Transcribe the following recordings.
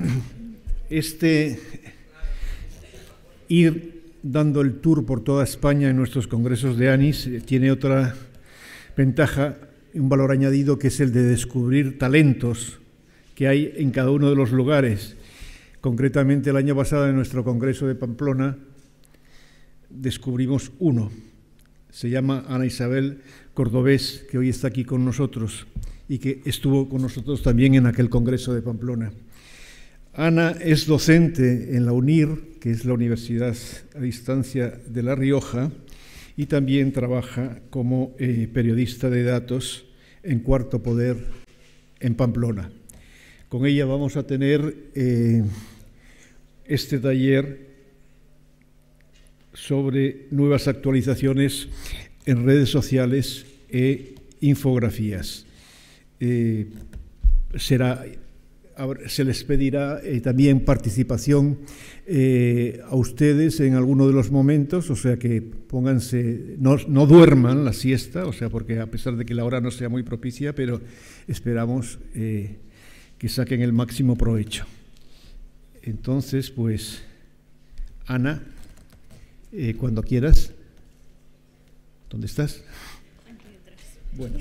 este, ir dando el tour por toda España en nuestros congresos de ANIS eh, tiene otra ventaja, un valor añadido que es el de descubrir talentos que hay en cada uno de los lugares. Concretamente el año pasado en nuestro congreso de Pamplona descubrimos uno. Se llama Ana Isabel Cordobés, que hoy está aquí con nosotros y que estuvo con nosotros también en aquel congreso de Pamplona. Ana es docente en la UNIR, que es la Universidad a Distancia de La Rioja, y también trabaja como eh, periodista de datos en Cuarto Poder en Pamplona. Con ella vamos a tener eh, este taller sobre nuevas actualizaciones en redes sociales e infografías. Eh, será se les pedirá eh, también participación eh, a ustedes en alguno de los momentos, o sea que pónganse, no, no, duerman la siesta, o sea, porque a pesar de que la hora no sea muy propicia, pero esperamos eh, que saquen el máximo provecho. Entonces, pues, Ana, cuando quieras, ¿dónde estás? Bueno.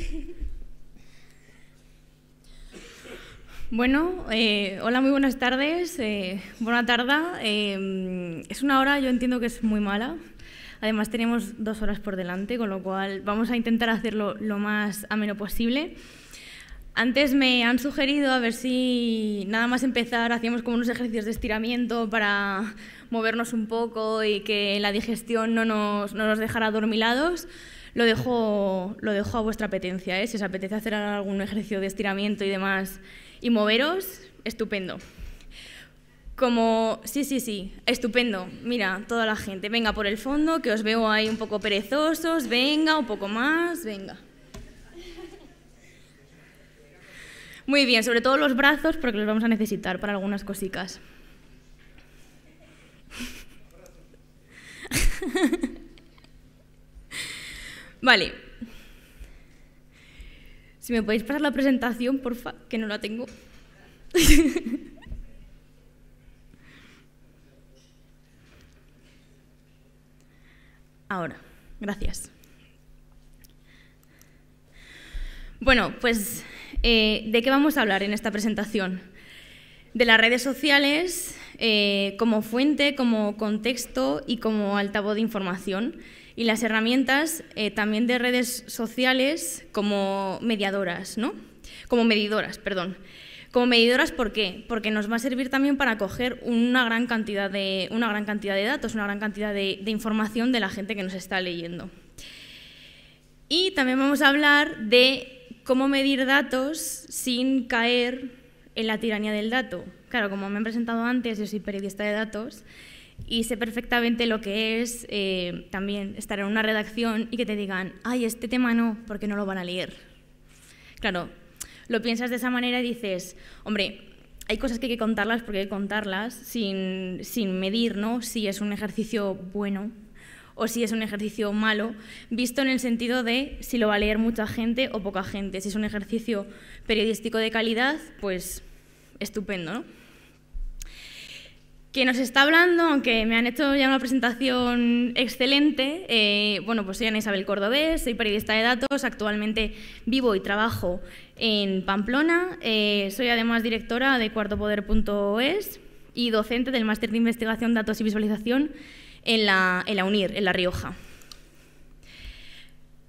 Bueno, eh, hola, muy buenas tardes. Eh, buena tarde. Eh, es una hora, yo entiendo que es muy mala. Además, tenemos dos horas por delante, con lo cual vamos a intentar hacerlo lo más ameno posible. Antes me han sugerido a ver si nada más empezar hacíamos como unos ejercicios de estiramiento para movernos un poco y que la digestión no nos, no nos dejara adormilados lo dejo, lo dejo a vuestra apetencia. ¿eh? Si os apetece hacer algún ejercicio de estiramiento y demás y moveros, estupendo. Como, sí, sí, sí, estupendo. Mira, toda la gente, venga por el fondo, que os veo ahí un poco perezosos, venga, un poco más, venga. Muy bien, sobre todo los brazos, porque los vamos a necesitar para algunas cositas. vale, si me podéis pasar la presentación, porfa, que no la tengo. Ahora, gracias. Bueno, pues, eh, ¿de qué vamos a hablar en esta presentación? De las redes sociales eh, como fuente, como contexto y como altavoz de información y las herramientas eh, también de redes sociales como mediadoras, ¿no? Como medidoras, perdón. Como medidoras, ¿por qué? Porque nos va a servir también para coger una gran cantidad de, una gran cantidad de datos, una gran cantidad de, de información de la gente que nos está leyendo. Y también vamos a hablar de cómo medir datos sin caer en la tiranía del dato. Claro, como me han presentado antes, yo soy periodista de datos, y sé perfectamente lo que es eh, también estar en una redacción y que te digan, ay, este tema no, porque no lo van a leer. Claro, lo piensas de esa manera y dices, hombre, hay cosas que hay que contarlas porque hay que contarlas sin, sin medir si es un ejercicio bueno o si es un ejercicio malo, visto en el sentido de si lo va a leer mucha gente o poca gente. Si es un ejercicio periodístico de calidad, pues estupendo, que nos está hablando, aunque me han hecho ya una presentación excelente. Eh, bueno, pues soy Ana Isabel Cordobés, soy periodista de datos, actualmente vivo y trabajo en Pamplona. Eh, soy además directora de cuartopoder.es y docente del Máster de Investigación, Datos y Visualización en la, UNIR, en La Rioja.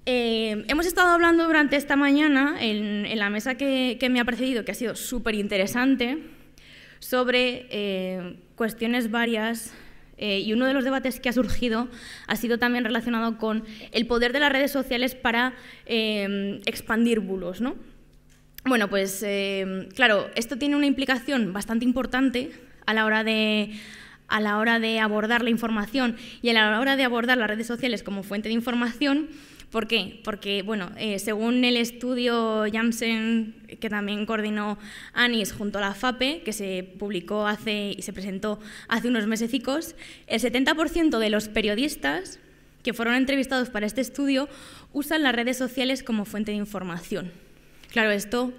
Eh, hemos estado hablando durante esta mañana en, la mesa que, que, me ha precedido, que ha sido súper interesante, sobre cuestiones varias eh, y uno de los debates que ha surgido ha sido también relacionado con el poder de las redes sociales para em, expandir bulos, Bueno, pues em, claro, esto tiene una implicación bastante importante a la hora a la hora de abordar la información y a la hora de abordar las redes sociales como fuente de información, ¿Por qué? Porque, bueno, eh, según el estudio Janssen, que también coordinó ANIS junto a la FAPE, que se publicó hace y se presentó hace unos mesecicos, el 70% de los periodistas que fueron entrevistados para este estudio usan las redes sociales como fuente de información. Claro, esto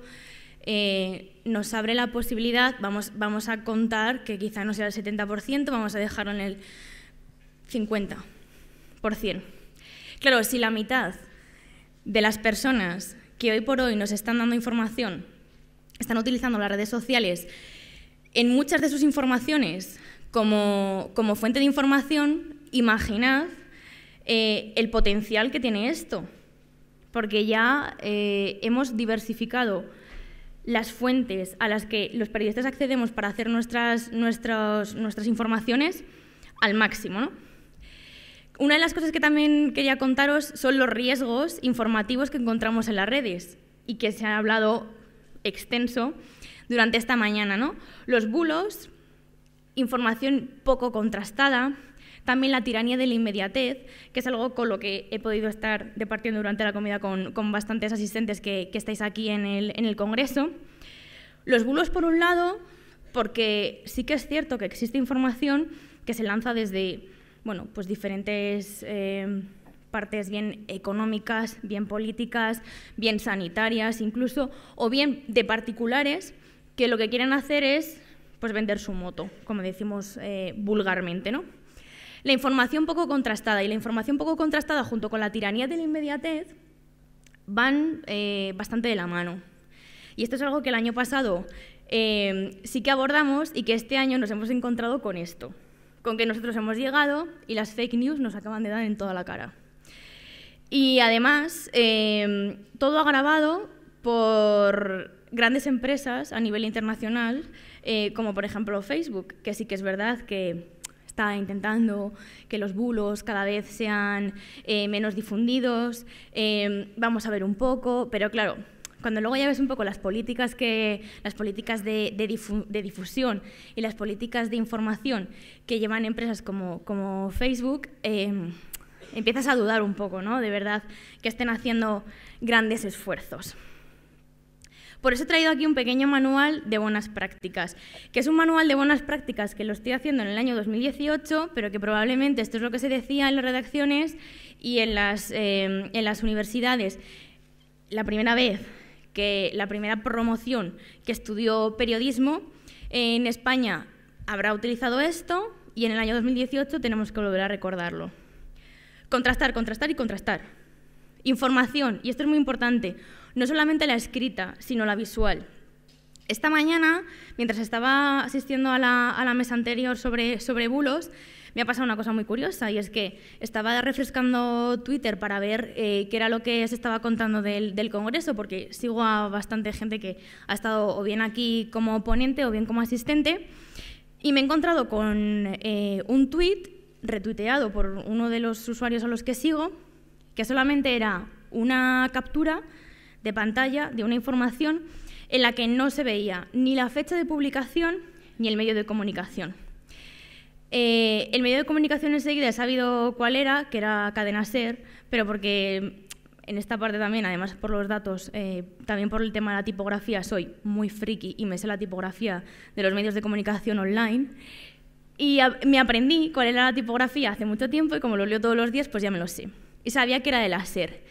eh, nos abre la posibilidad, vamos, vamos a contar que quizá no sea el 70%, vamos a dejarlo en el 50%. Claro, si la mitad de las personas que hoy por hoy nos están dando información están utilizando las redes sociales en muchas de sus informaciones como, fuente de información, imaginad eh, el potencial que tiene esto, porque ya eh, hemos diversificado las fuentes a las que los periodistas accedemos para hacer nuestras, nuestras informaciones al máximo. ¿no? Una de las cosas que también quería contaros son los riesgos informativos que encontramos en las redes y que se ha hablado extenso durante esta mañana. ¿no? Los bulos, información poco contrastada, también la tiranía de la inmediatez, que es algo con lo que he podido estar departiendo durante la comida con, bastantes asistentes que, estáis aquí en el Congreso. Los bulos, por un lado, porque sí que es cierto que existe información que se lanza desde bueno, pues diferentes em, partes bien económicas, bien políticas, bien sanitarias incluso, o bien de particulares que lo que quieren hacer es pues vender su moto, como decimos eh, vulgarmente, ¿no? La información poco contrastada y la información poco contrastada junto con la tiranía de la inmediatez van eh, bastante de la mano. Y esto es algo que el año pasado em, sí que abordamos y que este año nos hemos encontrado con esto con que nosotros hemos llegado y las fake news nos acaban de dar en toda la cara. Y además, em, todo agravado por grandes empresas a nivel internacional, eh, como por ejemplo Facebook, que sí que es verdad que está intentando que los bulos cada vez sean eh, menos difundidos. Em, vamos a ver un poco, pero claro, cuando luego ya ves un poco las políticas, que, las políticas de, difusión y las políticas de información que llevan empresas como, Facebook, em, empiezas a dudar un poco, ¿no? De verdad, que estén haciendo grandes esfuerzos. Por eso he traído aquí un pequeño manual de buenas prácticas, que es un manual de buenas prácticas que lo estoy haciendo en el año 2018, pero que probablemente esto es lo que se decía en las redacciones y en las em, universidades la primera vez que la primera promoción que estudió periodismo en España habrá utilizado esto y en el año 2018 tenemos que volver a recordarlo. Contrastar, contrastar y contrastar. Información, y esto es muy importante, no solamente la escrita, sino la visual. Esta mañana, mientras estaba asistiendo a la, mesa anterior sobre bulos, me ha pasado una cosa muy curiosa y es que estaba refrescando Twitter para ver eh, qué era lo que se estaba contando del, Congreso, porque sigo a bastante gente que ha estado o bien aquí como ponente o bien como asistente, y me he encontrado con eh, un tweet retuiteado por uno de los usuarios a los que sigo, que solamente era una captura de pantalla de una información en la que no se veía ni la fecha de publicación ni el medio de comunicación. Eh, el medio de comunicación enseguida he sabido cuál era, que era Cadena Ser, pero porque en esta parte también, además por los datos, eh, también por el tema de la tipografía, soy muy friki y me sé la tipografía de los medios de comunicación online. Y me aprendí cuál era la tipografía hace mucho tiempo y como lo leo todos los días, pues ya me lo sé. Y sabía que era de la SER.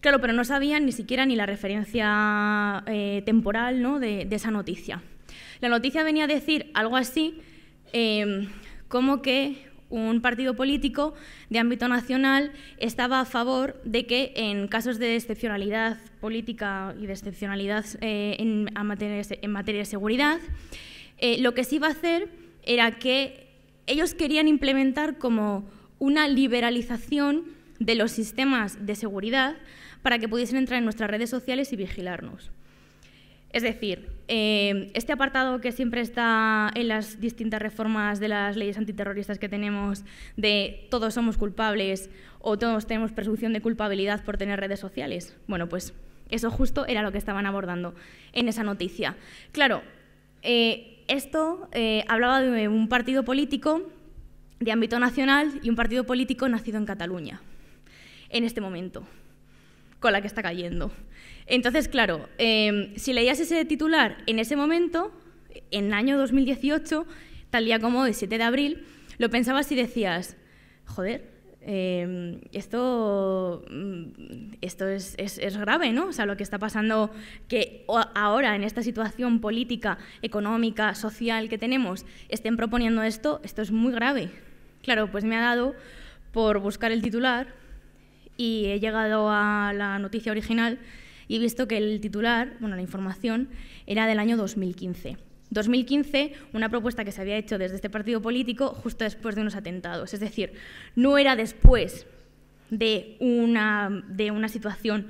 Claro, pero no sabía ni siquiera ni la referencia eh, temporal ¿no? de, esa noticia. La noticia venía a decir algo así, como que un partido político de ámbito nacional estaba a favor de que en casos de excepcionalidad política y de excepcionalidad eh, en, materia, de seguridad, eh, lo que se iba a hacer era que ellos querían implementar como una liberalización de los sistemas de seguridad para que pudiesen entrar en nuestras redes sociales y vigilarnos. Es decir, em, este apartado que siempre está en las distintas reformas de las leyes antiterroristas que tenemos, de todos somos culpables o todos tenemos presunción de culpabilidad por tener redes sociales, bueno, pues eso justo era lo que estaban abordando en esa noticia. Claro, eh, esto eh, hablaba de un partido político de ámbito nacional y un partido político nacido en Cataluña, en este momento, con la que está cayendo. Entonces, claro, em, si leías ese titular en ese momento, en el año 2018, tal día como el 7 de abril, lo pensabas y decías, joder, em, esto, mm, esto es, es, grave, ¿no? O sea, lo que está pasando que ahora, en esta situación política, económica, social que tenemos, estén proponiendo esto, esto es muy grave. Claro, pues me ha dado por buscar el titular y he llegado a la noticia original y he visto que el titular, bueno, la información, era del año 2015. 2015, una propuesta que se había hecho desde este partido político justo después de unos atentados. Es decir, no era después de una, de una situación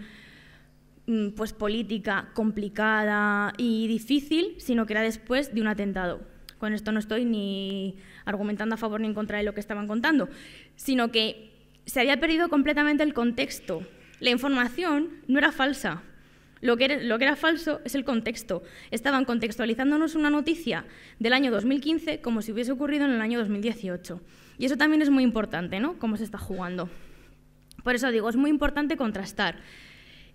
mm, pues, política complicada y difícil, sino que era después de un atentado. Con esto no estoy ni argumentando a favor ni en contra de lo que estaban contando, sino que se había perdido completamente el contexto la información no era falsa. Lo que era, falso es el contexto. Estaban contextualizándonos una noticia del año 2015 como si hubiese ocurrido en el año 2018. Y eso también es muy importante, ¿no? Cómo se está jugando. Por eso digo, es muy importante contrastar.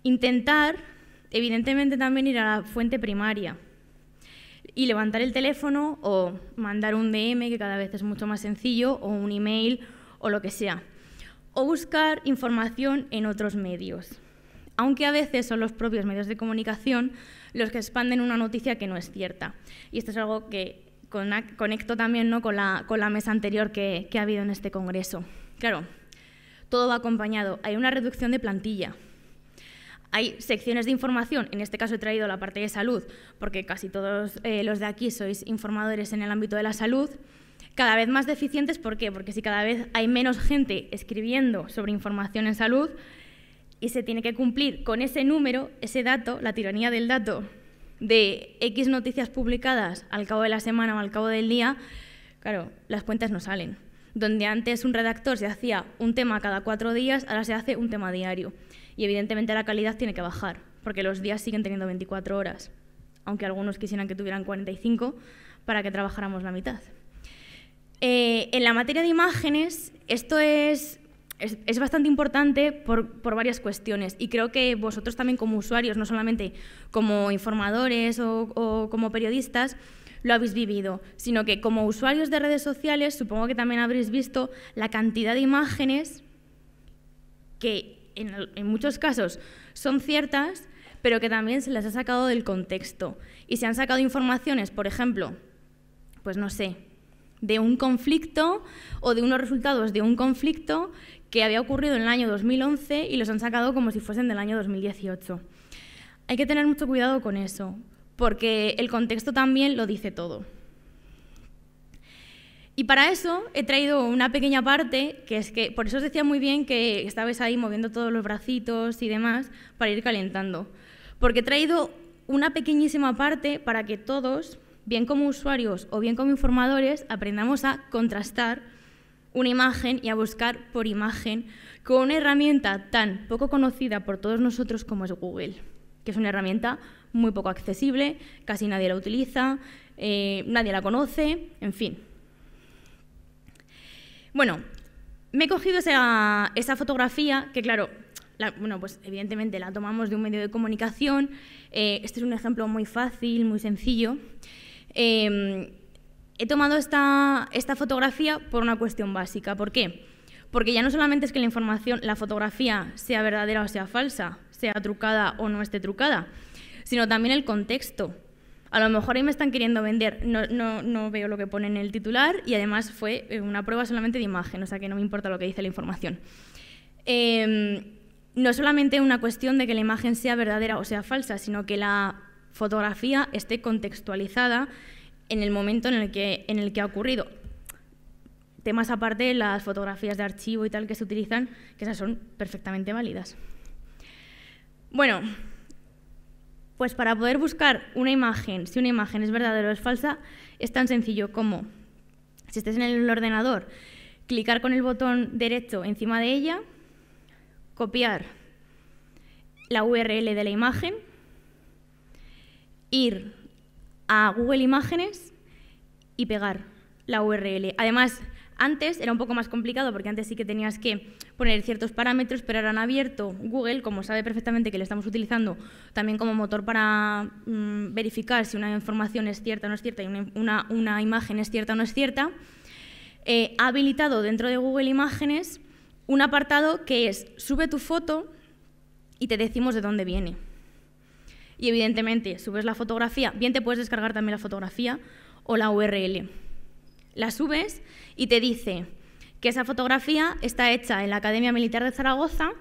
Intentar, evidentemente, también ir a la fuente primaria y levantar el teléfono o mandar un DM, que cada vez es mucho más sencillo, o un email o lo que sea o buscar información en otros medios, aunque a veces son los propios medios de comunicación los que expanden una noticia que no es cierta. Y esto es algo que conecto también ¿no? con, la, mesa anterior que, ha habido en este Congreso. Claro, todo va acompañado. Hay una reducción de plantilla. Hay secciones de información, en este caso he traído la parte de salud, porque casi todos eh, los de aquí sois informadores en el ámbito de la salud, cada vez más deficientes. ¿Por qué? Porque si cada vez hay menos gente escribiendo sobre información en salud y se tiene que cumplir con ese número, ese dato, la tiranía del dato de X noticias publicadas al cabo de la semana o al cabo del día, claro, las cuentas no salen. Donde antes un redactor se hacía un tema cada cuatro días, ahora se hace un tema diario. Y evidentemente la calidad tiene que bajar, porque los días siguen teniendo 24 horas, aunque algunos quisieran que tuvieran 45 para que trabajáramos la mitad. Eh, en la materia de imágenes, esto es, bastante importante por, varias cuestiones y creo que vosotros también como usuarios, no solamente como informadores o, como periodistas, lo habéis vivido, sino que como usuarios de redes sociales supongo que también habréis visto la cantidad de imágenes que en, muchos casos son ciertas, pero que también se las ha sacado del contexto. Y se han sacado informaciones, por ejemplo, pues no sé, de un conflicto o de unos resultados de un conflicto que había ocurrido en el año 2011 y los han sacado como si fuesen del año 2018. Hay que tener mucho cuidado con eso, porque el contexto también lo dice todo. Y para eso he traído una pequeña parte, que es que, por eso os decía muy bien que estabais ahí moviendo todos los bracitos y demás para ir calentando, porque he traído una pequeñísima parte para que todos bien como usuarios o bien como informadores, aprendamos a contrastar una imagen y a buscar por imagen con una herramienta tan poco conocida por todos nosotros como es Google, que es una herramienta muy poco accesible, casi nadie la utiliza, eh, nadie la conoce, en fin. Bueno, me he cogido esa, fotografía que, claro, bueno, pues evidentemente la tomamos de un medio de comunicación. Eh, este es un ejemplo muy fácil, muy sencillo. Em, he tomado esta, esta fotografía por una cuestión básica. ¿Por qué? Porque ya no solamente es que la información, la fotografía sea verdadera o sea falsa, sea trucada o no esté trucada, sino también el contexto. A lo mejor ahí me están queriendo vender, no, no, no veo lo que pone en el titular y además fue eh, una prueba solamente de imagen, o sea que no me importa lo que dice la información. Em, no solamente una cuestión de que la imagen sea verdadera o sea falsa, sino que la fotografía esté contextualizada en el momento en el que, en el que ha ocurrido. Temas aparte, las fotografías de archivo y tal que se utilizan, que esas son perfectamente válidas. Bueno, pues para poder buscar una imagen, si una imagen es verdadera o es falsa, es tan sencillo como, si estés en el ordenador, clicar con el botón derecho encima de ella, copiar la URL de la imagen, ir a Google Imágenes y pegar la URL. Además, antes era un poco más complicado porque antes sí que tenías que poner ciertos parámetros, pero ahora han abierto Google, como sabe perfectamente que le estamos utilizando también como motor para mm, verificar si una información es cierta o no es cierta y una, imagen es cierta o no es cierta, eh, ha habilitado dentro de Google Imágenes un apartado que es sube tu foto y te decimos de dónde viene y evidentemente subes la fotografía, bien te puedes descargar también la fotografía o la URL. La subes y te dice que esa fotografía está hecha en la Academia Militar de Zaragoza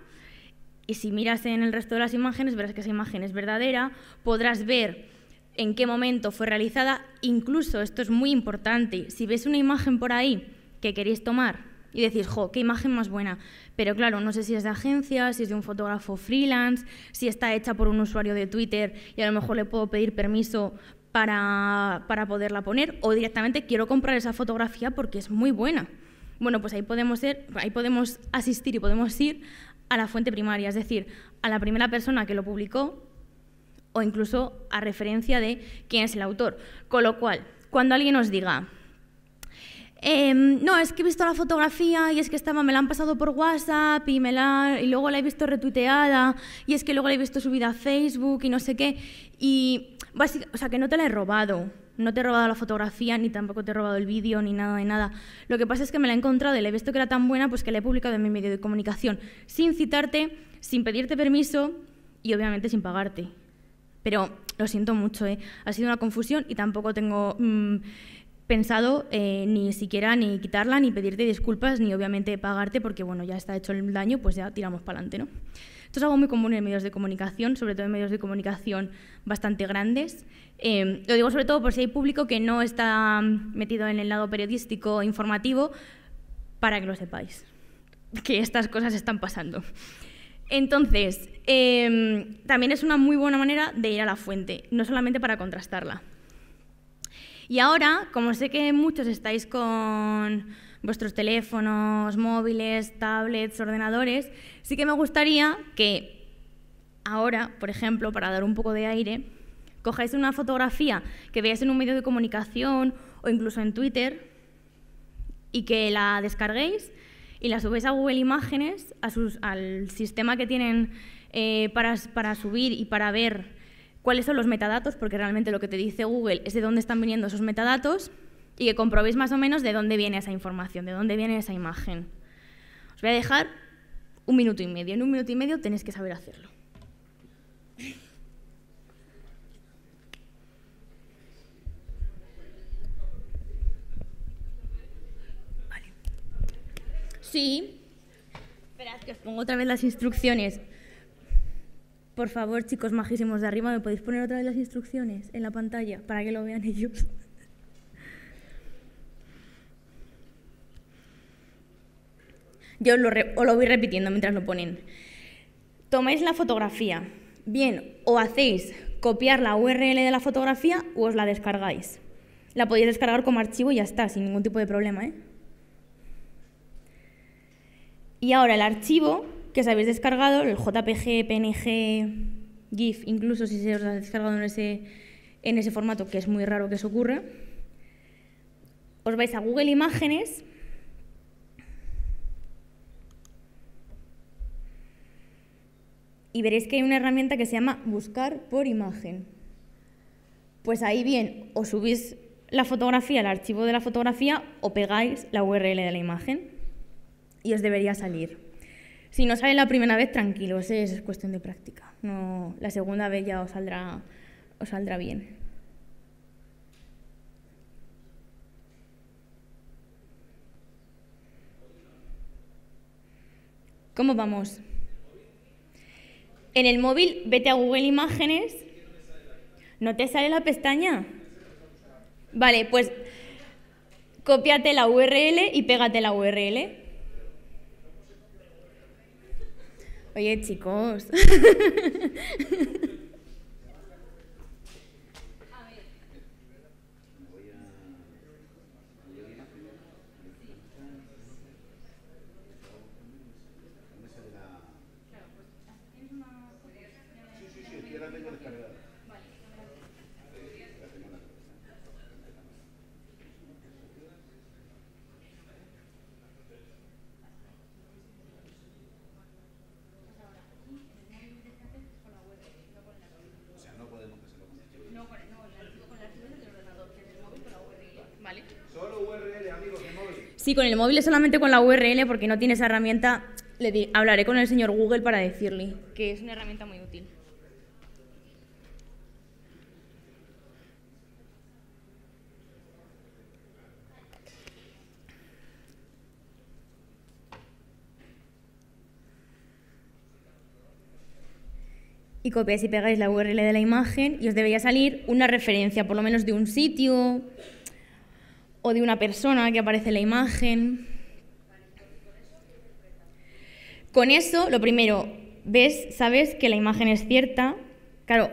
y si miras en el resto de las imágenes verás que esa imagen es verdadera, podrás ver en qué momento fue realizada, incluso esto es muy importante, si ves una imagen por ahí que queréis tomar y decís, jo, qué imagen más buena. Pero claro, no sé si es de agencia, si es de un fotógrafo freelance, si está hecha por un usuario de Twitter y a lo mejor le puedo pedir permiso para, poderla poner o directamente quiero comprar esa fotografía porque es muy buena. Bueno, pues ahí podemos, ser, ahí podemos asistir y podemos ir a la fuente primaria, es decir, a la primera persona que lo publicó o incluso a referencia de quién es el autor. Con lo cual, cuando alguien nos diga, Em, no, es que he visto la fotografía y es que estaba, me la han pasado por WhatsApp y, me la, y luego la he visto retuiteada y es que luego la he visto subida a Facebook y no sé qué. Y, básicamente, o sea, que no te la he robado. No te he robado la fotografía, ni tampoco te he robado el vídeo, ni nada de nada. Lo que pasa es que me la he encontrado y la he visto que era tan buena, pues que la he publicado en mi medio de comunicación, sin citarte, sin pedirte permiso y obviamente sin pagarte. Pero lo siento mucho, ¿eh? ha sido una confusión y tampoco tengo... Mm, pensado eh, ni siquiera ni quitarla, ni pedirte disculpas, ni obviamente pagarte, porque bueno, ya está hecho el daño, pues ya tiramos para adelante, ¿no? Esto es algo muy común en medios de comunicación, sobre todo en medios de comunicación bastante grandes. Eh, lo digo sobre todo por si hay público que no está metido en el lado periodístico informativo, para que lo sepáis, que estas cosas están pasando. Entonces, eh, también es una muy buena manera de ir a la fuente, no solamente para contrastarla, y ahora, como sé que muchos estáis con vuestros teléfonos, móviles, tablets, ordenadores, sí que me gustaría que ahora, por ejemplo, para dar un poco de aire, cojáis una fotografía que veáis en un medio de comunicación o incluso en Twitter y que la descarguéis y la subáis a Google Imágenes, al sistema que tienen eh, para subir y para ver cuáles son los metadatos, porque realmente lo que te dice Google es de dónde están viniendo esos metadatos y que comprobéis más o menos de dónde viene esa información, de dónde viene esa imagen. Os voy a dejar un minuto y medio. En un minuto y medio tenéis que saber hacerlo. Sí. Esperad que os pongo otra vez las instrucciones. Por favor, chicos majísimos de arriba, ¿me podéis poner otra vez las instrucciones en la pantalla para que lo vean ellos? Yo os lo, voy repitiendo mientras lo ponen. Tomáis la fotografía. Bien, o hacéis copiar la URL de la fotografía o os la descargáis. La podéis descargar como archivo y ya está, sin ningún tipo de problema. ¿eh? Y ahora el archivo que os habéis descargado, el JPG, PNG, GIF, incluso si se os ha descargado en ese, en ese formato, que es muy raro que os ocurra. Os vais a Google Imágenes. Y veréis que hay una herramienta que se llama Buscar por imagen. Pues ahí bien, os subís la fotografía, el archivo de la fotografía, o pegáis la URL de la imagen y os debería salir. Si no sale la primera vez, tranquilo, es cuestión de práctica. No, la segunda vez ya os saldrá, os saldrá bien. ¿Cómo vamos? En el móvil, vete a Google Imágenes. ¿No te sale la pestaña? Vale, pues cópiate la URL y pégate la URL. Oye, chicos. con el móvil solamente con la URL porque no tiene esa herramienta. Le hablaré con el señor Google para decirle que es una herramienta muy útil. y copiáis y pegáis la URL de la imagen y os debería salir una referencia, por lo menos de un sitio, o de una persona que aparece en la imagen. Con eso, lo primero, ves, sabes que la imagen es cierta. Claro,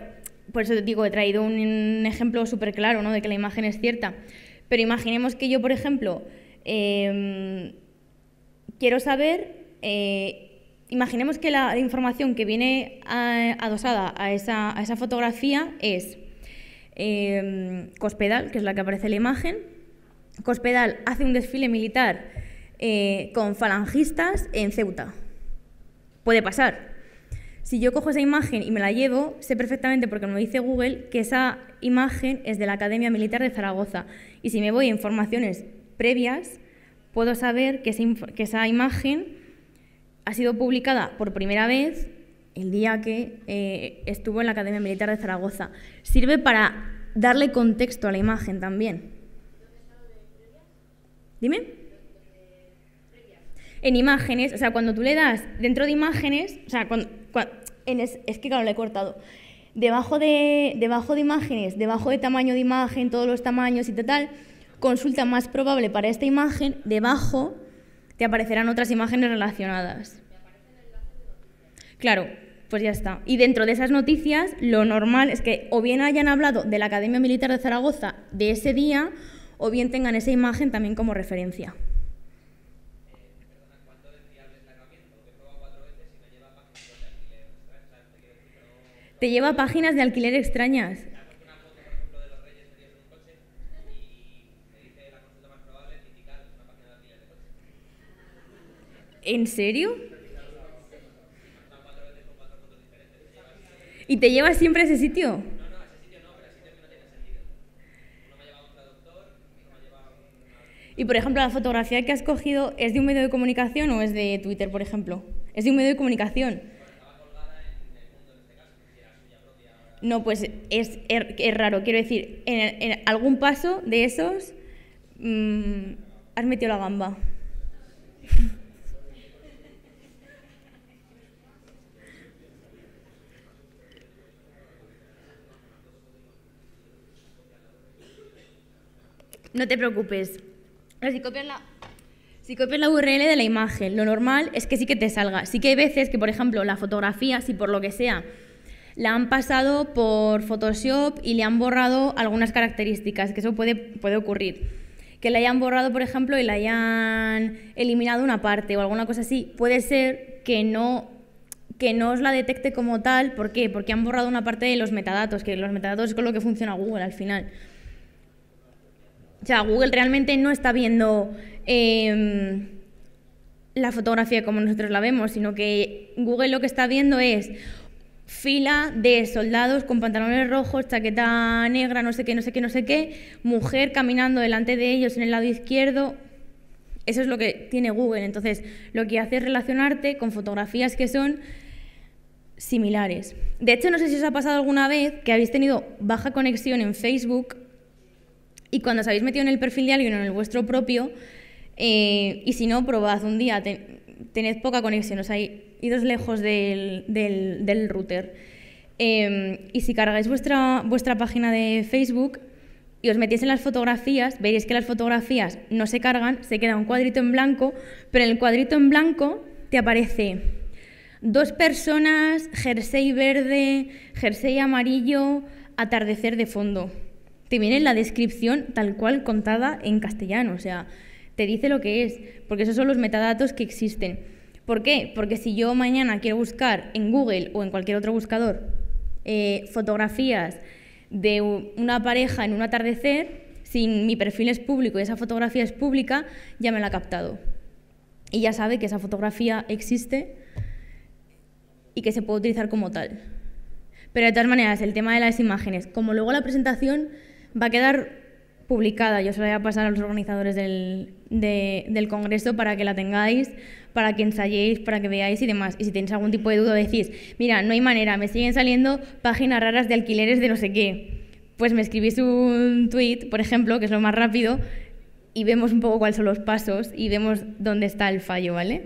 por eso te digo, he traído un ejemplo súper claro, ¿no? De que la imagen es cierta. Pero imaginemos que yo, por ejemplo, em, quiero saber, eh, imaginemos que la información que viene adosada a esa, fotografía es em, Cospedal, que es la que aparece en la imagen, Cospedal hace un desfile militar eh, con falangistas en Ceuta. Puede pasar. Si yo cojo esa imagen y me la llevo, sé perfectamente, porque me dice Google, que esa imagen es de la Academia Militar de Zaragoza. Y si me voy a informaciones previas, puedo saber que, esa imagen ha sido publicada por primera vez el día que eh, estuvo en la Academia Militar de Zaragoza. Sirve para darle contexto a la imagen también. Dime en imágenes, o sea, cuando tú le das dentro de imágenes, o sea, es, que claro, le he cortado. Debajo de, debajo de imágenes, debajo de tamaño de imagen, todos los tamaños y tal, consulta más probable para esta imagen, debajo te aparecerán otras imágenes relacionadas. Claro, pues ya está. Y dentro de esas noticias, lo normal es que o bien hayan hablado de la Academia Militar de Zaragoza de ese día, o bien tengan esa imagen también como referencia. Te lleva páginas de alquiler extrañas. ¿En serio? ¿Y te lleva siempre a ese sitio? Y por ejemplo, la fotografía que has cogido es de un medio de comunicación o es de Twitter, por ejemplo. Es de un medio de comunicación. No, pues es, er, es raro. Quiero decir, en, algún paso de esos mm, has metido la gamba. No te preocupes, si copias la... URL de la imagen, lo normal es que sí que te salga. Sí que hay veces que, por ejemplo, la fotografía, si por lo que sea, la han pasado por Photoshop y le han borrado algunas características, que eso puede, puede ocurrir que la hayan borrado, por ejemplo, y la hayan eliminado una parte o alguna cosa así. Puede ser que no, que no os la detecte como tal. ¿Por qué? Porque han borrado una parte de los metadatos, que los metadatos es con lo que funciona Google al final. O sea, Google realmente no está viendo em, la fotografía como nosotros la vemos, sino que Google lo que está viendo es fila de soldados con pantalones rojos, chaqueta negra, no sé qué, no sé qué, no sé qué, mujer caminando delante de ellos en el lado izquierdo. Eso es lo que tiene Google. Entonces, lo que hace es relacionarte con fotografías que son similares. De hecho, no sé si os ha pasado alguna vez que habéis tenido baja conexión en Facebook y cuando os habéis metido en el perfil de alguien en el vuestro propio, eh, y si no, probad un día, tened poca conexión, os sea, idos lejos del, router. Eh, y si cargáis vuestra, vuestra página de Facebook y os metéis en las fotografías, veréis que las fotografías no se cargan, se queda un cuadrito en blanco, pero en el cuadrito en blanco te aparece dos personas, jersey verde, jersey amarillo, atardecer de fondo te viene la descripción tal cual contada en castellano, o sea, te dice lo que es, porque esos son los metadatos que existen. ¿Por qué? Porque si yo mañana quiero buscar en Google o en cualquier otro buscador eh, fotografías de una pareja en un atardecer, si mi perfil es público y esa fotografía es pública, ya me la ha captado. Y ya sabe que esa fotografía existe y que se puede utilizar como tal. Pero de todas maneras, el tema de las imágenes, como luego la presentación Va a quedar publicada, yo se la voy a pasar a los organizadores del, congreso para que la tengáis, para que ensayéis, para que veáis y demás. Y si tenéis algún tipo de duda, decís, mira, no hay manera, me siguen saliendo páginas raras de alquileres de no sé qué. Pues me escribís un tweet, por ejemplo, que es lo más rápido, y vemos un poco cuáles son los pasos y vemos dónde está el fallo, ¿vale?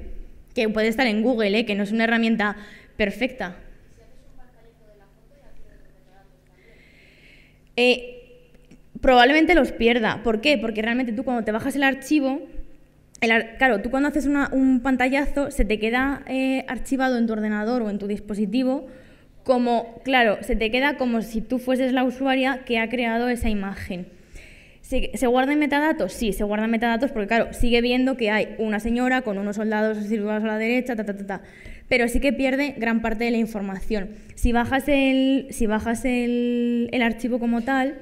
Que puede estar en Google, ¿eh? que no es una herramienta perfecta. Eh, probablemente los pierda. ¿Por qué? Porque realmente tú cuando te bajas el archivo, el claro, tú cuando haces un pantallazo se te queda eh, archivado en tu ordenador o en tu dispositivo como, claro, se te queda como si tú fueses la usuaria que ha creado esa imagen. ¿Se, guarda guardan metadatos? Sí, se guardan metadatos porque, claro, sigue viendo que hay una señora con unos soldados situados a la derecha, ta, ta, ta, ta. Pero sí que pierde gran parte de la información. Si bajas el, si bajas el, el archivo como tal,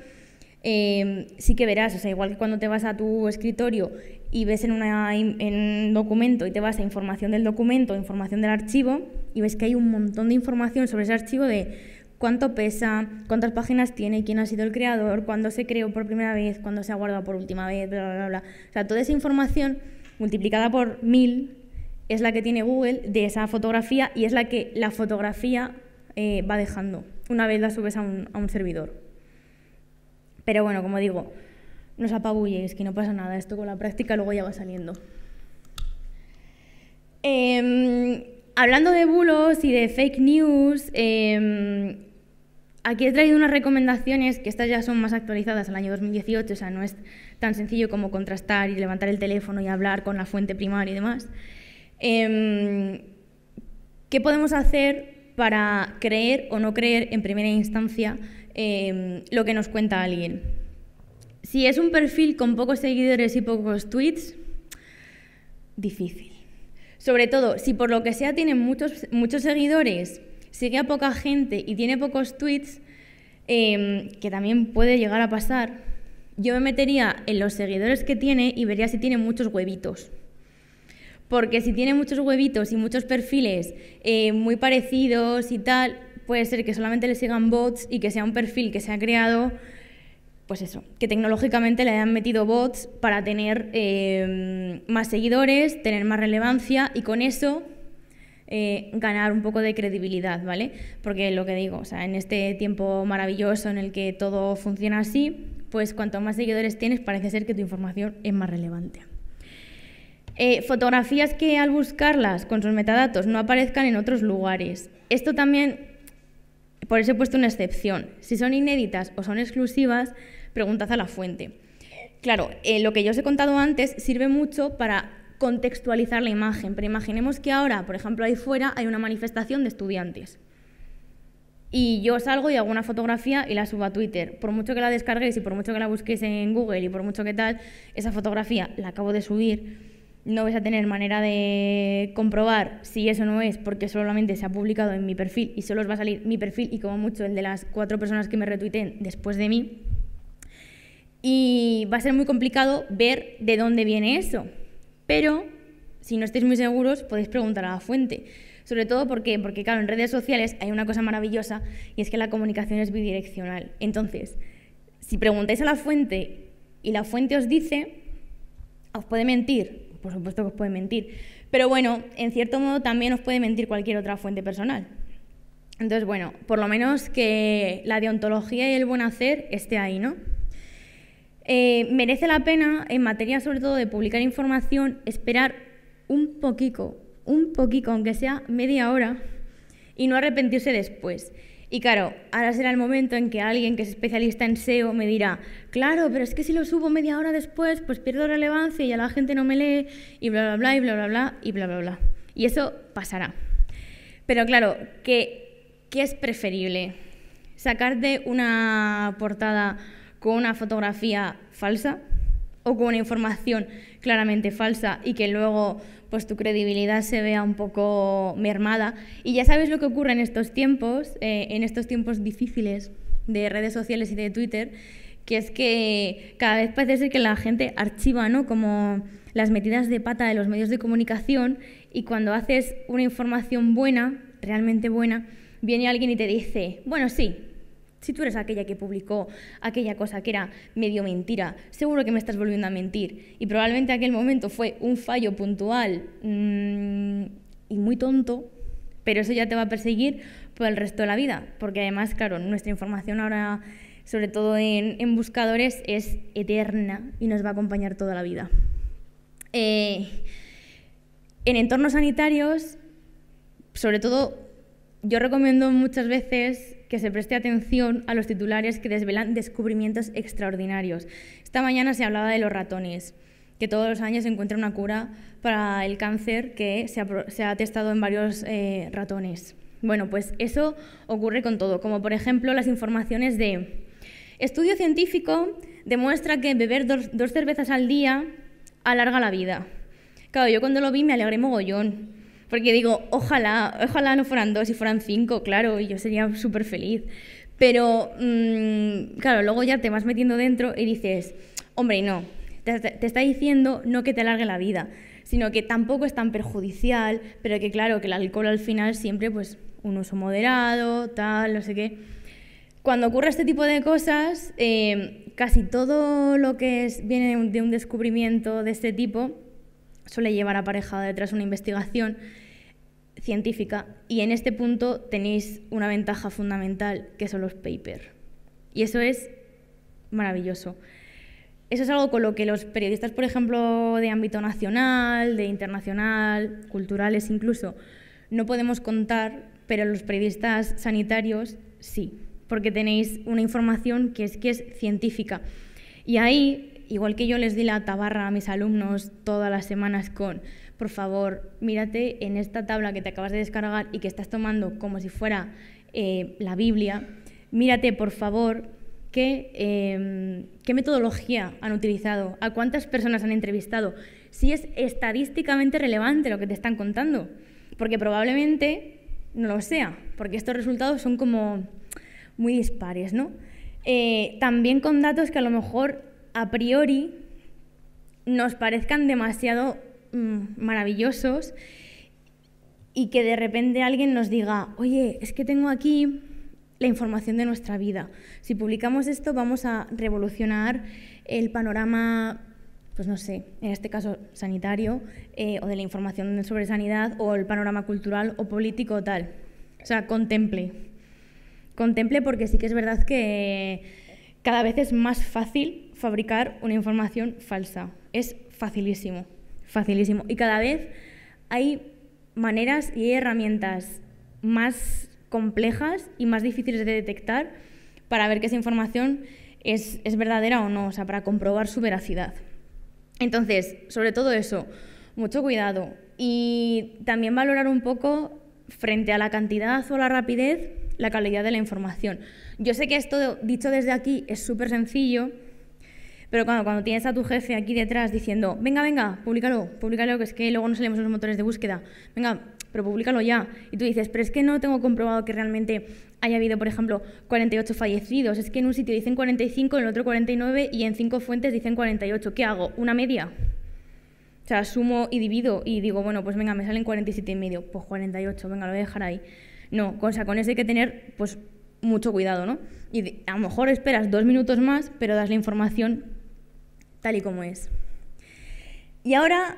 Em, sí que verás, o sea, igual que cuando te vas a tu escritorio y ves en, un documento y te vas a información del documento, información del archivo, y ves que hay un montón de información sobre ese archivo de cuánto pesa, cuántas páginas tiene, quién ha sido el creador, cuándo se creó por primera vez, cuándo se ha guardado por última vez, bla, bla, bla. O sea, toda esa información multiplicada por mil es la que tiene Google de esa fotografía y es la que la fotografía eh, va dejando una vez la subes a un servidor. Pero bueno, como digo, no os apabulléis, que no pasa nada. Esto con la práctica luego ya va saliendo. Em, hablando de bulos y de fake news, em, aquí he traído unas recomendaciones que estas ya son más actualizadas al año 2018, o sea, no es tan sencillo como contrastar y levantar el teléfono y hablar con la fuente primaria y demás. Em, ¿Qué podemos hacer para creer o no creer en primera instancia Em, lo que nos cuenta alguien. Si es un perfil con pocos seguidores y pocos tweets, difícil. Sobre todo, si por lo que sea tiene muchos, muchos seguidores, sigue a poca gente y tiene pocos tweets, em, que también puede llegar a pasar, yo me metería en los seguidores que tiene y vería si tiene muchos huevitos. Porque si tiene muchos huevitos y muchos perfiles eh, muy parecidos y tal, puede ser que solamente le sigan bots y que sea un perfil que se ha creado, pues eso, que tecnológicamente le hayan metido bots para tener eh, más seguidores, tener más relevancia y con eso eh, ganar un poco de credibilidad, ¿vale? Porque lo que digo, o sea, en este tiempo maravilloso en el que todo funciona así, pues cuanto más seguidores tienes, parece ser que tu información es más relevante. Eh, fotografías que al buscarlas con sus metadatos no aparezcan en otros lugares. Esto también por eso he puesto una excepción. Si son inéditas o son exclusivas, preguntad a la fuente. Claro, eh, lo que yo os he contado antes sirve mucho para contextualizar la imagen, pero imaginemos que ahora, por ejemplo, ahí fuera hay una manifestación de estudiantes. Y yo salgo y hago una fotografía y la subo a Twitter. Por mucho que la descarguéis y por mucho que la busquéis en Google y por mucho que tal, esa fotografía la acabo de subir no vais a tener manera de comprobar si eso no es porque solamente se ha publicado en mi perfil y solo os va a salir mi perfil y como mucho el de las cuatro personas que me retuiten después de mí. Y va a ser muy complicado ver de dónde viene eso. Pero si no estáis muy seguros podéis preguntar a la fuente. Sobre todo porque, porque claro, en redes sociales hay una cosa maravillosa y es que la comunicación es bidireccional. Entonces, si preguntáis a la fuente y la fuente os dice, os puede mentir, por supuesto que os puede mentir. Pero bueno, en cierto modo también os puede mentir cualquier otra fuente personal. Entonces, bueno, por lo menos que la deontología y el buen hacer esté ahí, ¿no? Eh, merece la pena, en materia sobre todo de publicar información, esperar un poquito, un poquito, aunque sea media hora, y no arrepentirse después. Y claro, ahora será el momento en que alguien que es especialista en SEO me dirá, claro, pero es que si lo subo media hora después, pues pierdo relevancia y a la gente no me lee y bla, bla, bla, y bla, bla, bla, y bla, bla, bla. Y eso pasará. Pero claro, ¿qué, qué es preferible? ¿Sacarte una portada con una fotografía falsa? o con una información claramente falsa y que luego pues tu credibilidad se vea un poco mermada. Y ya sabes lo que ocurre en estos tiempos, eh, en estos tiempos difíciles de redes sociales y de Twitter, que es que cada vez parece ser que la gente archiva, ¿no? Como las metidas de pata de los medios de comunicación y cuando haces una información buena, realmente buena, viene alguien y te dice, bueno, sí, si tú eres aquella que publicó aquella cosa que era medio mentira, seguro que me estás volviendo a mentir. Y probablemente aquel momento fue un fallo puntual mm, y muy tonto, pero eso ya te va a perseguir por el resto de la vida. Porque además, claro, nuestra información ahora, sobre todo en, buscadores, es eterna y nos va a acompañar toda la vida. Eh, en entornos sanitarios, sobre todo, yo recomiendo muchas veces que se preste atención a los titulares que desvelan descubrimientos extraordinarios. Esta mañana se hablaba de los ratones, que todos los años se encuentra una cura para el cáncer que se ha, testado en varios eh, ratones. Bueno, pues eso ocurre con todo, como por ejemplo las informaciones de estudio científico demuestra que beber dos cervezas al día alarga la vida. Claro, yo cuando lo vi me alegré mogollón, porque digo, ojalá, ojalá no fueran dos y fueran cinco, claro, y yo sería súper feliz. Pero, mm, claro, luego ya te vas metiendo dentro y dices, hombre, no, te, está diciendo no que te alargue la vida, sino que tampoco es tan perjudicial, pero que claro, que el alcohol al final siempre, pues, un uso moderado, tal, no sé qué. Cuando ocurre este tipo de cosas, eh, casi todo lo que es, viene de un descubrimiento de este tipo suele llevar aparejada detrás una investigación científica y en este punto tenéis una ventaja fundamental que son los papers. Y eso es maravilloso. Eso es algo con lo que los periodistas, por ejemplo, de ámbito nacional, de internacional, culturales incluso, no podemos contar, pero los periodistas sanitarios sí, porque tenéis una información que es, que es científica. Y ahí igual que yo les di la tabarra a mis alumnos todas las semanas con, por favor, mírate en esta tabla que te acabas de descargar y que estás tomando como si fuera eh, la Biblia, mírate, por favor, em, qué, metodología han utilizado, a cuántas personas han entrevistado, si es estadísticamente relevante lo que te están contando, porque probablemente no lo sea, porque estos resultados son como muy dispares, ¿no? Eh, también con datos que a lo mejor a priori nos parezcan demasiado mm, maravillosos y que de repente alguien nos diga, oye, es que tengo aquí la información de nuestra vida. Si publicamos esto vamos a revolucionar el panorama, pues no sé, en este caso sanitario, eh, o de la información sobre sanidad, o el panorama cultural o político o tal. O sea, contemple. Contemple porque sí que es verdad que cada vez es más fácil fabricar una información falsa. Es facilísimo, facilísimo. Y cada vez hay maneras y herramientas más complejas y más difíciles de detectar para ver que esa información es, es verdadera o no, o sea, para comprobar su veracidad. Entonces, sobre todo eso, mucho cuidado y también valorar un poco frente a la cantidad o la rapidez la calidad de la información. Yo sé que esto dicho desde aquí es súper sencillo, pero cuando tienes a tu jefe aquí detrás diciendo, venga, venga, públicalo, públicalo, que es que luego no salimos los motores de búsqueda, venga, pero públicalo ya. Y tú dices, pero es que no tengo comprobado que realmente haya habido, por ejemplo, 48 fallecidos. Es que en un sitio dicen 45, en el otro 49 y en cinco fuentes dicen 48. ¿Qué hago? ¿Una media? O sea, sumo y divido y digo, bueno, pues venga, me salen 47 y medio, pues 48, venga, lo voy a dejar ahí. No, cosa con eso hay que tener pues mucho cuidado, ¿no? Y a lo mejor esperas dos minutos más, pero das la información y como es. Y ahora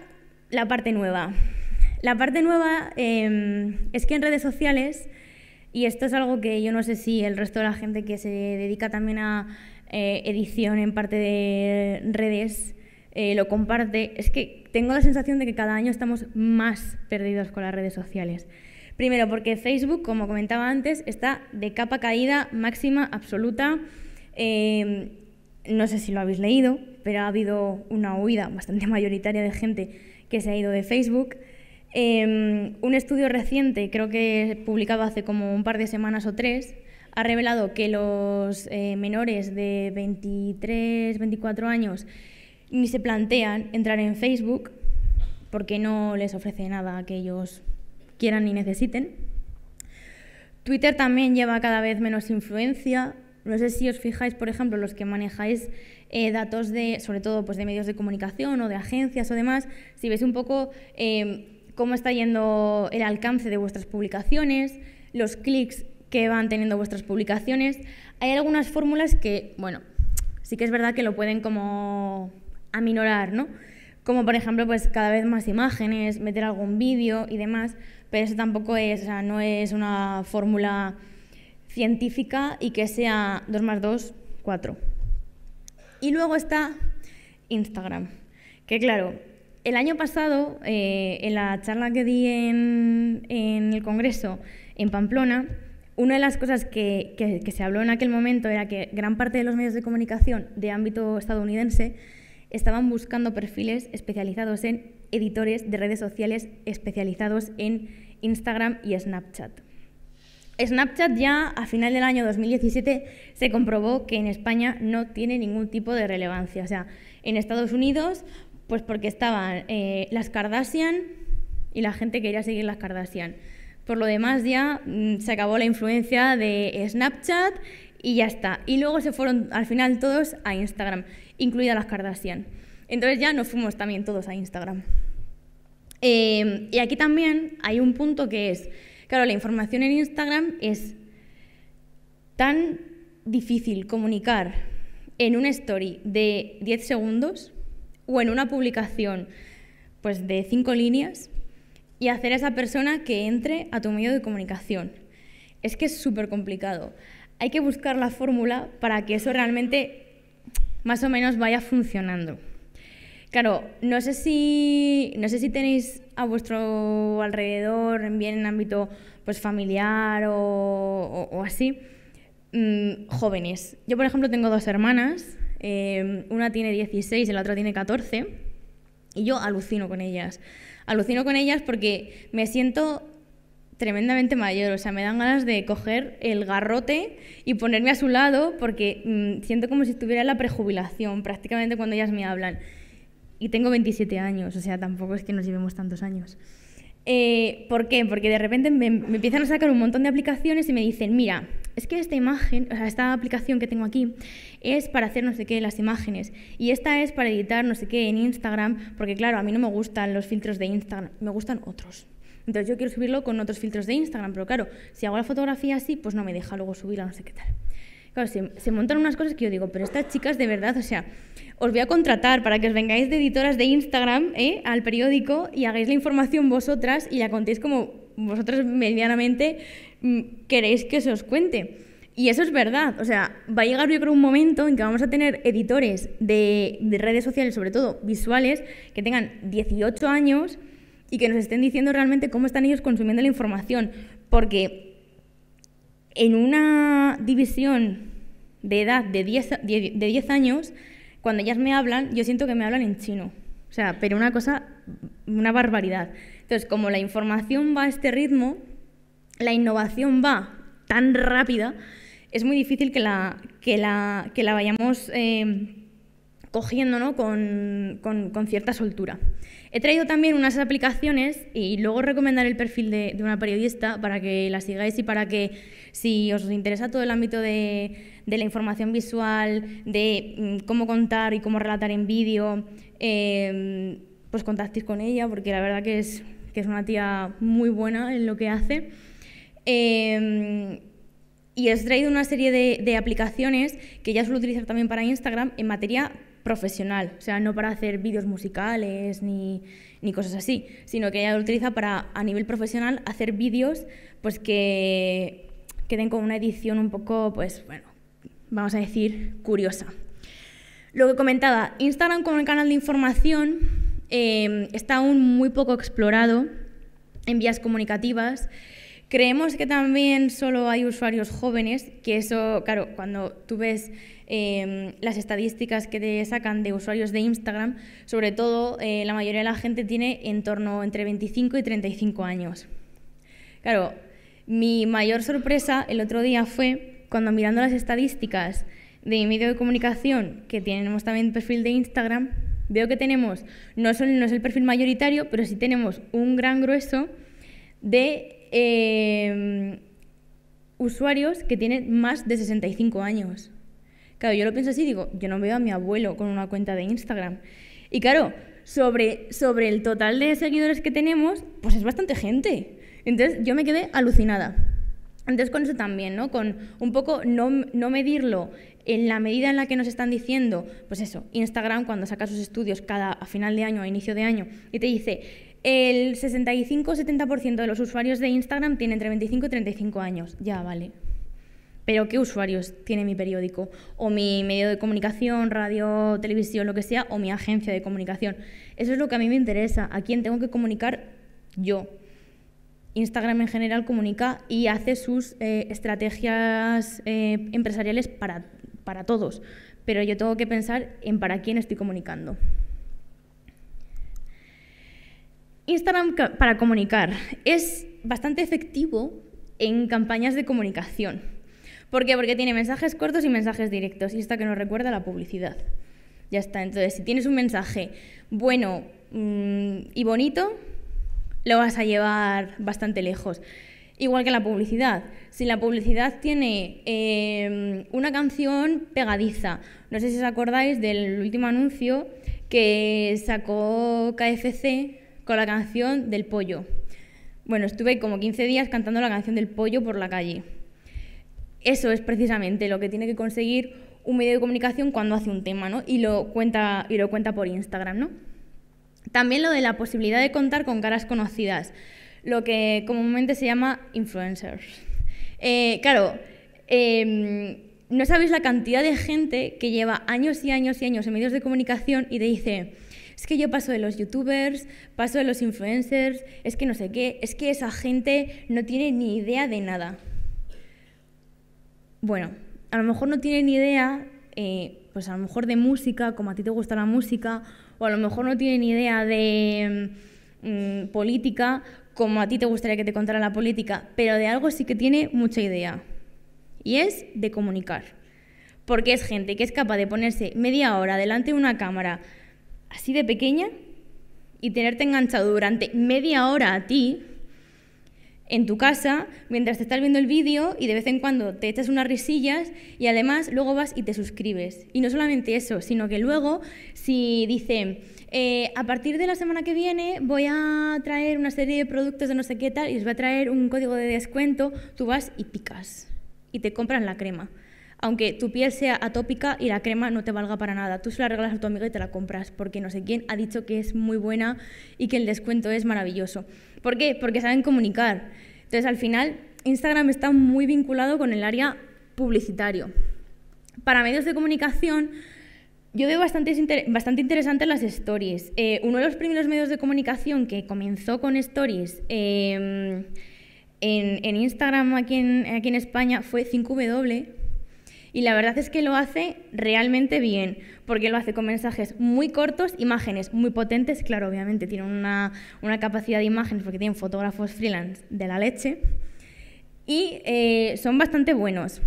la parte nueva. La parte nueva em, es que en redes sociales, y esto es algo que yo no sé si el resto de la gente que se dedica también a eh, edición en parte de redes eh, lo comparte, es que tengo la sensación de que cada año estamos más perdidos con las redes sociales. Primero, porque Facebook, como comentaba antes, está de capa caída máxima, absoluta. Em, no sé si lo habéis leído, pero ha habido una huida bastante mayoritaria de gente que se ha ido de Facebook. Em, un estudio reciente, creo que publicado hace como un par de semanas o tres, ha revelado que los eh, menores de 23, 24 años ni se plantean entrar en Facebook porque no les ofrece nada que ellos quieran ni necesiten. Twitter también lleva cada vez menos influencia. No sé si os fijáis, por ejemplo, los que manejáis eh, datos de, sobre todo pues de medios de comunicación o de agencias o demás, si veis un poco em, cómo está yendo el alcance de vuestras publicaciones, los clics que van teniendo vuestras publicaciones, hay algunas fórmulas que, bueno, sí que es verdad que lo pueden como aminorar, ¿no? Como por ejemplo, pues cada vez más imágenes, meter algún vídeo y demás, pero eso tampoco es, o sea, no es una fórmula científica y que sea 2 más 2, 4. Y luego está Instagram, que claro, el año pasado, eh, en la charla que di en, el Congreso en Pamplona, una de las cosas que se habló en aquel momento era que gran parte de los medios de comunicación de ámbito estadounidense estaban buscando perfiles especializados en editores de redes sociales especializados en Instagram y Snapchat. Snapchat ya a final del año 2017 se comprobó que en España no tiene ningún tipo de relevancia. O sea, en Estados Unidos, pues porque estaban eh, las Kardashian y la gente quería seguir las Kardashian. Por lo demás ya mm, se acabó la influencia de Snapchat y ya está. Y luego se fueron al final todos a Instagram, incluidas las Kardashian. Entonces ya nos fuimos también todos a Instagram. Eh, y aquí también hay un punto que es Claro, la información en Instagram es tan difícil comunicar en una story de 10 segundos o en una publicación pues de 5 líneas y hacer a esa persona que entre a tu medio de comunicación. Es que es súper complicado. Hay que buscar la fórmula para que eso realmente más o menos vaya funcionando. Claro, no sé si, no sé si tenéis a vuestro alrededor, bien en ámbito pues, familiar o, así, mm, jóvenes. Yo, por ejemplo, tengo dos hermanas, eh, una tiene 16 y la otra tiene 14, y yo alucino con ellas. Alucino con ellas porque me siento tremendamente mayor, o sea, me dan ganas de coger el garrote y ponerme a su lado porque mm, siento como si estuviera en la prejubilación prácticamente cuando ellas me hablan. Y tengo 27 años, o sea, tampoco es que nos llevemos tantos años. Eh, ¿Por qué? Porque de repente me, empiezan a sacar un montón de aplicaciones y me dicen, mira, es que esta imagen, esta aplicación que tengo aquí es para hacer no sé qué las imágenes y esta es para editar no sé qué en Instagram, porque claro, a mí no me gustan los filtros de Instagram, me gustan otros. Entonces yo quiero subirlo con otros filtros de Instagram, pero claro, si hago la fotografía así, pues no me deja luego subirla, no sé qué tal se, montan unas cosas que yo digo, pero estas chicas de verdad, o sea, os voy a contratar para que os vengáis de editoras de Instagram ¿eh? al periódico y hagáis la información vosotras y la contéis como vosotras medianamente mm, queréis que se os cuente. Y eso es verdad, o sea, va a llegar yo creo un momento en que vamos a tener editores de redes sociales, sobre todo visuales, que tengan 18 años y que nos estén diciendo realmente cómo están ellos consumiendo la información. Porque en una división de edad de 10, de años, cuando ellas me hablan, yo siento que me hablan en chino. O sea, pero una cosa, una barbaridad. Entonces, como la información va a este ritmo, la innovación va tan rápida, es muy difícil que la, que la, vayamos eh, cogiendo con cierta soltura. He traído también unas aplicaciones y luego recomendaré el perfil de, una periodista para que la sigáis y para que si os interesa todo el ámbito de, la información visual, de mm, cómo contar y cómo relatar en vídeo, em, pues contactéis con ella porque la verdad que es, que es una tía muy buena en lo que hace. Em, y os he traído una serie de, de aplicaciones que ya suelo utilizar también para Instagram en materia profesional, o sea, no para hacer vídeos musicales ni, cosas así, sino que ella lo utiliza para, a nivel profesional, hacer vídeos pues que queden con una edición un poco, pues bueno, vamos a decir, curiosa. Lo que comentaba, Instagram como el canal de información em, está aún muy poco explorado en vías comunicativas. Creemos que también solo hay usuarios jóvenes, que eso, claro, cuando tú ves Em, las estadísticas que te sacan de usuarios de Instagram, sobre todo eh, la mayoría de la gente tiene en torno entre 25 y 35 años. Claro, mi mayor sorpresa el otro día fue cuando mirando las estadísticas de mi medio de comunicación, que tenemos también perfil de Instagram, veo que tenemos, no, no es el perfil mayoritario, pero sí tenemos un gran grueso de em, usuarios que tienen más de 65 años. Claro, yo lo pienso así, digo, yo no veo a mi abuelo con una cuenta de Instagram. Y claro, sobre, sobre el total de seguidores que tenemos, pues es bastante gente. Entonces yo me quedé alucinada. Entonces con eso también, ¿no? Con un poco no, medirlo en la medida en la que nos están diciendo, pues eso, Instagram cuando saca sus estudios cada a final de año, a inicio de año, y te dice, el 65-70% de los usuarios de Instagram tienen entre 25 y 35 años. Ya, vale, pero ¿qué usuarios tiene mi periódico? O mi medio de comunicación, radio, televisión, lo que sea, o mi agencia de comunicación. Eso es lo que a mí me interesa, a quién tengo que comunicar yo. Instagram en general comunica y hace sus eh, estrategias eh, empresariales para todos, pero yo tengo que pensar en para quién estoy comunicando. Instagram para comunicar es bastante efectivo en campañas de comunicación ¿Por qué? Porque tiene mensajes cortos y mensajes directos. Y esta que nos recuerda la publicidad. Ya está. Entonces, si tienes un mensaje bueno mm, y bonito, lo vas a llevar bastante lejos. Igual que la publicidad. Si la publicidad tiene em, una canción pegadiza, no sé si os acordáis del último anuncio que sacó KFC con la canción del pollo. Bueno, estuve como 15 días cantando la canción del pollo por la calle eso es precisamente lo que tiene que conseguir un medio de comunicación cuando hace un tema, ¿no? Y lo cuenta, y lo cuenta por Instagram, ¿no? También lo de la posibilidad de contar con caras conocidas, lo que comúnmente se llama influencers. Eh, claro, em, no sabéis la cantidad de gente que lleva años y años y años en medios de comunicación y te dice, es que yo paso de los youtubers, paso de los influencers, es que no sé qué, es que esa gente no tiene ni idea de nada bueno, a lo mejor no tienen idea, eh, pues a lo mejor de música, como a ti te gusta la música, o a lo mejor no tienen idea de mm, mm, política, como a ti te gustaría que te contara la política, pero de algo sí que tiene mucha idea, y es de comunicar. Porque es gente que es capaz de ponerse media hora delante de una cámara así de pequeña y tenerte enganchado durante media hora a ti en tu casa mientras te estás viendo el vídeo y de vez en cuando te echas unas risillas y además luego vas y te suscribes. Y no solamente eso, sino que luego si dice, eh, a partir de la semana que viene voy a traer una serie de productos de no sé qué tal y os voy a traer un código de descuento, tú vas y picas y te compras la crema. Aunque tu piel sea atópica y la crema no te valga para nada, tú se la regalas a tu amiga y te la compras porque no sé quién ha dicho que es muy buena y que el descuento es maravilloso. ¿Por qué? Porque saben comunicar. Entonces, al final, Instagram está muy vinculado con el área publicitario. Para medios de comunicación, yo veo bastante, bastante interesantes las stories. Eh, uno de los primeros medios de comunicación que comenzó con stories em, en, Instagram aquí en, aquí en España fue 5W, y la verdad es que lo hace realmente bien, porque lo hace con mensajes muy cortos, imágenes muy potentes, claro, obviamente tiene una, capacidad de imágenes porque tienen fotógrafos freelance de la leche, y eh, son bastante buenos.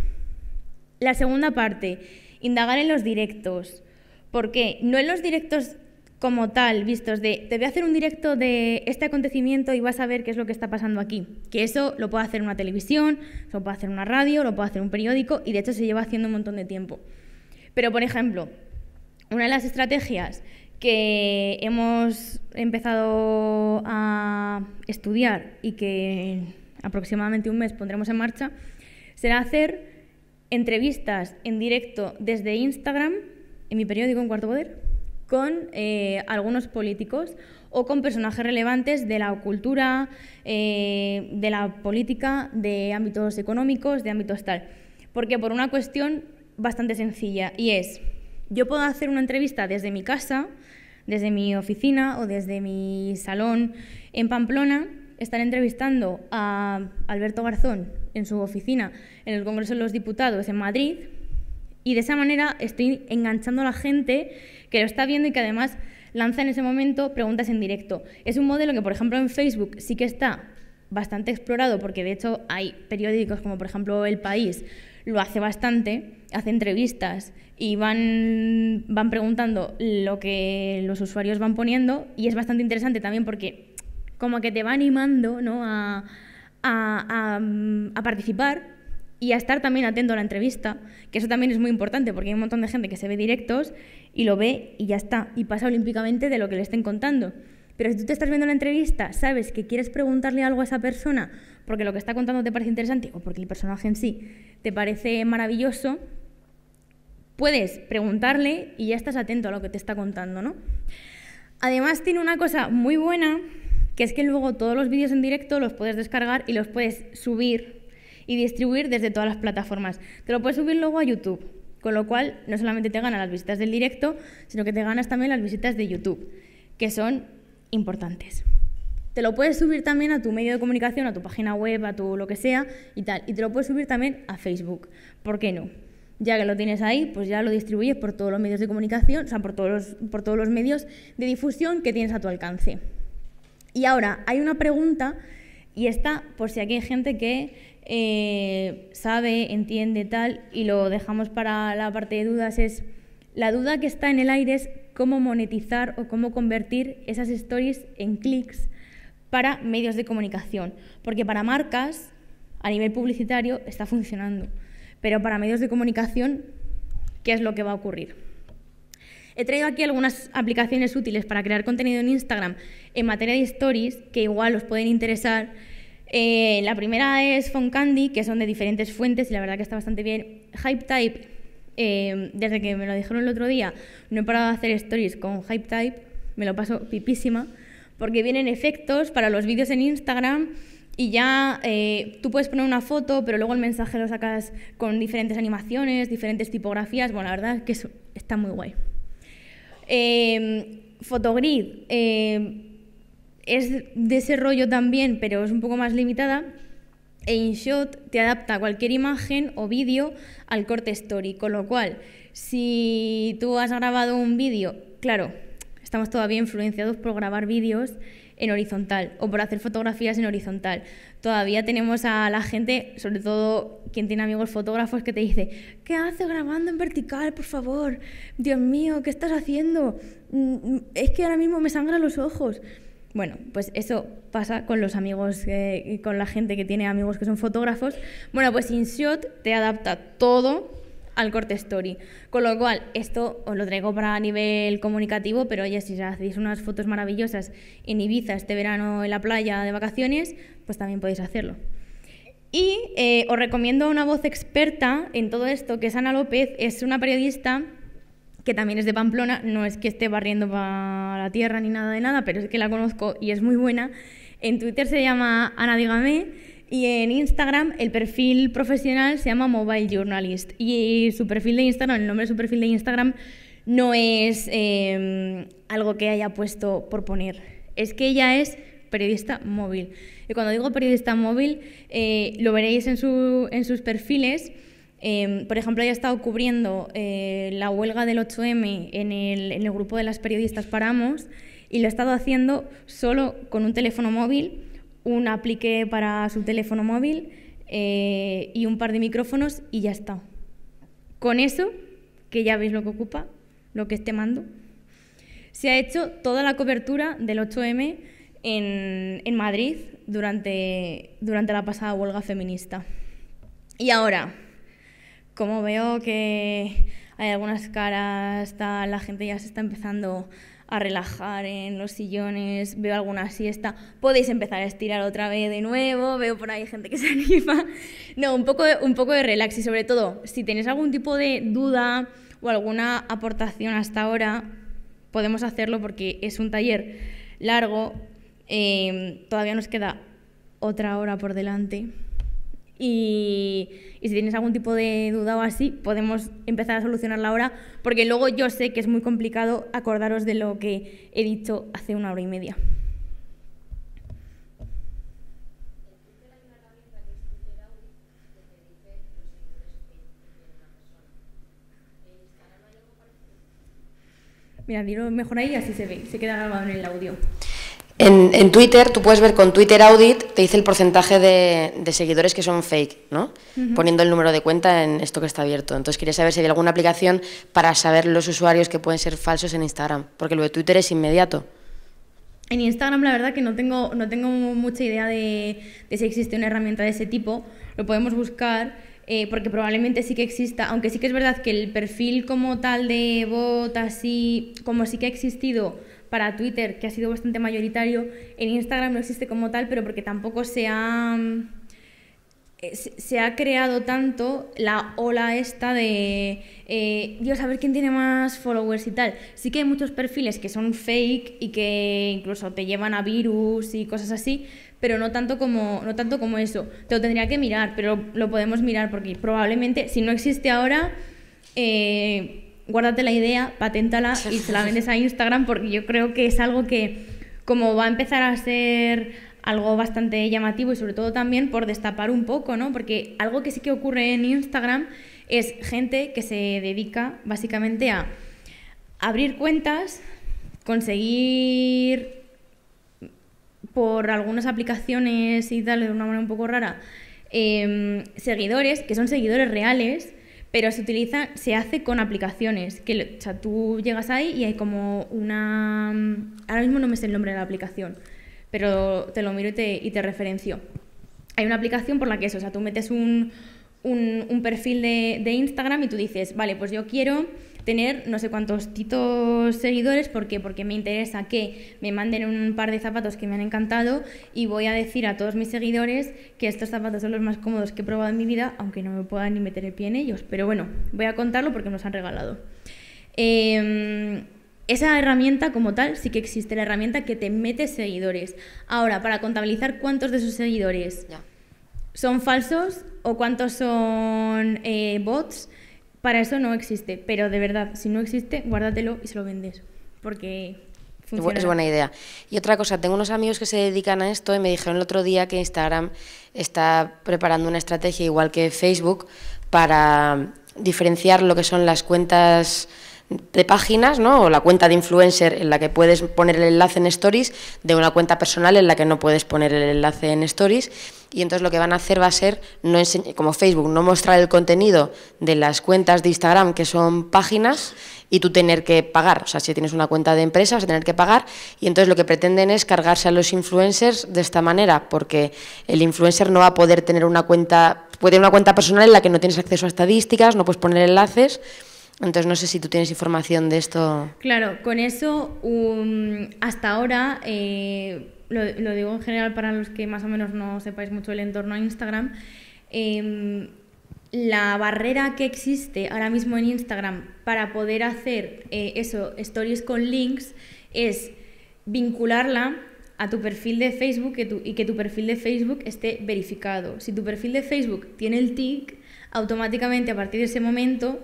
La segunda parte, indagar en los directos, porque no en los directos como tal, vistos de te voy a hacer un directo de este acontecimiento y vas a ver qué es lo que está pasando aquí. Que eso lo puede hacer una televisión, lo puede hacer una radio, lo puede hacer un periódico y de hecho se lleva haciendo un montón de tiempo. Pero, por ejemplo, una de las estrategias que hemos empezado a estudiar y que aproximadamente un mes pondremos en marcha será hacer entrevistas en directo desde Instagram, en mi periódico, en Cuarto Poder, con eh, algunos políticos o con personajes relevantes de la cultura, eh, de la política, de ámbitos económicos, de ámbitos tal. Porque por una cuestión bastante sencilla y es, yo puedo hacer una entrevista desde mi casa, desde mi oficina o desde mi salón en Pamplona, estar entrevistando a Alberto Garzón en su oficina en el Congreso de los Diputados en Madrid y de esa manera estoy enganchando a la gente que lo está viendo y que además lanza en ese momento preguntas en directo. Es un modelo que, por ejemplo, en Facebook sí que está bastante explorado, porque de hecho hay periódicos como por ejemplo El País, lo hace bastante, hace entrevistas y van, van preguntando lo que los usuarios van poniendo y es bastante interesante también porque como que te va animando ¿no? a, a, a, a participar y a estar también atento a la entrevista, que eso también es muy importante porque hay un montón de gente que se ve directos y lo ve y ya está, y pasa olímpicamente de lo que le estén contando. Pero si tú te estás viendo la entrevista, sabes que quieres preguntarle algo a esa persona porque lo que está contando te parece interesante o porque el personaje en sí te parece maravilloso, puedes preguntarle y ya estás atento a lo que te está contando, ¿no? Además tiene una cosa muy buena, que es que luego todos los vídeos en directo los puedes descargar y los puedes subir y distribuir desde todas las plataformas. Te lo puedes subir luego a YouTube, con lo cual no solamente te ganas las visitas del directo, sino que te ganas también las visitas de YouTube, que son importantes. Te lo puedes subir también a tu medio de comunicación, a tu página web, a tu lo que sea y tal. Y te lo puedes subir también a Facebook. ¿Por qué no? Ya que lo tienes ahí, pues ya lo distribuyes por todos los medios de comunicación, o sea, por todos los, por todos los medios de difusión que tienes a tu alcance. Y ahora, hay una pregunta, y esta, por si aquí hay gente que eh, sabe, entiende tal, y lo dejamos para la parte de dudas, es la duda que está en el aire es cómo monetizar o cómo convertir esas stories en clics para medios de comunicación, porque para marcas a nivel publicitario está funcionando, pero para medios de comunicación, ¿qué es lo que va a ocurrir? He traído aquí algunas aplicaciones útiles para crear contenido en Instagram en materia de stories que igual os pueden interesar eh, la primera es candy que son de diferentes fuentes y la verdad que está bastante bien. Hype Type, eh, desde que me lo dijeron el otro día, no he parado de hacer stories con Hype Type, me lo paso pipísima, porque vienen efectos para los vídeos en Instagram y ya eh, tú puedes poner una foto, pero luego el mensaje lo sacas con diferentes animaciones, diferentes tipografías. Bueno, la verdad que eso está muy guay. Fotogrid es de ese rollo también, pero es un poco más limitada. E InShot te adapta cualquier imagen o vídeo al corte story, con lo cual, si tú has grabado un vídeo, claro, estamos todavía influenciados por grabar vídeos en horizontal o por hacer fotografías en horizontal. Todavía tenemos a la gente, sobre todo quien tiene amigos fotógrafos, que te dice, ¿qué haces grabando en vertical, por favor? Dios mío, ¿qué estás haciendo? Mm, mm, es que ahora mismo me sangran los ojos. Bueno, pues eso pasa con los amigos, con la gente que tiene amigos que son fotógrafos. Bueno, pues InShot te adapta todo al corte story. Con lo cual, esto os lo traigo para nivel comunicativo, pero oye, si hacéis unas fotos maravillosas en Ibiza este verano en la playa de vacaciones, pues también podéis hacerlo. Y eh, os recomiendo a una voz experta en todo esto, que es Ana López, es una periodista que también es de Pamplona, no es que esté barriendo para la tierra ni nada de nada, pero es que la conozco y es muy buena. En Twitter se llama Ana Dígame y en Instagram el perfil profesional se llama Mobile Journalist y su perfil de Instagram, el nombre de su perfil de Instagram no es em, algo que haya puesto por poner, es que ella es periodista móvil. Y cuando digo periodista móvil, eh, lo veréis en, en sus perfiles. Em, por ejemplo, yo he estado cubriendo eh, la huelga del 8M en el, grupo de las periodistas Paramos y lo he estado haciendo solo con un teléfono móvil, un aplique para su teléfono móvil eh, y un par de micrófonos y ya está. Con eso, que ya veis lo que ocupa, lo que esté mando, se ha hecho toda la cobertura del 8M en, en Madrid durante, durante la pasada huelga feminista. Y ahora, como veo que hay algunas caras, la gente ya se está empezando a relajar en los sillones, veo alguna siesta, podéis empezar a estirar otra vez de nuevo, veo por ahí gente que se anima. No, un poco, un poco de relax y sobre todo, si tenéis algún tipo de duda o alguna aportación hasta ahora, podemos hacerlo porque es un taller largo, eh, todavía nos queda otra hora por delante. Y, si tienes algún tipo de duda o así, podemos empezar a solucionarla ahora, porque luego yo sé que es muy complicado acordaros de lo que he dicho hace una hora y media. Mira, dilo mejor ahí, así se ve, se queda grabado en el audio. En, Twitter, tú puedes ver con Twitter Audit, te dice el porcentaje de, seguidores que son fake, ¿no? Poniendo el número de cuenta en esto que está abierto. Entonces quería saber si hay alguna aplicación para saber los usuarios que pueden ser falsos en Instagram, porque lo de Twitter es inmediato. En Instagram la verdad que no tengo, no tengo mucha idea de, si existe una herramienta de ese tipo, lo podemos buscar. Eh, porque probablemente sí que exista, aunque sí que es verdad que el perfil como tal de bot, así como sí que ha existido para Twitter, que ha sido bastante mayoritario. En Instagram no existe como tal, pero porque tampoco se ha, eh, se ha creado tanto la ola esta de eh, Dios, a ver quién tiene más followers y tal. Sí que hay muchos perfiles que son fake y que incluso te llevan a virus y cosas así, pero no tanto como, no tanto como eso. Te lo tendría que mirar, pero lo podemos mirar porque probablemente si no existe ahora... Eh, guárdate la idea, paténtala y se la vendes a Instagram porque yo creo que es algo que como va a empezar a ser algo bastante llamativo y sobre todo también por destapar un poco, ¿no? Porque algo que sí que ocurre en Instagram es gente que se dedica básicamente a abrir cuentas, conseguir por algunas aplicaciones y tal, de una manera un poco rara, em, seguidores, que son seguidores reales, pero se utiliza, se hace con aplicaciones, que o sea, tú llegas ahí y hay como una... Mm, ahora mismo no me sé el nombre de la aplicación, pero te lo miro y te, y te referencio. Hay una aplicación por la que eso, o sea, tú metes un, perfil de, de Instagram y tú dices, vale, pues yo quiero tener no sé cuántos titos seguidores, porque Porque me interesa que me manden un par de zapatos que me han encantado y voy a decir a todos mis seguidores que estos zapatos son los más cómodos que he probado en mi vida, aunque no me puedan ni meter el pie en ellos. Pero bueno, voy a contarlo porque me han regalado. Em, esa herramienta como tal sí que existe, la herramienta que te mete seguidores. Ahora, para contabilizar cuántos de sus seguidores son falsos o cuántos son eh, bots, para eso no existe, pero de verdad, si no existe, guárdatelo y se lo vendes, porque funciona. Es buena idea. Y otra cosa, tengo unos amigos que se dedican a esto y me dijeron el otro día que Instagram está preparando una estrategia igual que Facebook para diferenciar lo que son las cuentas de páginas, ¿no? O la cuenta de influencer en la que puedes poner el enlace en stories de una cuenta personal en la que no puedes poner el enlace en stories y entonces lo que van a hacer va a ser, no como Facebook, no mostrar el contenido de las cuentas de Instagram, que son páginas, y tú tener que pagar. O sea, si tienes una cuenta de empresa, vas a tener que pagar. Y entonces lo que pretenden es cargarse a los influencers de esta manera, porque el influencer no va a poder tener una cuenta, puede tener una cuenta personal en la que no tienes acceso a estadísticas, no puedes poner enlaces. Entonces no sé si tú tienes información de esto. Claro, con eso um, hasta ahora eh, lo, digo en general para los que más o menos no sepáis mucho el entorno a Instagram, em, la barrera que existe ahora mismo en Instagram para poder hacer eh, eso, stories con links, es vincularla a tu perfil de Facebook y que tu perfil de Facebook esté verificado. Si tu perfil de Facebook tiene el TIC, automáticamente a partir de ese momento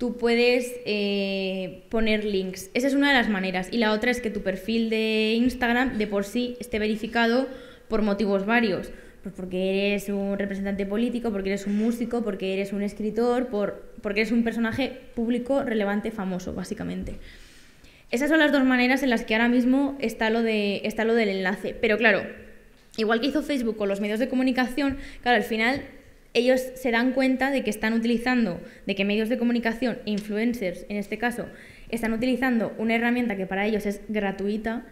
tú puedes eh, poner links. Esa es una de las maneras. Y la otra es que tu perfil de Instagram de por sí esté verificado por motivos varios. Pues porque eres un representante político, porque eres un músico, porque eres un escritor, por, porque eres un personaje público relevante, famoso, básicamente. Esas son las dos maneras en las que ahora mismo está lo, de, está lo del enlace. Pero claro, igual que hizo Facebook con los medios de comunicación, claro, al final ellos se dan cuenta de que están utilizando, de que medios de comunicación influencers, en este caso, están utilizando una herramienta que para ellos es gratuita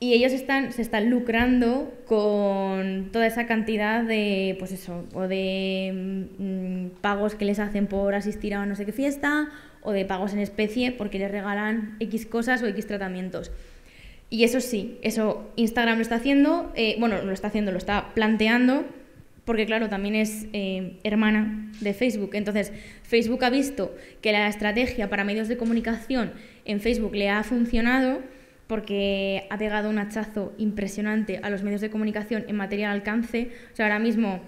y ellos están, se están lucrando con toda esa cantidad de, pues eso, o de mm, pagos que les hacen por asistir a no sé qué fiesta, o de pagos en especie porque les regalan X cosas o X tratamientos. Y eso sí, eso Instagram lo está haciendo, eh, bueno, lo está haciendo, lo está planteando porque claro, también es eh, hermana de Facebook. Entonces, Facebook ha visto que la estrategia para medios de comunicación en Facebook le ha funcionado porque ha pegado un hachazo impresionante a los medios de comunicación en materia de alcance. O sea, ahora mismo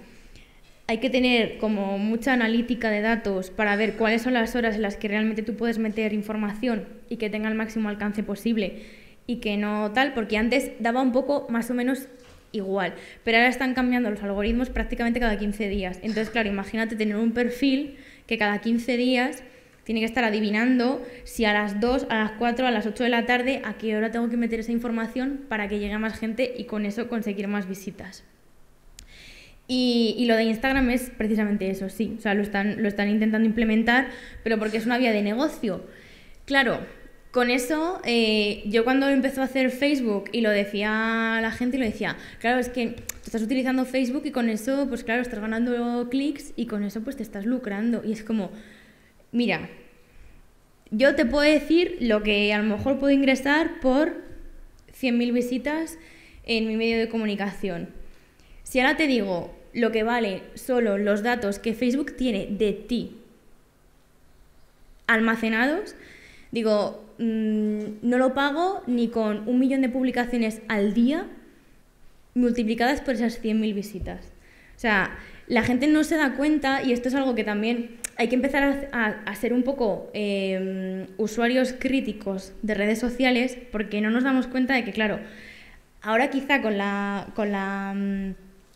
hay que tener como mucha analítica de datos para ver cuáles son las horas en las que realmente tú puedes meter información y que tenga el máximo alcance posible y que no tal, porque antes daba un poco más o menos igual. Pero ahora están cambiando los algoritmos prácticamente cada 15 días. Entonces, claro, imagínate tener un perfil que cada 15 días tiene que estar adivinando si a las 2, a las 4, a las 8 de la tarde, a qué hora tengo que meter esa información para que llegue más gente y con eso conseguir más visitas. Y, lo de Instagram es precisamente eso, sí. O sea, lo están, lo están intentando implementar, pero porque es una vía de negocio. Claro, con eso, eh, yo cuando empezó a hacer Facebook y lo decía la gente, y lo decía, claro, es que estás utilizando Facebook y con eso, pues claro, estás ganando clics y con eso pues te estás lucrando. Y es como, mira, yo te puedo decir lo que a lo mejor puedo ingresar por 100.000 visitas en mi medio de comunicación. Si ahora te digo lo que vale solo los datos que Facebook tiene de ti almacenados, digo, Mm, no lo pago ni con un millón de publicaciones al día multiplicadas por esas 100.000 visitas. O sea, la gente no se da cuenta, y esto es algo que también hay que empezar a, ser un poco em, usuarios críticos de redes sociales, porque no nos damos cuenta de que, claro, ahora quizá con la, con la, mm,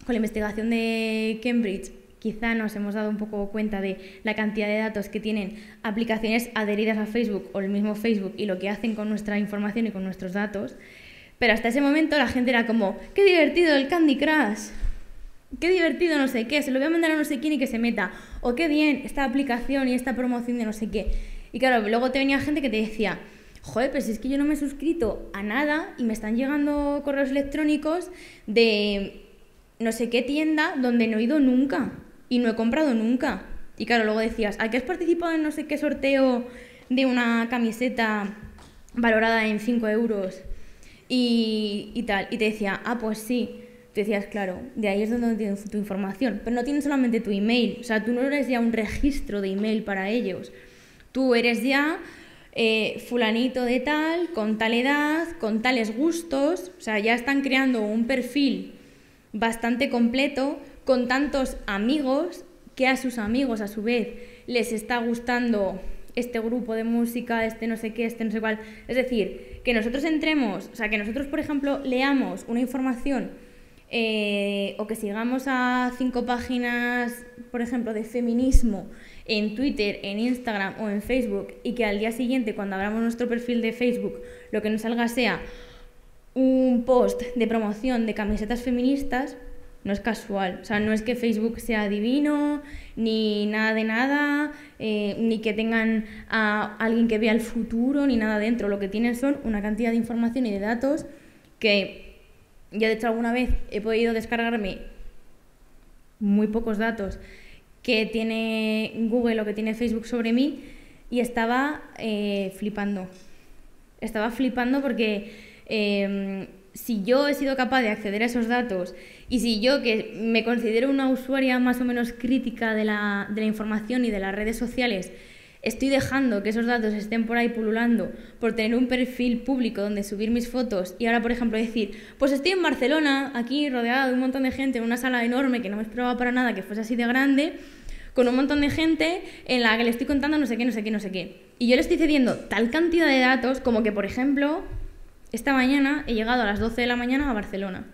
con la investigación de Cambridge quizá nos hemos dado un poco cuenta de la cantidad de datos que tienen aplicaciones adheridas a Facebook o el mismo Facebook y lo que hacen con nuestra información y con nuestros datos. Pero hasta ese momento la gente era como, qué divertido el Candy Crush, qué divertido no sé qué, se lo voy a mandar a no sé quién y que se meta, o qué bien esta aplicación y esta promoción de no sé qué. Y claro, luego te venía gente que te decía, joder, pero si es que yo no me he suscrito a nada y me están llegando correos electrónicos de no sé qué tienda donde no he ido nunca y no he comprado nunca. Y claro, luego decías, ¿a qué has participado en no sé qué sorteo de una camiseta valorada en 5 euros? Y, tal. Y te decía, ah, pues sí. Te decías, claro, de ahí es donde tienes tu información. Pero no tienes solamente tu email. O sea, tú no eres ya un registro de email para ellos. Tú eres ya eh, fulanito de tal, con tal edad, con tales gustos. O sea, ya están creando un perfil bastante completo con tantos amigos que a sus amigos a su vez les está gustando este grupo de música, este no sé qué, este no sé cuál. Es decir, que nosotros entremos, o sea, que nosotros, por ejemplo, leamos una información eh, o que sigamos a cinco páginas, por ejemplo, de feminismo en Twitter, en Instagram o en Facebook y que al día siguiente, cuando abramos nuestro perfil de Facebook, lo que nos salga sea un post de promoción de camisetas feministas, no es casual. O sea, no es que Facebook sea divino, ni nada de nada, eh, ni que tengan a alguien que vea el futuro, ni nada dentro. Lo que tienen son una cantidad de información y de datos que ya de hecho alguna vez he podido descargarme muy pocos datos que tiene Google o que tiene Facebook sobre mí y estaba eh, flipando. Estaba flipando porque... Eh, si yo he sido capaz de acceder a esos datos y si yo, que me considero una usuaria más o menos crítica de la, de la información y de las redes sociales, estoy dejando que esos datos estén por ahí pululando por tener un perfil público donde subir mis fotos y ahora, por ejemplo, decir, pues estoy en Barcelona, aquí rodeada de un montón de gente, en una sala enorme que no me esperaba para nada que fuese así de grande, con un montón de gente en la que le estoy contando no sé qué, no sé qué, no sé qué. Y yo le estoy cediendo tal cantidad de datos como que, por ejemplo, esta mañana he llegado a las 12 de la mañana a Barcelona.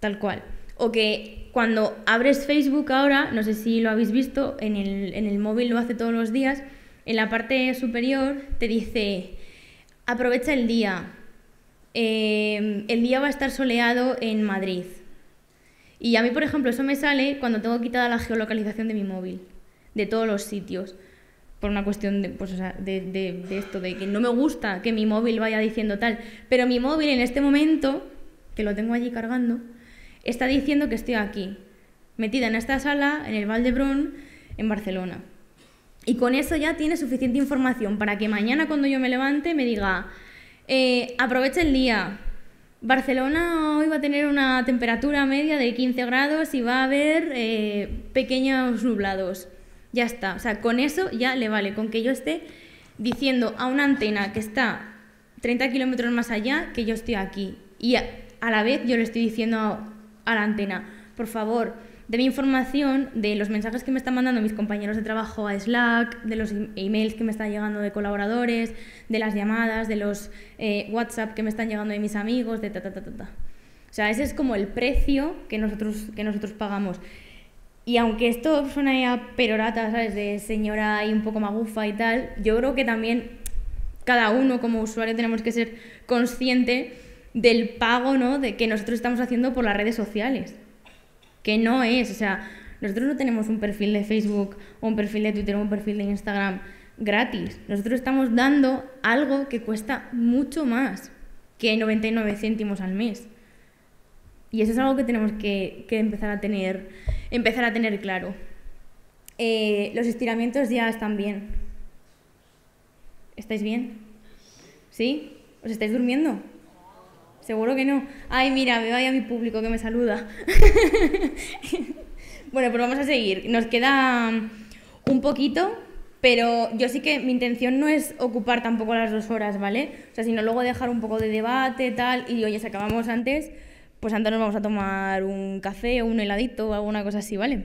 Tal cual. O que cuando abres Facebook ahora, no sé si lo habéis visto, en el, móvil lo hace todos los días, en la parte superior te dice, aprovecha el día. Em, el día va a estar soleado en Madrid. Y a mí, por ejemplo, eso me sale cuando tengo quitada la geolocalización de mi móvil, de todos los sitios por una cuestión pues, de, esto, de que no me gusta que mi móvil vaya diciendo tal, pero mi móvil en este momento, que lo tengo allí cargando, está diciendo que estoy aquí, metida en esta sala, en el de brun en Barcelona. Y con eso ya tiene suficiente información para que mañana cuando yo me levante me diga, eh, aprovecha el día, Barcelona hoy va a tener una temperatura media de 15 grados y va a haber eh, pequeños nublados ya está, o sea, con eso ya le vale, con que yo esté diciendo a una antena que está 30 kilómetros más allá que yo estoy aquí. Y a, la vez yo le estoy diciendo a, la antena, por favor, mi información de los mensajes que me están mandando mis compañeros de trabajo a Slack, de los e-, emails que me están llegando de colaboradores, de las llamadas, de los eh, WhatsApp que me están llegando de mis amigos, de ta, ta, ta, ta, O sea, ese es como el precio que nosotros, que nosotros pagamos. Y aunque esto suena ya perorata, ¿sabes? De señora y un poco magufa y tal, yo creo que también cada uno como usuario tenemos que ser consciente del pago, De que nosotros estamos haciendo por las redes sociales. Que no es, o sea, nosotros no tenemos un perfil de Facebook o un perfil de Twitter o un perfil de Instagram gratis. Nosotros estamos dando algo que cuesta mucho más que 99 céntimos al mes. Y eso es algo que tenemos que, empezar, a tener, empezar a tener claro. Eh, los estiramientos ya están bien. ¿Estáis bien? ¿Sí? ¿Os estáis durmiendo? Seguro que no. Ay, mira, me ahí a mi público que me saluda. bueno, pues vamos a seguir. Nos queda un poquito, pero yo sí que mi intención no es ocupar tampoco las dos horas, ¿vale? O sea, sino luego dejar un poco de debate, tal, y oye, si acabamos antes, pues antes nos vamos a tomar un café o un heladito o alguna cosa así, ¿vale?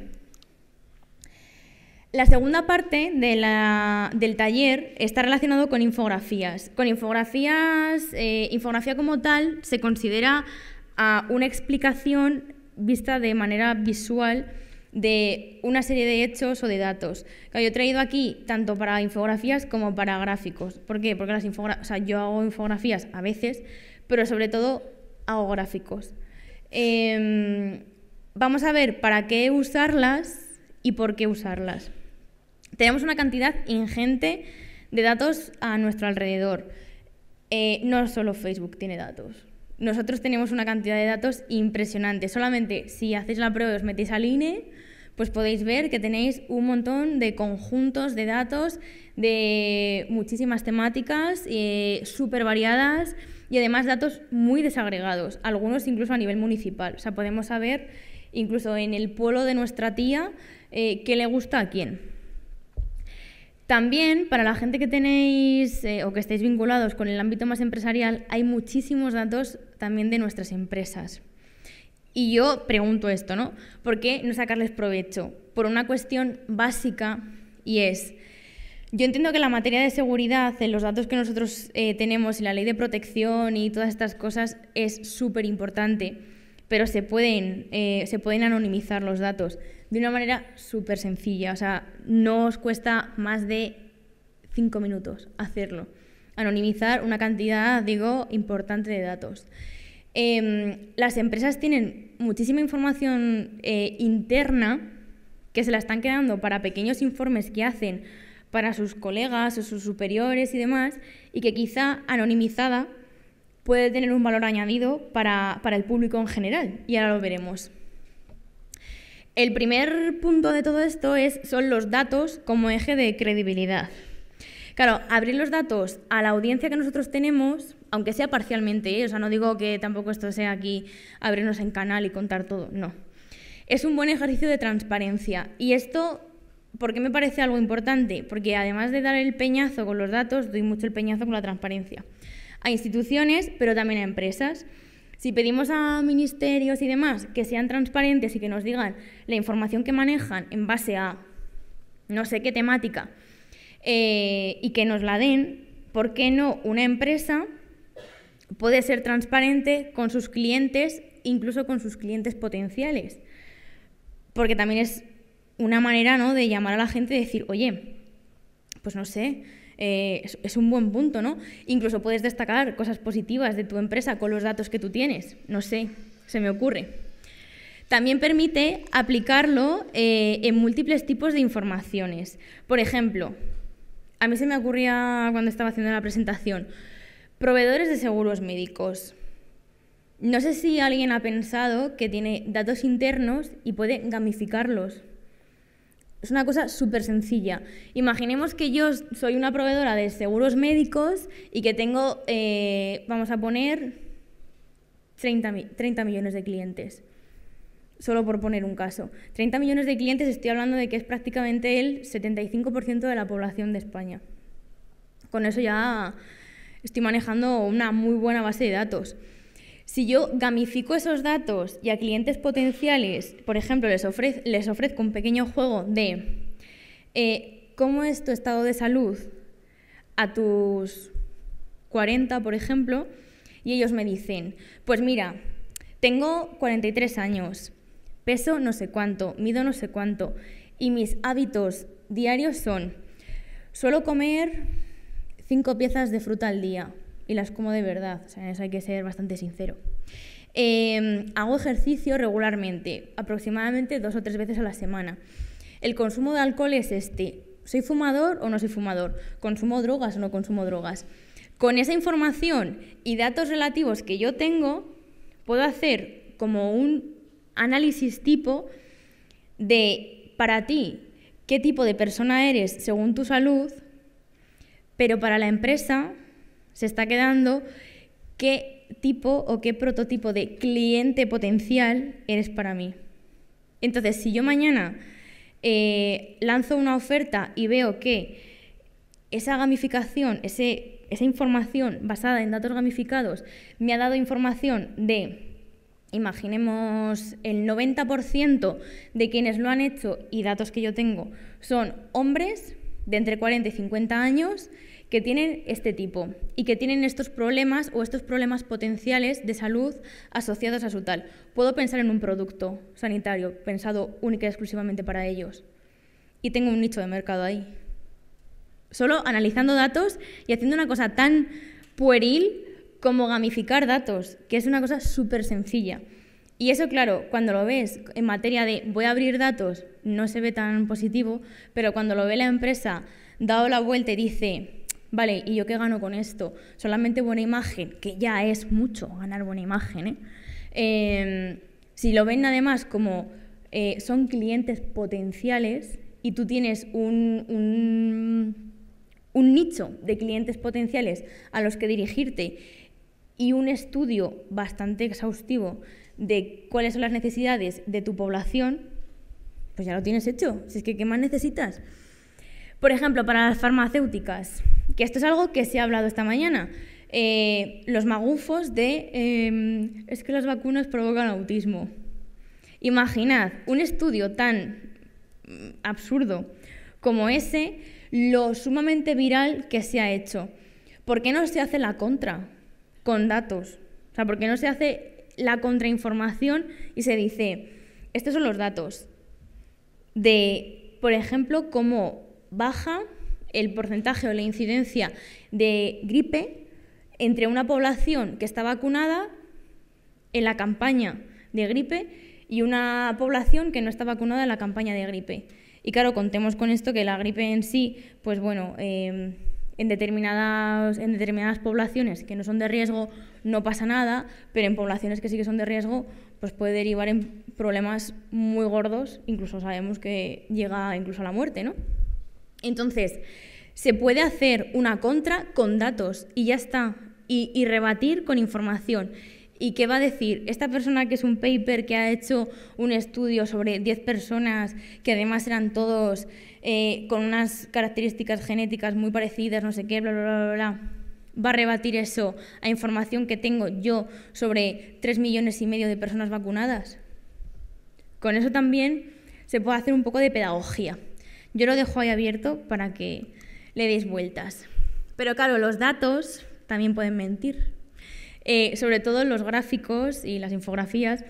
La segunda parte del taller está relacionado con infografías. Con infografías, eh, infografía como tal se considera a ah, una explicación vista de manera visual de una serie de hechos o de datos. yo he traído aquí tanto para infografías como para gráficos. ¿Por qué? Porque las o sea, yo hago infografías a veces, pero sobre todo hago gráficos. Em, vamos a ver para qué usarlas y por qué usarlas. Tenemos una cantidad ingente de datos a nuestro alrededor. Eh, no solo Facebook tiene datos. Nosotros tenemos una cantidad de datos impresionante. Solamente si hacéis la prueba y os metéis al INE, pues podéis ver que tenéis un montón de conjuntos de datos de muchísimas temáticas, eh, súper variadas y además datos muy desagregados, algunos incluso a nivel municipal. O sea, podemos saber incluso en el pueblo de nuestra tía eh, qué le gusta a quién. También para la gente que tenéis eh, o que estáis vinculados con el ámbito más empresarial, hay muchísimos datos también de nuestras empresas. Y yo pregunto esto, ¿no? ¿Por qué no sacarles provecho? Por una cuestión básica y es, yo entiendo que la materia de seguridad, en los datos que nosotros eh, tenemos y la ley de protección y todas estas cosas es súper importante, pero se pueden, eh, se pueden anonimizar los datos de una manera súper sencilla. O sea, no os cuesta más de cinco minutos hacerlo. Anonimizar una cantidad, digo, importante de datos. Em, las empresas tienen muchísima información eh, interna que se la están quedando para pequeños informes que hacen para sus colegas o sus superiores y demás, y que quizá anonimizada puede tener un valor añadido para, el público en general, y ahora lo veremos. El primer punto de todo esto es, son los datos como eje de credibilidad. Claro, abrir los datos a la audiencia que nosotros tenemos, aunque sea parcialmente, ¿eh? o sea, no digo que tampoco esto sea aquí abrirnos en canal y contar todo, no. Es un buen ejercicio de transparencia y esto ¿Por qué me parece algo importante? Porque además de dar el peñazo con los datos, doy mucho el peñazo con la transparencia. A instituciones, pero también a empresas. Si pedimos a ministerios y demás que sean transparentes y que nos digan la información que manejan en base a no sé qué temática eh, y que nos la den, ¿por qué no una empresa puede ser transparente con sus clientes, incluso con sus clientes potenciales? Porque también es una manera ¿no? de llamar a la gente y decir, oye, pues no sé, eh, es, un buen punto, ¿no? Incluso puedes destacar cosas positivas de tu empresa con los datos que tú tienes, no sé, se me ocurre. También permite aplicarlo eh, en múltiples tipos de informaciones. Por ejemplo, a mí se me ocurría cuando estaba haciendo la presentación, proveedores de seguros médicos. No sé si alguien ha pensado que tiene datos internos y puede gamificarlos. Es una cosa súper sencilla. Imaginemos que yo soy una proveedora de seguros médicos y que tengo, eh, vamos a poner, 30, 30 millones de clientes solo por poner un caso. 30 millones de clientes, estoy hablando de que es prácticamente el 75% de la población de España. Con eso ya estoy manejando una muy buena base de datos. Si yo gamifico esos datos y a clientes potenciales, por ejemplo, les, ofrezco un pequeño juego de eh, cómo es tu estado de salud a tus 40, por ejemplo, y ellos me dicen, pues mira, tengo 43 años, peso no sé cuánto, mido no sé cuánto, y mis hábitos diarios son, suelo comer cinco piezas de fruta al día, las como de verdad. eso hay que ser bastante sincero. Em, hago ejercicio regularmente, aproximadamente dos o tres veces a la semana. El consumo de alcohol es este. ¿Soy fumador o no soy fumador? ¿Consumo drogas o no consumo drogas? Con esa información y datos relativos que yo tengo, puedo hacer como un análisis tipo de, para ti, qué tipo de persona eres según tu salud, pero para la empresa, se está quedando qué tipo o qué prototipo de cliente potencial eres para mí. Entonces, si yo mañana eh, lanzo una oferta y veo que esa gamificación, esa información basada en datos gamificados, me ha dado información de imaginemos el 90% de quienes lo han hecho y datos que yo tengo son hombres de entre 40 y 50 años que tienen este tipo y que tienen estos problemas o estos problemas potenciales de salud asociados a su tal. Puedo pensar en un producto sanitario pensado única y exclusivamente para ellos y tengo un nicho de mercado ahí. Solo analizando datos y haciendo una cosa tan pueril como gamificar datos, que es una cosa súper sencilla. Y eso, claro, cuando lo ves en materia de voy a abrir datos, no se ve tan positivo, pero cuando lo ve la empresa, dado la vuelta y dice, vale, ¿y yo qué gano con esto? Solamente buena imagen, que ya es mucho ganar buena imagen. ¿eh? Em, si lo ven además como eh, son clientes potenciales y tú tienes un, un, un nicho de clientes potenciales a los que dirigirte y un estudio bastante exhaustivo de cuáles son las necesidades de tu población, pues ya lo tienes hecho. Si es que, ¿qué más necesitas? Por ejemplo, para las farmacéuticas, que esto es algo que se ha hablado esta mañana. Eh, los magufos de em, es que las vacunas provocan autismo. Imaginad un estudio tan mm, absurdo como ese, lo sumamente viral que se ha hecho. ¿Por qué no se hace la contra con datos? O sea, ¿por qué no se hace la contrainformación y se dice, estos son los datos de, por ejemplo, cómo baja el porcentaje o la incidencia de gripe entre una población que está vacunada en la campaña de gripe y una población que no está vacunada en la campaña de gripe. Y claro, contemos con esto que la gripe en sí, pues bueno, em, en, determinadas, en determinadas poblaciones que no son de riesgo no pasa nada, pero en poblaciones que sí que son de riesgo, pues puede derivar en problemas muy gordos, incluso sabemos que llega incluso a la muerte, ¿no? Entonces, se puede hacer una contra con datos y ya está, y, rebatir con información. ¿Y qué va a decir? Esta persona que es un paper que ha hecho un estudio sobre 10 personas que además eran todos eh, con unas características genéticas muy parecidas, no sé qué, bla, bla, bla, bla, va a rebatir eso a información que tengo yo sobre 3 millones y medio de personas vacunadas. Con eso también se puede hacer un poco de pedagogía. Yo lo dejo ahí abierto para que le deis vueltas. Pero claro, los datos también pueden mentir. Eh, sobre todo los gráficos y las infografías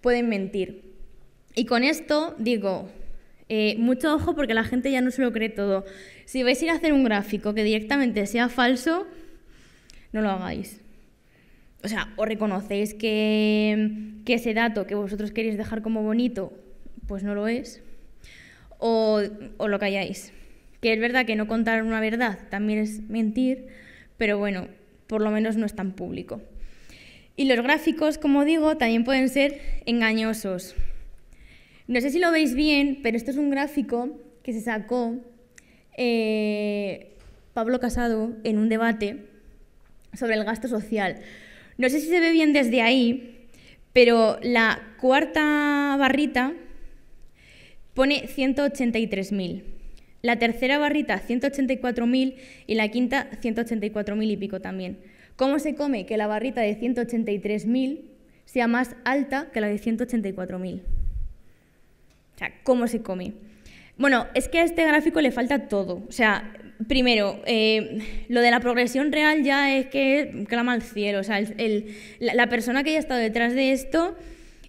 pueden mentir. Y con esto digo, eh, mucho ojo porque la gente ya no se lo cree todo. Si vais a ir a hacer un gráfico que directamente sea falso, no lo hagáis. O sea, o reconocéis que ese dato que vosotros queréis dejar como bonito, pues no lo es, o, lo calláis. Que es verdad que no contar una verdad también es mentir, pero bueno, por lo menos no es tan público. Y los gráficos, como digo, también pueden ser engañosos. No sé si lo veis bien, pero esto es un gráfico que se sacó eh, Pablo Casado en un debate sobre el gasto social. No sé si se ve bien desde ahí, pero la cuarta barrita pone 183.000. La tercera barrita 184.000 y la quinta 184.000 y pico también. ¿Cómo se come que la barrita de 183.000 sea más alta que la de 184.000? O sea, ¿cómo se come? Bueno, es que a este gráfico le falta todo. O sea, primero, eh, lo de la progresión real ya es que clama al cielo. O sea, la, la persona que haya estado detrás de esto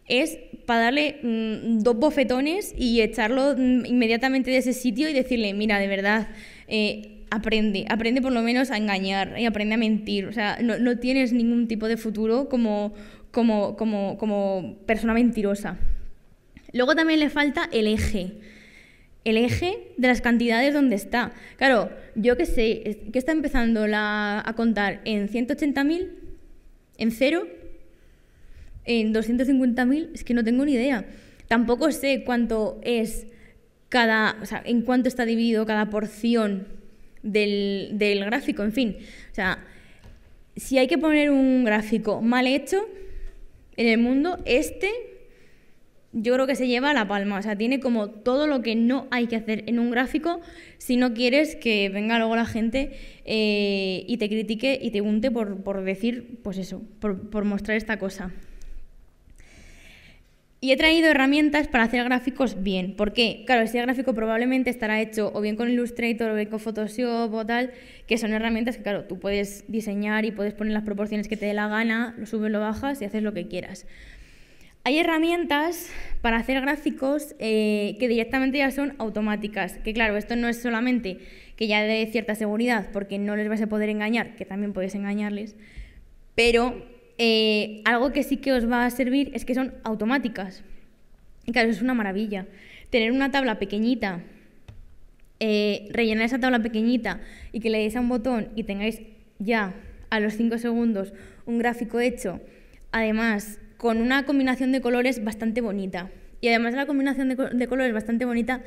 es para darle mm, dos bofetones y echarlo mm, inmediatamente de ese sitio y decirle, mira, de verdad, eh, aprende, aprende por lo menos a engañar y aprende a mentir. O sea, no, tienes ningún tipo de futuro como, como, persona mentirosa. Luego también le falta el eje el eje de las cantidades donde está. Claro, yo que sé, que está empezando a contar en 180.000? ¿En cero? en 250.000, es que no tengo ni idea. Tampoco sé cuánto es cada, o sea, en cuánto está dividido cada porción del, del gráfico, en fin. O sea, si hay que poner un gráfico mal hecho en el mundo, este yo creo que se lleva la palma. O sea, tiene como todo lo que no hay que hacer en un gráfico si no quieres que venga luego la gente eh, y te critique y te unte por, por decir, pues eso, por, por mostrar esta cosa. Y he traído herramientas para hacer gráficos bien. porque, Claro, ese gráfico probablemente estará hecho o bien con Illustrator o bien con Photoshop o tal, que son herramientas que, claro, tú puedes diseñar y puedes poner las proporciones que te dé la gana, lo subes, lo bajas y haces lo que quieras. Hay herramientas para hacer gráficos eh, que directamente ya son automáticas, que claro, esto no es solamente que ya dé cierta seguridad, porque no les vas a poder engañar, que también puedes engañarles, pero eh, algo que sí que os va a servir es que son automáticas. Y claro, eso es una maravilla. Tener una tabla pequeñita, eh, rellenar esa tabla pequeñita y que le deis a un botón y tengáis ya a los 5 segundos un gráfico hecho, además con una combinación de colores bastante bonita. Y además de la combinación de, colores bastante bonita,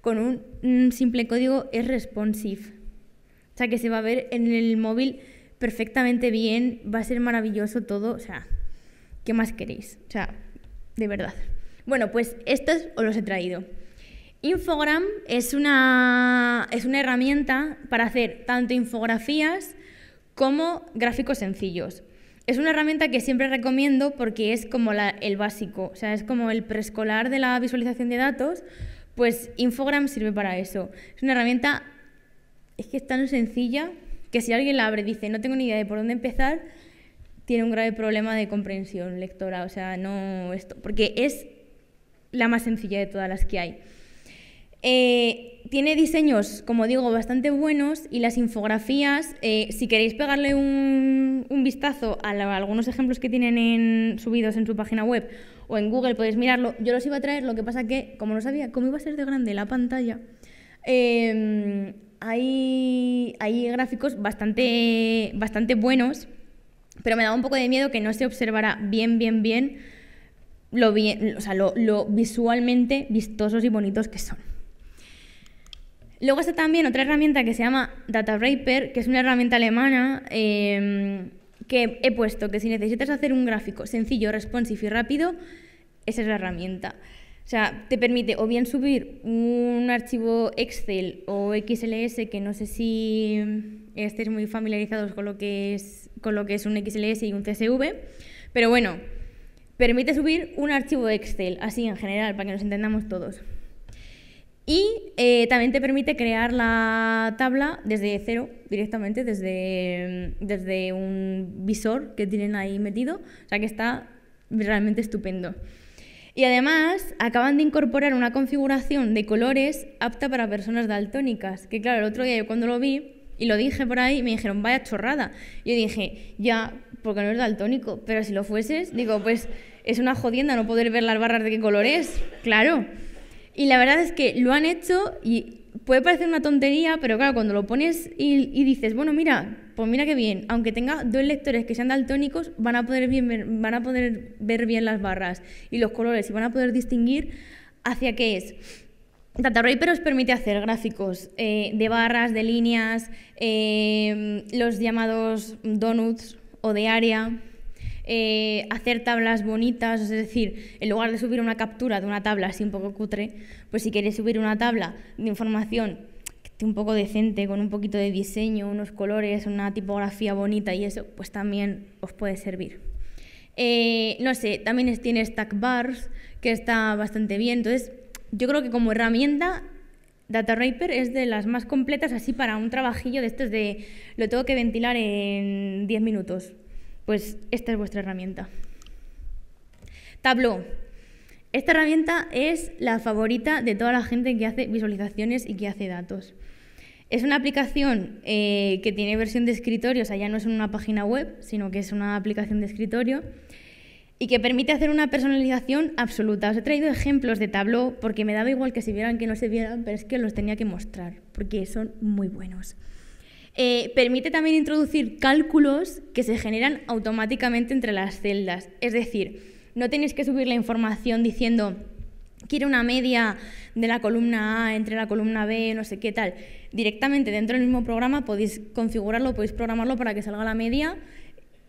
con un simple código es responsive. O sea que se va a ver en el móvil perfectamente bien, va a ser maravilloso todo, o sea, ¿qué más queréis? O sea, de verdad. Bueno, pues estos os los he traído. Infogram es una, es una herramienta para hacer tanto infografías como gráficos sencillos. Es una herramienta que siempre recomiendo porque es como el básico, o sea, es como el preescolar de la visualización de datos, pues Infogram sirve para eso. Es una herramienta, es que es tan sencilla, que si alguien la abre y dice, no tengo ni idea de por dónde empezar, tiene un grave problema de comprensión lectora, o sea, no esto, porque es la más sencilla de todas las que hay. Eh, tiene diseños, como digo, bastante buenos y las infografías, eh, si queréis pegarle un, vistazo a, algunos ejemplos que tienen en, subidos en su página web o en Google, podéis mirarlo. Yo los iba a traer, lo que pasa que, como no sabía cómo iba a ser de grande la pantalla, em, hay, gráficos bastante, bastante buenos, pero me daba un poco de miedo que no se observara bien, bien, bien lo, bien, lo, visualmente vistosos y bonitos que son. Luego está también otra herramienta que se llama DataRaper, que es una herramienta alemana em, que he puesto que si necesitas hacer un gráfico sencillo, responsive y rápido, esa es la herramienta. O sea, te permite o bien subir un archivo Excel o XLS, que no sé si estéis muy familiarizados con lo que es, con lo que es un XLS y un CSV, pero bueno, permite subir un archivo Excel, así en general, para que nos entendamos todos. Y eh, también te permite crear la tabla desde cero, directamente, desde, desde un visor que tienen ahí metido. O sea que está realmente estupendo. Y además acaban de incorporar una configuración de colores apta para personas daltónicas, que claro, el otro día yo cuando lo vi y lo dije por ahí, me dijeron, vaya chorrada. Yo dije, ya, porque no es daltónico, pero si lo fueses, digo, pues es una jodienda no poder ver las barras de qué color es, claro. Y la verdad es que lo han hecho y puede parecer una tontería, pero claro, cuando lo pones y dices, bueno, mira, pues mira qué bien, aunque tenga dos lectores que sean daltónicos, van a poder, bien ver, van a poder ver bien las barras y los colores y van a poder distinguir hacia qué es. Data pero os permite hacer gráficos eh, de barras, de líneas, eh, los llamados donuts o de área, eh, hacer tablas bonitas, es decir, en lugar de subir una captura de una tabla así un poco cutre, pues si queréis subir una tabla de información un poco decente, con un poquito de diseño, unos colores, una tipografía bonita y eso, pues también os puede servir. Eh, no sé, también tiene Stack Bars, que está bastante bien. Entonces, yo creo que como herramienta, Data es de las más completas, así para un trabajillo de estos de lo tengo que ventilar en 10 minutos. Pues esta es vuestra herramienta. Tableau. Esta herramienta es la favorita de toda la gente que hace visualizaciones y que hace datos. Es una aplicación eh, que tiene versión de escritorio, o sea, ya no es una página web, sino que es una aplicación de escritorio y que permite hacer una personalización absoluta. Os he traído ejemplos de Tableau porque me daba igual que se vieran que no se vieran, pero es que los tenía que mostrar porque son muy buenos. Eh, permite también introducir cálculos que se generan automáticamente entre las celdas. Es decir, no tenéis que subir la información diciendo quiere una media de la columna A entre la columna B, no sé qué tal. Directamente dentro del mismo programa podéis configurarlo, podéis programarlo para que salga la media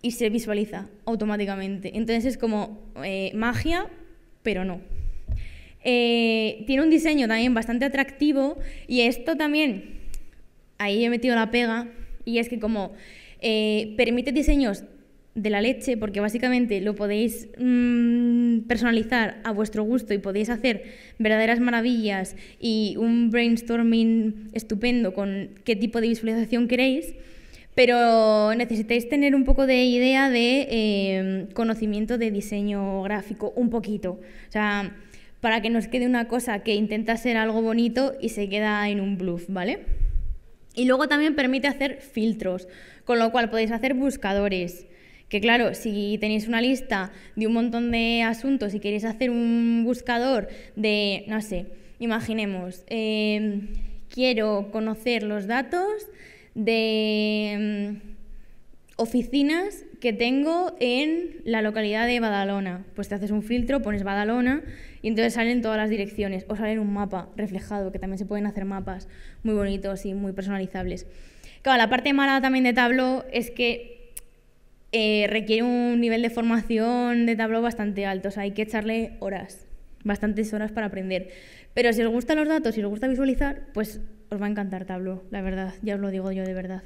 y se visualiza automáticamente. Entonces es como eh, magia, pero no. Eh, tiene un diseño también bastante atractivo y esto también, ahí he metido la pega, y es que como eh, permite diseños de la leche porque básicamente lo podéis mm, personalizar a vuestro gusto y podéis hacer verdaderas maravillas y un brainstorming estupendo con qué tipo de visualización queréis, pero necesitáis tener un poco de idea de em, conocimiento de diseño gráfico, un poquito. O sea, para que nos quede una cosa que intenta ser algo bonito y se queda en un bluff, ¿vale? Y luego también permite hacer filtros, con lo cual podéis hacer buscadores. Que claro, si tenéis una lista de un montón de asuntos y queréis hacer un buscador de, no sé, imaginemos, em, quiero conocer los datos de em, oficinas que tengo en la localidad de Badalona. Pues te haces un filtro, pones Badalona y entonces salen todas las direcciones o salen un mapa reflejado, que también se pueden hacer mapas muy bonitos y muy personalizables. Claro, la parte mala también de Tableau es que eh, requiere un nivel de formación de tableau bastante alto, o sea, hay que echarle horas, bastantes horas para aprender. Pero si os gustan los datos, y os gusta visualizar, pues os va a encantar Tableau, la verdad, ya os lo digo yo de verdad.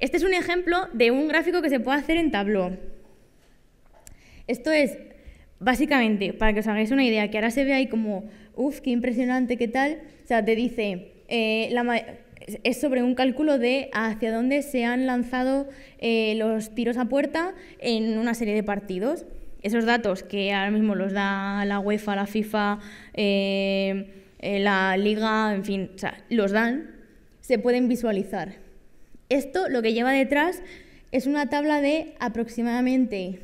Este es un ejemplo de un gráfico que se puede hacer en Tableau. Esto es básicamente, para que os hagáis una idea, que ahora se ve ahí como, uff, qué impresionante, qué tal, o sea, te dice, eh, la es sobre un cálculo de hacia dónde se han lanzado eh, los tiros a puerta en una serie de partidos. Esos datos que ahora mismo los da la UEFA, la FIFA, eh, eh, la liga, en fin, los dan, se pueden visualizar. Esto lo que lleva detrás es una tabla de aproximadamente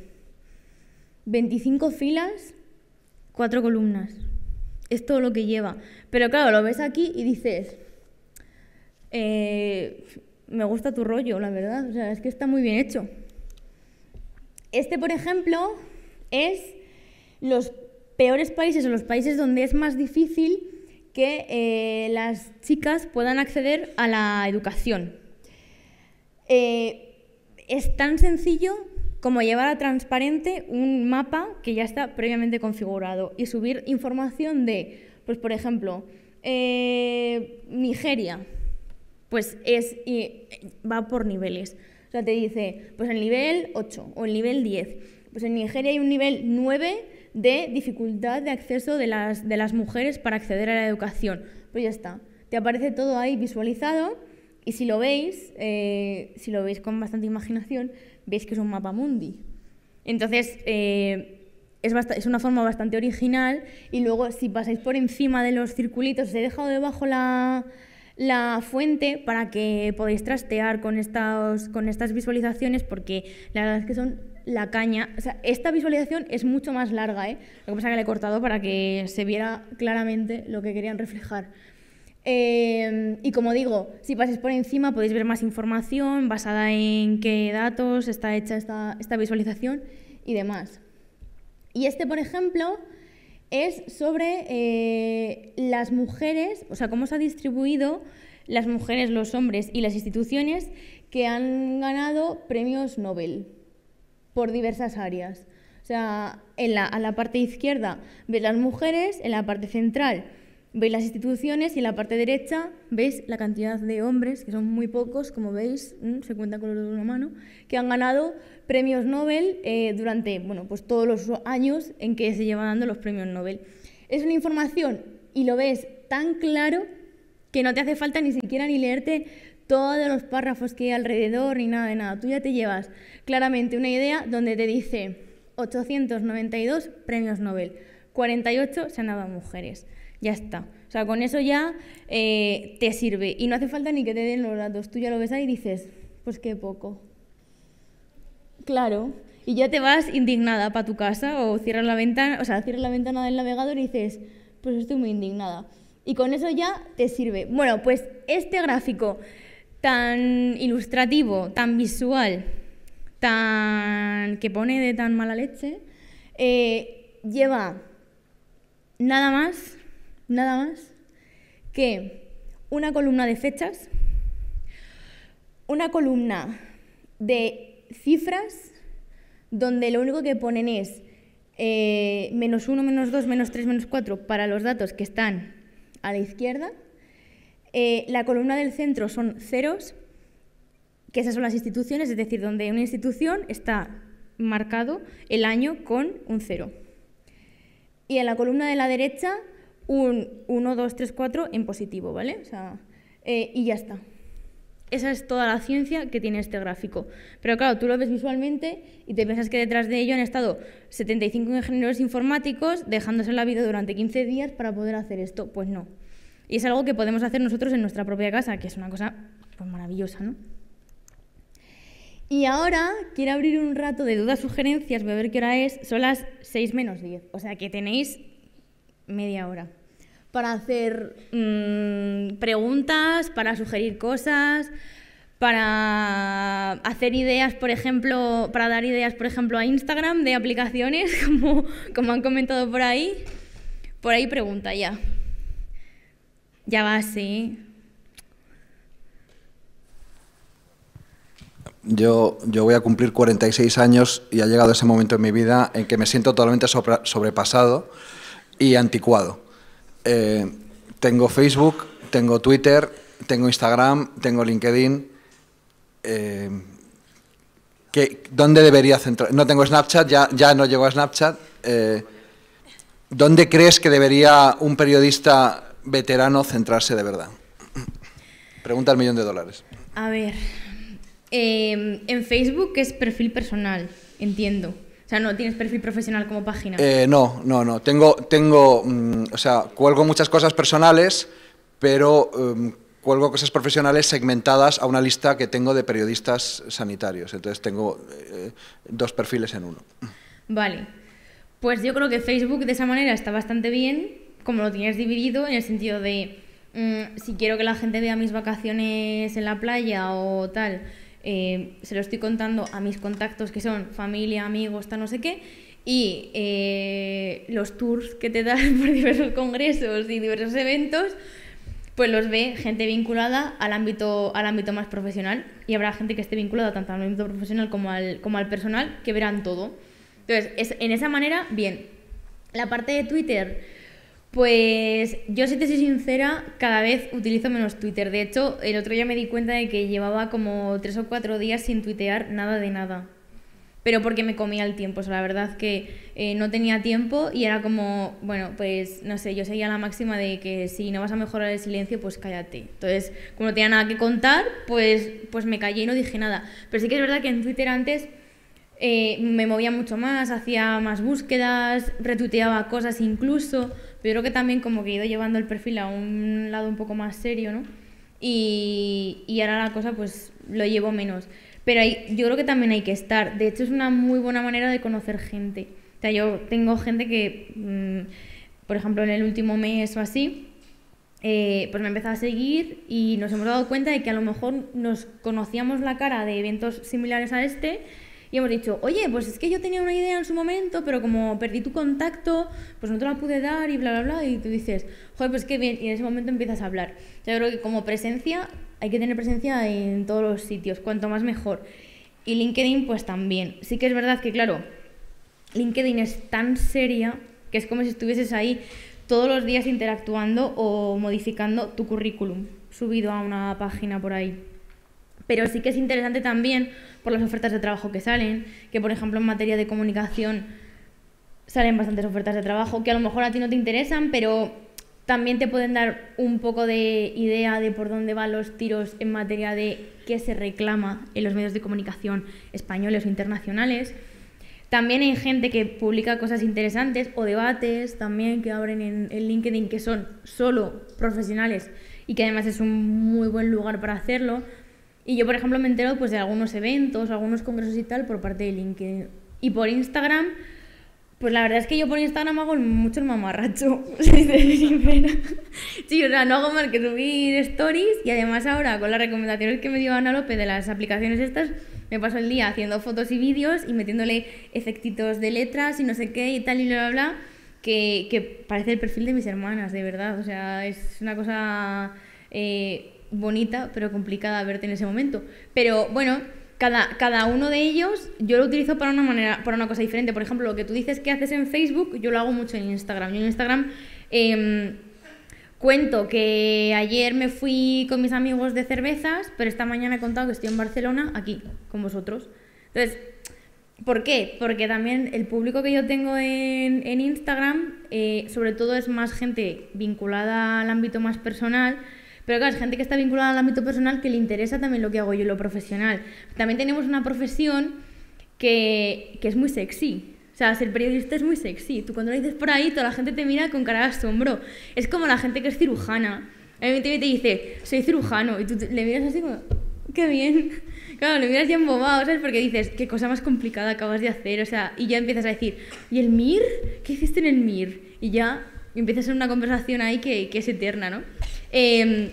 25 filas, 4 columnas. Es todo lo que lleva. Pero claro, lo ves aquí y dices, eh, me gusta tu rollo, la verdad. es que está muy bien hecho. Este, por ejemplo, es los peores países o los países donde es más difícil que eh, las chicas puedan acceder a la educación. Eh, es tan sencillo como llevar a transparente un mapa que ya está previamente configurado y subir información de, pues por ejemplo, Nigeria, pues es, y va por niveles. O sea, te dice, pues el nivel 8 o el nivel 10. Pues en Nigeria hay un nivel 9 de dificultad de acceso de las, mujeres para acceder a la educación. Pues ya está. Te aparece todo ahí visualizado y si lo veis, eh, si lo veis con bastante imaginación, veis que es un mapa mundi. Entonces, eh, es, es, una forma bastante original y luego si pasáis por encima de los circulitos, os he dejado debajo la, la fuente para que podáis trastear con, estas, visualizaciones porque la verdad es que son la caña. O sea, esta visualización es mucho más larga, ¿eh? Lo que pasa es que la he cortado para que se viera claramente lo que querían reflejar. Em, y como digo, si pasáis por encima podéis ver más información basada en qué datos está hecha esta, esta visualización y demás. Y este, por ejemplo, es sobre eh, las mujeres, o sea, cómo se ha distribuido las mujeres, los hombres y las instituciones que han ganado premios Nobel por diversas áreas. O sea, en la, a la parte izquierda ves las mujeres, en la parte central veis las instituciones y en la parte derecha veis la cantidad de hombres, que son muy pocos, como veis, mm, se cuenta con los de una mano, que han ganado premios Nobel eh, durante bueno, pues todos los años en que se llevan dando los premios Nobel. Es una información y lo ves tan claro que no te hace falta ni siquiera ni leerte todos los párrafos que hay alrededor ni nada de nada. Tú ya te llevas claramente una idea donde te dice 892 premios Nobel, 48 se han dado mujeres. Ya está. O sea, con eso ya eh, te sirve. Y no hace falta ni que te den los datos. Tú ya lo ves ahí y dices, pues qué poco. Claro. Y ya te vas indignada para tu casa o cierras la ventana, o sea, cierras la ventana del navegador y dices, pues estoy muy indignada. Y con eso ya te sirve. Bueno, pues este gráfico tan ilustrativo, tan visual, tan que pone de tan mala leche, eh, lleva nada más, nada más que una columna de fechas, una columna de cifras donde lo único que ponen es eh, menos 1, menos 2, menos 3, menos 4 para los datos que están a la izquierda. Eh, la columna del centro son ceros, que esas son las instituciones, es decir, donde una institución está marcado el año con un cero. Y en la columna de la derecha un 1, 2, 3, 4 en positivo, ¿vale? O sea, eh, y ya está. Esa es toda la ciencia que tiene este gráfico. Pero claro, tú lo ves visualmente y te piensas que detrás de ello han estado 75 ingenieros informáticos dejándose la vida durante 15 días para poder hacer esto. Pues no. Y es algo que podemos hacer nosotros en nuestra propia casa, que es una cosa pues, maravillosa, ¿no? Y ahora quiero abrir un rato de dudas, sugerencias, voy a ver qué hora es. Son las 6 menos 10, o sea que tenéis media hora para hacer mm, preguntas, para sugerir cosas, para hacer ideas, por ejemplo, para dar ideas, por ejemplo, a Instagram de aplicaciones, como, como han comentado por ahí. Por ahí pregunta ya. Ya va, así. Yo, voy a cumplir 46 años y ha llegado ese momento en mi vida en que me siento totalmente sobrepasado y anticuado. Eh, tengo Facebook, tengo Twitter, tengo Instagram, tengo LinkedIn. Eh, ¿Dónde debería centrar? No tengo Snapchat, ya, ya no llego a Snapchat. Eh, ¿Dónde crees que debería un periodista veterano centrarse de verdad? Pregunta al millón de dólares. A ver, em, en Facebook es perfil personal, entiendo. O sea, no tienes perfil profesional como página. Eh, no, no, no. Tengo, tengo, mm, o sea, cuelgo muchas cosas personales, pero em, cuelgo cosas profesionales segmentadas a una lista que tengo de periodistas sanitarios. Entonces tengo eh, dos perfiles en uno. Vale. Pues yo creo que Facebook de esa manera está bastante bien, como lo tienes dividido, en el sentido de mm, si quiero que la gente vea mis vacaciones en la playa o tal eh, se lo estoy contando a mis contactos que son familia, amigos, tal no sé qué, y eh, los tours que te dan por diversos congresos y diversos eventos, pues los ve gente vinculada al ámbito, al ámbito más profesional y habrá gente que esté vinculada tanto al ámbito profesional como al, como al personal que verán todo. Entonces, es, en esa manera, bien. La parte de Twitter pues yo, si te soy sincera, cada vez utilizo menos Twitter. De hecho, el otro día me di cuenta de que llevaba como tres o cuatro días sin tuitear nada de nada. Pero porque me comía el tiempo. O sea, la verdad que eh, no tenía tiempo y era como, bueno, pues no sé, yo seguía la máxima de que si no vas a mejorar el silencio, pues cállate. Entonces, como no tenía nada que contar, pues, pues me callé y no dije nada. Pero sí que es verdad que en Twitter antes eh, me movía mucho más, hacía más búsquedas, retuiteaba cosas incluso yo creo que también como que he ido llevando el perfil a un lado un poco más serio, Y, ahora la cosa pues lo llevo menos. Pero yo creo que también hay que estar. De hecho es una muy buena manera de conocer gente. O sea, yo tengo gente que, mm, por ejemplo, en el último mes o así, eh, pues me empezó a seguir y nos hemos dado cuenta de que a lo mejor nos conocíamos la cara de eventos similares a este y hemos dicho, oye, pues es que yo tenía una idea en su momento, pero como perdí tu contacto, pues no te la pude dar y bla, bla, bla. Y tú dices, joder, pues qué bien. Y en ese momento empiezas a hablar. yo creo que como presencia, hay que tener presencia en todos los sitios, cuanto más mejor. Y LinkedIn, pues también. Sí que es verdad que, claro, LinkedIn es tan seria que es como si estuvieses ahí todos los días interactuando o modificando tu currículum subido a una página por ahí pero sí que es interesante también por las ofertas de trabajo que salen, que por ejemplo en materia de comunicación salen bastantes ofertas de trabajo que a lo mejor a ti no te interesan, pero también te pueden dar un poco de idea de por dónde van los tiros en materia de qué se reclama en los medios de comunicación españoles o internacionales. También hay gente que publica cosas interesantes o debates también que abren en, el LinkedIn que son solo profesionales y que además es un muy buen lugar para hacerlo. Y yo, por ejemplo, me entero pues, de algunos eventos, algunos congresos y tal por parte de LinkedIn. Y por Instagram, pues la verdad es que yo por Instagram hago mucho el mamarracho, sincera. Sí, o sea, no hago más que subir stories y además ahora con las recomendaciones que me dio Ana López de las aplicaciones estas, me paso el día haciendo fotos y vídeos y metiéndole efectitos de letras y no sé qué y tal y lo bla, que, que parece el perfil de mis hermanas, de verdad. O sea, es una cosa... Eh, bonita, pero complicada verte en ese momento. Pero bueno, cada, cada uno de ellos yo lo utilizo para una manera, para una cosa diferente. Por ejemplo, lo que tú dices que haces en Facebook, yo lo hago mucho en Instagram. Yo en Instagram em, cuento que ayer me fui con mis amigos de cervezas, pero esta mañana he contado que estoy en Barcelona, aquí, con vosotros. Entonces, ¿Por qué? Porque también el público que yo tengo en, en Instagram, eh, sobre todo es más gente vinculada al ámbito más personal, pero claro, es gente que está vinculada al ámbito personal que le interesa también lo que hago yo, lo profesional. También tenemos una profesión que, es muy sexy. O sea, ser periodista es muy sexy. Tú cuando lo dices por ahí, toda la gente te mira con cara de asombro. Es como la gente que es cirujana. A mí te, dice, soy cirujano, y tú le miras así como, qué bien. Claro, le miras ya embobado, ¿sabes? Porque dices, qué cosa más complicada acabas de hacer, o sea, y ya empiezas a decir, ¿y el MIR? ¿Qué hiciste en el MIR? Y ya empiezas a una conversación ahí que, que es eterna, ¿no? Em,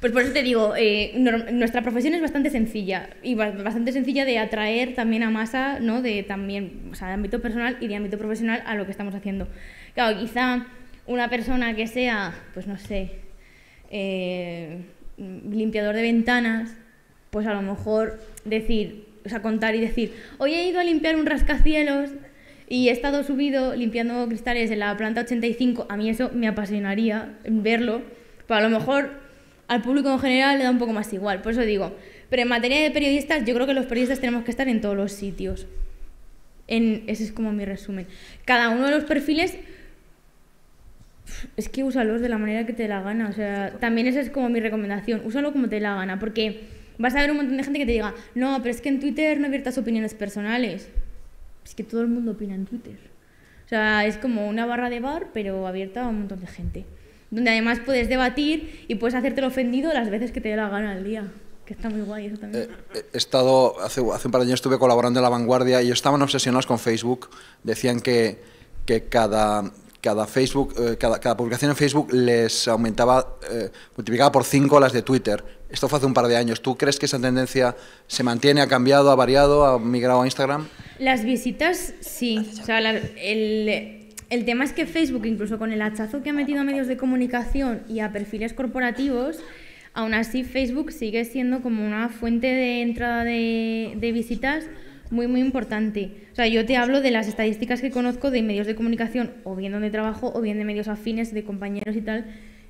pues por eso te digo, eh, nuestra profesión es bastante sencilla y bastante sencilla de atraer también a masa, ¿no? De también, ámbito personal y de ámbito profesional a lo que estamos haciendo. Claro, quizá una persona que sea, pues no sé, eh, limpiador de ventanas, pues a lo mejor decir, o sea, contar y decir, hoy he ido a limpiar un rascacielos y he estado subido limpiando cristales en la planta 85, a mí eso me apasionaría verlo a lo mejor al público en general le da un poco más igual, por eso digo. Pero en materia de periodistas, yo creo que los periodistas tenemos que estar en todos los sitios. ese es como mi resumen. Cada uno de los perfiles es que úsalos de la manera que te la gana. O sea, también esa es como mi recomendación. Úsalo como te la gana. Porque vas a ver un montón de gente que te diga, no, pero es que en Twitter no abiertas opiniones personales. Es que todo el mundo opina en Twitter. O sea, es como una barra de bar, pero abierta a un montón de gente donde además puedes debatir y puedes hacerte el ofendido las veces que te dé la gana al día. Que está muy guay eso también. Eh, eh, he estado, hace, hace un par de años estuve colaborando en La Vanguardia y estaban obsesionados con Facebook. Decían que, que cada, cada, Facebook, eh, cada, publicación en Facebook les aumentaba, multiplicaba por cinco las de Twitter. Esto fue hace un par de años. ¿Tú crees que esa tendencia se mantiene, ha cambiado, ha variado, ha migrado a Instagram? Las visitas, sí. O sea, el, el tema es que Facebook, incluso con el hachazo que ha metido a medios de comunicación y a perfiles corporativos, aún así Facebook sigue siendo como una fuente de entrada de, visitas muy, muy importante. O sea, yo te hablo de las estadísticas que conozco de medios de comunicación, o bien donde trabajo, o bien de medios afines, de compañeros y tal,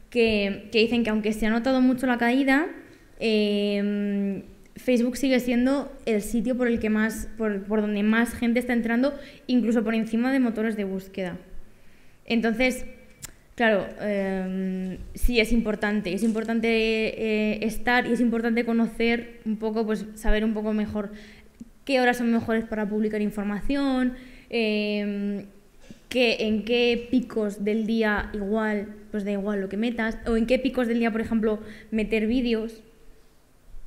que, dicen que aunque se ha notado mucho la caída, em, Facebook sigue siendo el sitio por el que más, por, por donde más gente está entrando, incluso por encima de motores de búsqueda. Entonces, claro, em, sí es importante, es importante eh, estar y es importante conocer un poco, pues saber un poco mejor qué horas son mejores para publicar información, em, en qué picos del día igual, pues da igual lo que metas, o en qué picos del día, por ejemplo, meter vídeos,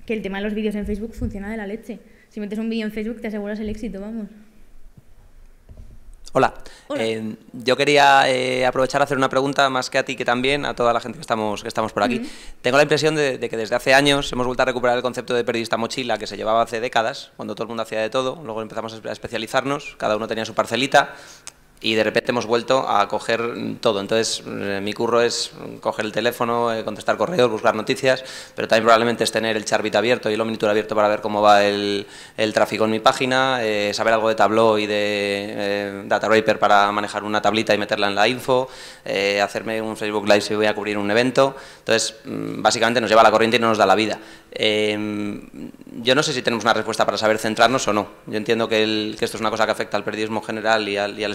que el tema de los vídeos en Facebook funciona de la leche. Si metes un vídeo en Facebook te aseguras el éxito, vamos. Hola. Eh, yo quería eh, aprovechar a hacer una pregunta más que a ti, que también a toda la gente que estamos, que estamos por aquí. Tengo la impresión de, de, que desde hace años hemos vuelto a recuperar el concepto de periodista mochila que se llevaba hace décadas, cuando todo el mundo hacía de todo. Luego empezamos a especializarnos, cada uno tenía su parcelita, y de repente hemos vuelto a coger todo. Entonces, eh, mi curro es coger el teléfono, eh, contestar correos, buscar noticias, pero también probablemente es tener el Charbit abierto y el Omniture abierto para ver cómo va el, tráfico en mi página, eh, saber algo de Tableau y de Data para manejar una tablita y meterla en la info, hacerme un Facebook Live si voy a cubrir un evento. Entonces, mm, básicamente nos lleva la corriente y no nos da la vida. Em, yo no sé si tenemos una respuesta para saber centrarnos o no. Yo entiendo que, esto es una cosa que afecta al periodismo general y al, y al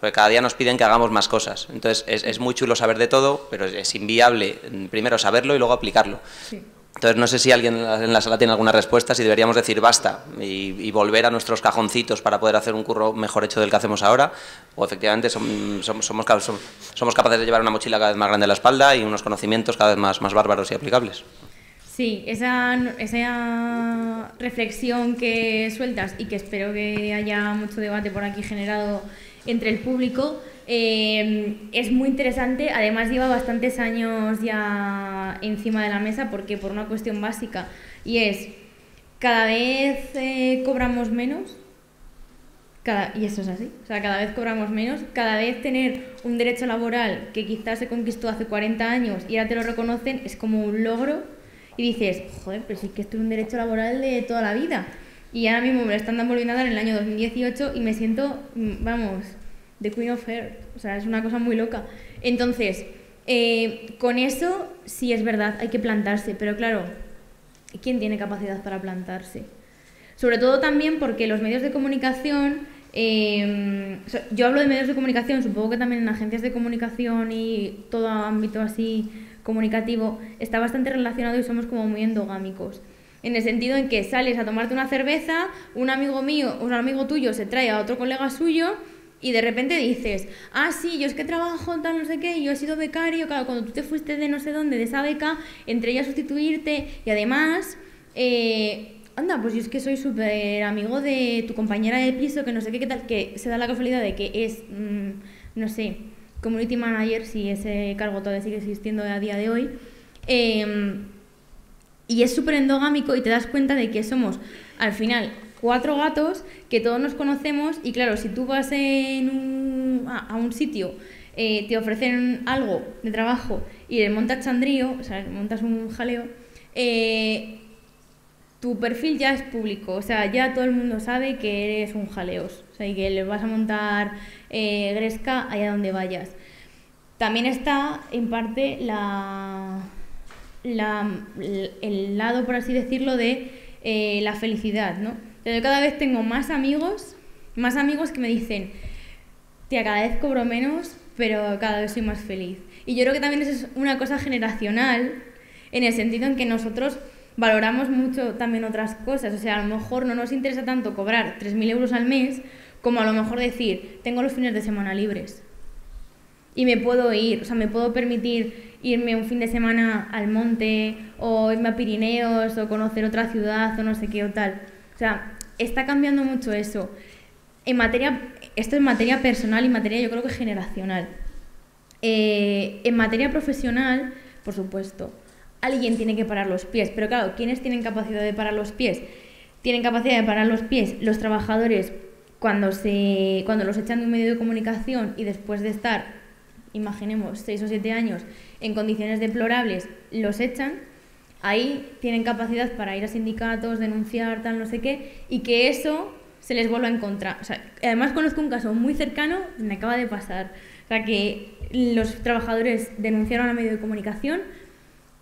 porque cada día nos piden que hagamos más cosas. Entonces, es, muy chulo saber de todo, pero es, inviable mm, primero saberlo y luego aplicarlo. Entonces, no sé si alguien en la sala tiene alguna respuesta, si deberíamos decir basta y, volver a nuestros cajoncitos para poder hacer un curro mejor hecho del que hacemos ahora, o efectivamente somos, somos, capaces de llevar una mochila cada vez más grande a la espalda y unos conocimientos cada vez más, más bárbaros y aplicables. Sí, esa, esa reflexión que sueltas y que espero que haya mucho debate por aquí generado entre el público. Em, es muy interesante, además lleva bastantes años ya encima de la mesa porque por una cuestión básica y es cada vez eh, cobramos menos cada, y eso es así, o sea, cada vez cobramos menos, cada vez tener un derecho laboral que quizás se conquistó hace 40 años y ahora te lo reconocen es como un logro y dices, joder, pero si es que esto es un derecho laboral de toda la vida. Y ahora mismo me la están volviendo a dar en el año 2018 y me siento, vamos, de Queen of Hair. O sea, es una cosa muy loca. Entonces, eh, con eso sí es verdad, hay que plantarse, pero claro, ¿quién tiene capacidad para plantarse? Sobre todo también porque los medios de comunicación, em, yo hablo de medios de comunicación, supongo que también en agencias de comunicación y todo ámbito así comunicativo, está bastante relacionado y somos como muy endogámicos en el sentido en que sales a tomarte una cerveza, un amigo mío, un amigo tuyo se trae a otro colega suyo y de repente dices, ah, sí, yo es que trabajo tal, no sé qué, yo he sido becario, claro, cuando tú te fuiste de no sé dónde, de esa beca, entre ella a sustituirte y además, eh, anda, pues yo es que soy súper amigo de tu compañera de piso, que no sé qué, qué tal, que se da la casualidad de que es, mm, no sé, community manager, si ese cargo todavía sigue existiendo a día de hoy. Eh, y es súper endogámico y te das cuenta de que somos, al final, cuatro gatos que todos nos conocemos y claro, si tú vas a, un sitio, eh, te ofrecen algo de trabajo y le montas chandrío, o sea, montas un jaleo, eh, tu perfil ya es público, o sea, ya todo el mundo sabe que eres un jaleos, o sea, y que le vas a montar eh, gresca allá donde vayas. También está, en parte, la, el lado, por así decirlo, de eh, la felicidad, ¿no? yo cada vez tengo más amigos, más amigos que me dicen, tía, cada vez cobro menos, pero cada vez soy más feliz. Y yo creo que también eso es una cosa generacional, en el sentido en que nosotros valoramos mucho también otras cosas. O sea, a lo mejor no nos interesa tanto cobrar 3.000 euros al mes como a lo mejor decir, tengo los fines de semana libres y me puedo ir, o sea, me puedo permitir irme un fin de semana al monte o irme a Pirineos o conocer otra ciudad o no sé qué o tal. O sea, está cambiando mucho eso. En materia, esto es materia personal y materia yo creo que generacional. Eh, en materia profesional, por supuesto, alguien tiene que parar los pies, pero claro, ¿quiénes tienen capacidad de parar los pies? Tienen capacidad de parar los pies los trabajadores cuando, se, cuando los echan de un medio de comunicación y después de estar imaginemos, 6 o 7 años en condiciones deplorables, los echan, ahí tienen capacidad para ir a sindicatos, denunciar, tal, no sé qué, y que eso se les vuelva en contra. además conozco un caso muy cercano, me acaba de pasar, que los trabajadores denunciaron a medio de comunicación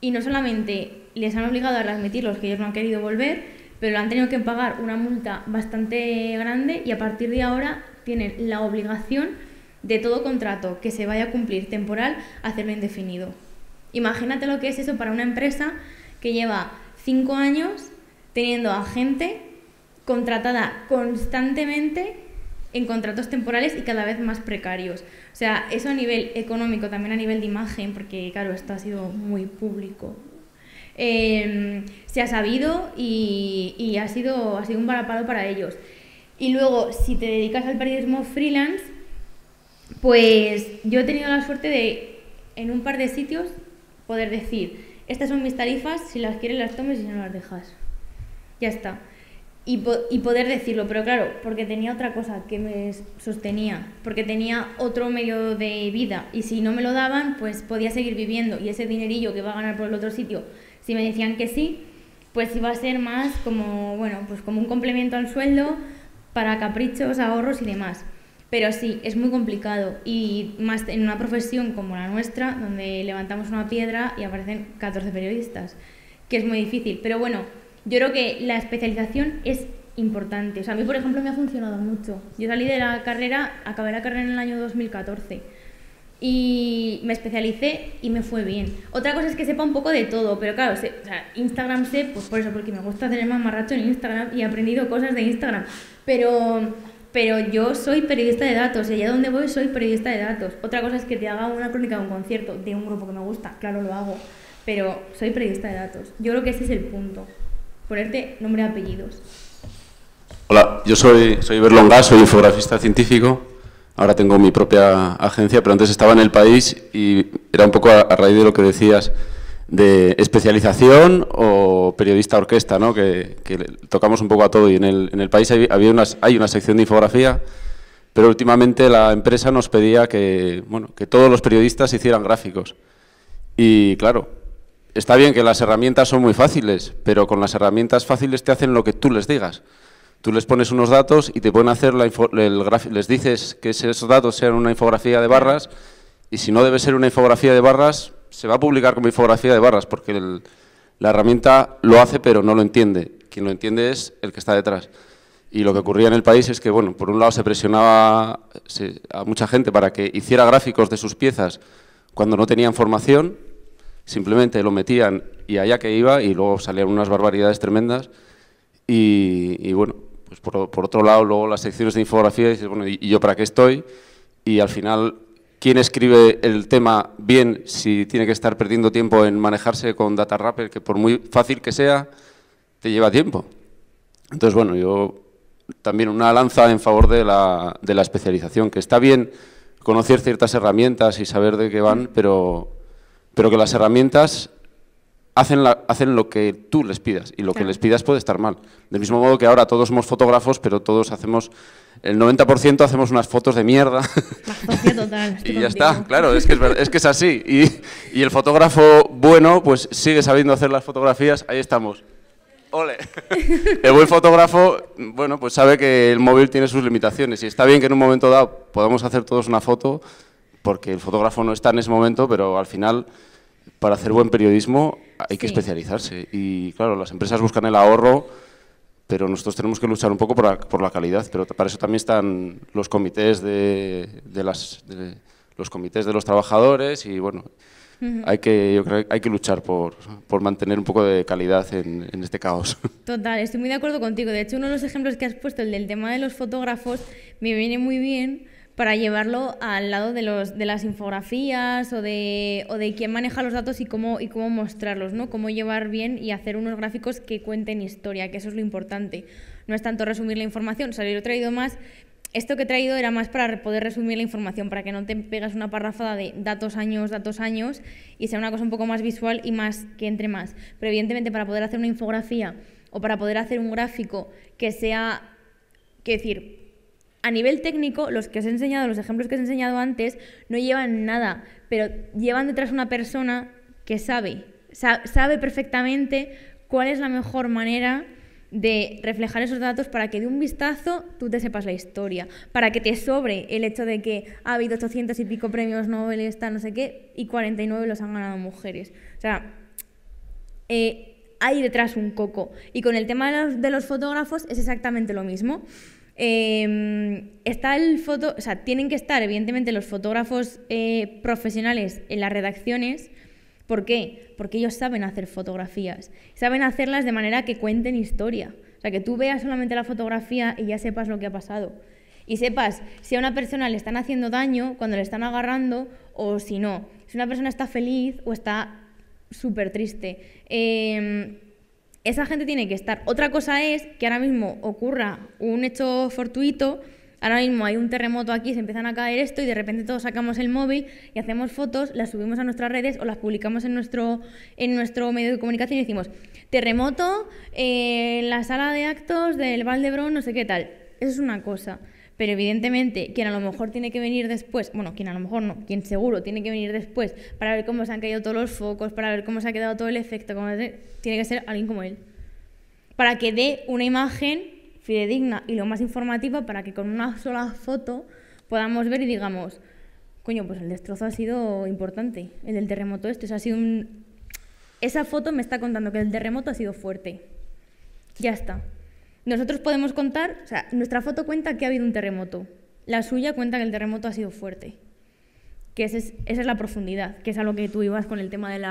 y no solamente les han obligado a readmitirlos que ellos no han querido volver, pero han tenido que pagar una multa bastante grande y a partir de ahora tienen la obligación de todo contrato que se vaya a cumplir temporal hacerlo indefinido. Imagínate lo que es eso para una empresa que lleva cinco años teniendo a gente contratada constantemente en contratos temporales y cada vez más precarios. O sea, eso a nivel económico, también a nivel de imagen, porque claro, esto ha sido muy público. Em, se ha sabido y, ha, sido, ha sido un varapado para ellos. Y luego, si te dedicas al periodismo freelance, pues yo he tenido la suerte de, en un par de sitios, poder decir, estas son mis tarifas, si las quieres las tomes y si no las dejas. Ya está. Y, y, poder decirlo, pero claro, porque tenía otra cosa que me sostenía, porque tenía otro medio de vida y si no me lo daban, pues podía seguir viviendo y ese dinerillo que va a ganar por el otro sitio, si me decían que sí, pues iba a ser más como, bueno, pues como un complemento al sueldo para caprichos, ahorros y demás. Pero sí, es muy complicado y más en una profesión como la nuestra, donde levantamos una piedra y aparecen 14 periodistas, que es muy difícil. Pero bueno, yo creo que la especialización es importante. O sea, a mí, por ejemplo, me ha funcionado mucho. Yo salí de la carrera, acabé la carrera en el año 2014 y me especialicé y me fue bien. Otra cosa es que sepa un poco de todo, pero claro, o sea, Instagram sé, pues por eso, porque me gusta hacer el mamarracho en Instagram y he aprendido cosas de Instagram. Pero pero yo soy periodista de datos y allá donde voy soy periodista de datos. Otra cosa es que te haga una crónica de un concierto de un grupo que me gusta, claro lo hago, pero soy periodista de datos. Yo creo que ese es el punto, ponerte nombre y apellidos. Hola, yo soy, soy Berlonga, soy infografista científico. Ahora tengo mi propia agencia, pero antes estaba en el país y era un poco a raíz de lo que decías de especialización o periodista orquesta, ¿no? que, tocamos un poco a todo y en el, en el país hay, había unas, hay una sección de infografía, pero últimamente la empresa nos pedía que, bueno, que todos los periodistas hicieran gráficos. Y claro, está bien que las herramientas son muy fáciles, pero con las herramientas fáciles te hacen lo que tú les digas. Tú les pones unos datos y te pueden hacer la les dices que esos datos sean una infografía de barras y si no debe ser una infografía de barras, se va a publicar como infografía de barras, porque la herramienta lo hace pero no lo entiende. Quien lo entiende es el que está detrás. Y lo que ocurría en el país es que, bueno, por un lado se presionaba a mucha gente para que hiciera gráficos de sus piezas cuando no tenían formación, simplemente lo metían y allá que iba y luego salían unas barbaridades tremendas. Y, bueno, pues por, otro lado, luego las secciones de infografía dices, bueno, ¿y yo para qué estoy? Y al final quién escribe el tema bien si tiene que estar perdiendo tiempo en manejarse con Data Wrapper, que por muy fácil que sea, te lleva tiempo. Entonces, bueno, yo también una lanza en favor de la, especialización, que está bien conocer ciertas herramientas y saber de qué van, pero, pero que las herramientas hacen, hacen lo que tú les pidas y lo que les pidas puede estar mal. Del mismo modo que ahora todos somos fotógrafos, pero todos hacemos, el 90% hacemos unas fotos de mierda. y ya está, claro, es que es, así. Y, y el fotógrafo bueno, pues sigue sabiendo hacer las fotografías, ahí estamos. Ole. El buen fotógrafo, bueno, pues sabe que el móvil tiene sus limitaciones y está bien que en un momento dado podamos hacer todos una foto, porque el fotógrafo no está en ese momento, pero al final para hacer buen periodismo hay que especializarse. Y claro, las empresas buscan el ahorro, pero nosotros tenemos que luchar un poco por la, calidad. Pero para eso también están los comités de, las, los comités de los trabajadores y bueno. Hay que, hay que luchar por, mantener un poco de calidad en, este caos. Total, estoy muy de acuerdo contigo. De hecho, uno de los ejemplos que has puesto, el del tema de los fotógrafos, me viene muy bien para llevarlo al lado de, los, de las infografías o de, o de quién maneja los datos y cómo, y cómo mostrarlos, ¿no? Cómo llevar bien y hacer unos gráficos que cuenten historia, que eso es lo importante. No es tanto resumir la información, salir más... Esto que he traído era más para poder resumir la información, para que no te pegas una parrafada de datos, años, datos, años, y sea una cosa un poco más visual y más que entre más. Pero evidentemente para poder hacer una infografía o para poder hacer un gráfico que sea, que decir, a nivel técnico, los que os he enseñado, los ejemplos que os he enseñado antes, no llevan nada, pero llevan detrás una persona que sabe, sabe perfectamente cuál es la mejor manera de reflejar esos datos para que de un vistazo tú te sepas la historia, para que te sobre el hecho de que ha habido 800 y pico premios Nobel, está no sé qué, y 49 los han ganado mujeres. O sea, eh, hay detrás un coco. Y con el tema de los fotógrafos es exactamente lo mismo. Em, está el foto, o sea, tienen que estar, evidentemente, los fotógrafos eh, profesionales en las redacciones. ¿Por qué? Porque ellos saben hacer fotografías. Saben hacerlas de manera que cuenten historia. O sea, que tú veas solamente la fotografía y ya sepas lo que ha pasado. Y sepas si a una persona le están haciendo daño cuando le están agarrando o si no. Si una persona está feliz o está súper triste. Em, esa gente tiene que estar. Otra cosa es que ahora mismo ocurra un hecho fortuito, ahora mismo hay un terremoto aquí, se empiezan a caer esto y de repente todos sacamos el móvil y hacemos fotos, las subimos a nuestras redes o las publicamos en nuestro, en nuestro medio de comunicación y decimos, terremoto eh, en la sala de actos del Valdebrón, no sé qué tal. Eso es una cosa. Pero evidentemente, quien a lo mejor tiene que venir después, bueno, quien a lo mejor no, quien seguro tiene que venir después para ver cómo se han caído todos los focos, para ver cómo se ha quedado todo el efecto, tiene que ser alguien como él. Para que dé una imagen fidedigna y lo más informativa para que con una sola foto podamos ver y digamos, coño, pues el destrozo ha sido importante, el del terremoto este, ha sido Esa foto me está contando que el terremoto ha sido fuerte. Ya está. Nosotros podemos contar, o sea, nuestra foto cuenta que ha habido un terremoto, la suya cuenta que el terremoto ha sido fuerte, que es, esa es la profundidad, que es a lo que tú ibas con el tema de,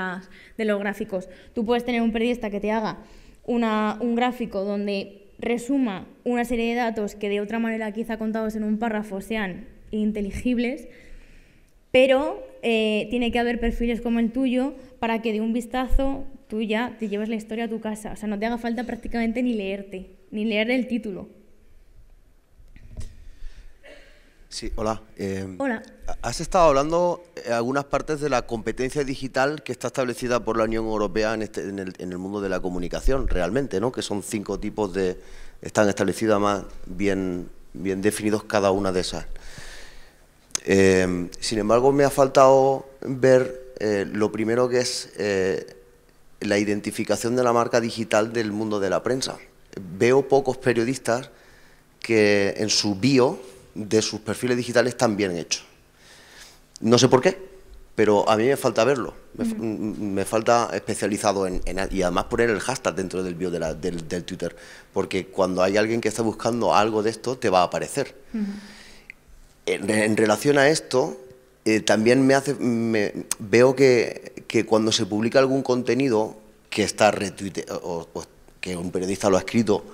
de los gráficos. Tú puedes tener un periodista que te haga una, un gráfico donde resuma una serie de datos que de otra manera quizá contados en un párrafo sean inteligibles, pero eh, tiene que haber perfiles como el tuyo para que de un vistazo tú ya te lleves la historia a tu casa, o sea, no te haga falta prácticamente ni leerte ni leer el título. Sí, hola. Eh, hola. Has estado hablando eh, algunas partes de la competencia digital que está establecida por la Unión Europea en, este, en, el, mundo de la comunicación, realmente, ¿no? Que son cinco tipos de... están establecidas más bien, bien definidos cada una de esas. Eh, sin embargo, me ha faltado ver lo primero que es la identificación de la marca digital del mundo de la prensa veo pocos periodistas que en su bio de sus perfiles digitales están bien hechos. No sé por qué, pero a mí me falta verlo, me, mm. falta especializado en, y además poner el hashtag dentro del bio del, Twitter, porque cuando hay alguien que está buscando algo de esto, te va a aparecer. En, relación a esto, eh, también me hace, veo que, cuando se publica algún contenido que está retuiteado que un periodista lo ha escrito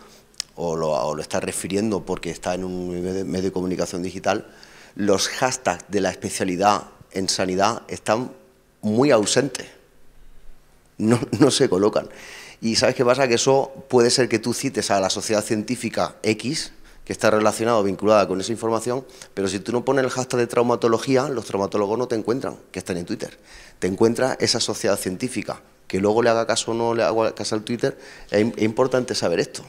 o lo, está refiriendo porque está en un medio de comunicación digital, los hashtags de la especialidad en sanidad están muy ausentes. No, se colocan. Y ¿sabes qué pasa? Que eso puede ser que tú cites a la sociedad científica X, que está relacionada o vinculada con esa información, pero si tú no pones el hashtag de traumatología, los traumatólogos no te encuentran, que están en Twitter. Te encuentra esa sociedad científica que luego le haga caso o no le haga caso al Twitter, es, importante saber esto,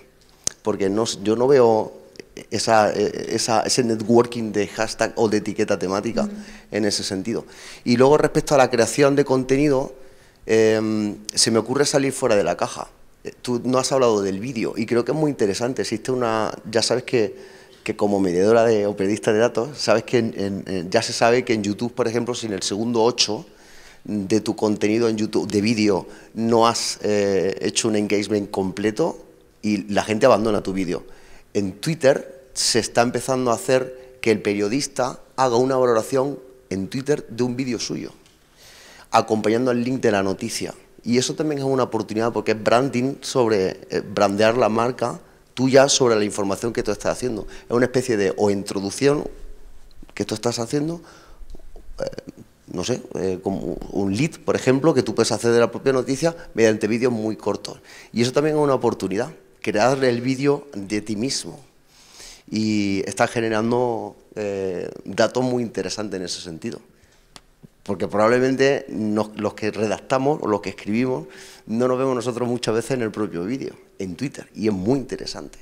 porque yo no veo e, esa, ese networking de hashtag o de etiqueta temática mm. en ese sentido. Y luego respecto a la creación de contenido, em, se me ocurre salir fuera de la caja. Eh, tú no has hablado del vídeo y creo que es muy interesante. Existe una, ya sabes que, como mediadora de, o periodista de datos, sabes que ya se sabe que en YouTube, por ejemplo, si en el segundo 8 de tu contenido en YouTube, de vídeo, no has eh, hecho un engagement completo y la gente abandona tu vídeo. En Twitter se está empezando a hacer que el periodista haga una valoración en Twitter de un vídeo suyo, acompañando el link de la noticia. Y eso también es una oportunidad porque es branding sobre, eh, brandear la marca tuya sobre la información que tú estás haciendo. Es una especie de o introducción que tú estás haciendo, eh, no sé, eh, como un lead, por ejemplo, que tú puedes hacer de la propia noticia mediante vídeos muy cortos. Y eso también es una oportunidad, crear el vídeo de ti mismo. Y está generando eh, datos muy interesantes en ese sentido. Porque probablemente los que redactamos o los que escribimos no nos vemos nosotros muchas veces en el propio vídeo, en Twitter, y es muy interesante.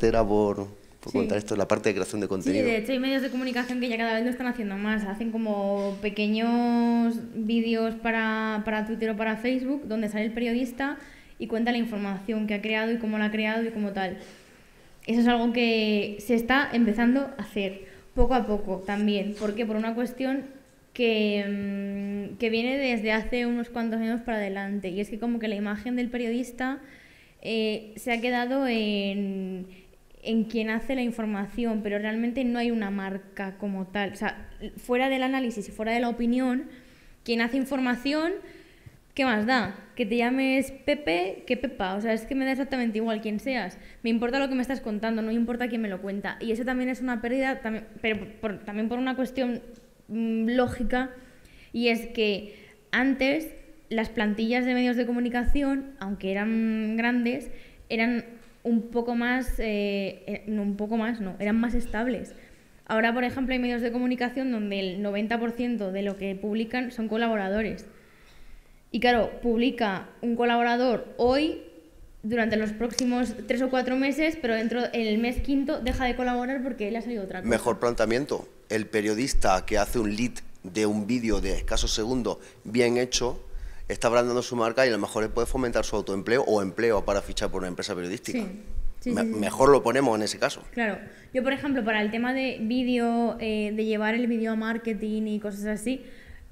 era por, por contar esto, la parte de creación de contenido. Sí, de hecho hay medios de comunicación que ya cada vez lo están haciendo más. Hacen como pequeños vídeos para, para Twitter o para Facebook donde sale el periodista y cuenta la información que ha creado y cómo la ha creado y como tal. Eso es algo que se está empezando a hacer poco a poco también. porque Por una cuestión que, mm, que viene desde hace unos cuantos años para adelante. Y es que como que la imagen del periodista eh, se ha quedado en en quien hace la información, pero realmente no hay una marca como tal. O sea, fuera del análisis y fuera de la opinión, quien hace información, ¿qué más da? Que te llames Pepe que Pepa. O sea, es que me da exactamente igual quién seas. Me importa lo que me estás contando, no importa quién me lo cuenta. Y eso también es una pérdida, pero también por una cuestión mm, lógica, y es que antes las plantillas de medios de comunicación, aunque eran grandes, eran un poco más, eh, eh, no, un poco más, no, eran más estables. Ahora, por ejemplo, hay medios de comunicación donde el 90% de lo que publican son colaboradores. Y claro, publica un colaborador hoy durante los próximos tres o cuatro meses, pero dentro del mes quinto deja de colaborar porque él ha salido otra cosa. Mejor planteamiento. El periodista que hace un lead de un vídeo de escasos segundos bien hecho está brandando su marca y a lo mejor puede fomentar su autoempleo o empleo para fichar por una empresa periodística. Sí. mejor lo ponemos en ese caso. Claro. Yo, por ejemplo, para el tema de vídeo, eh, de llevar el vídeo a marketing y cosas así,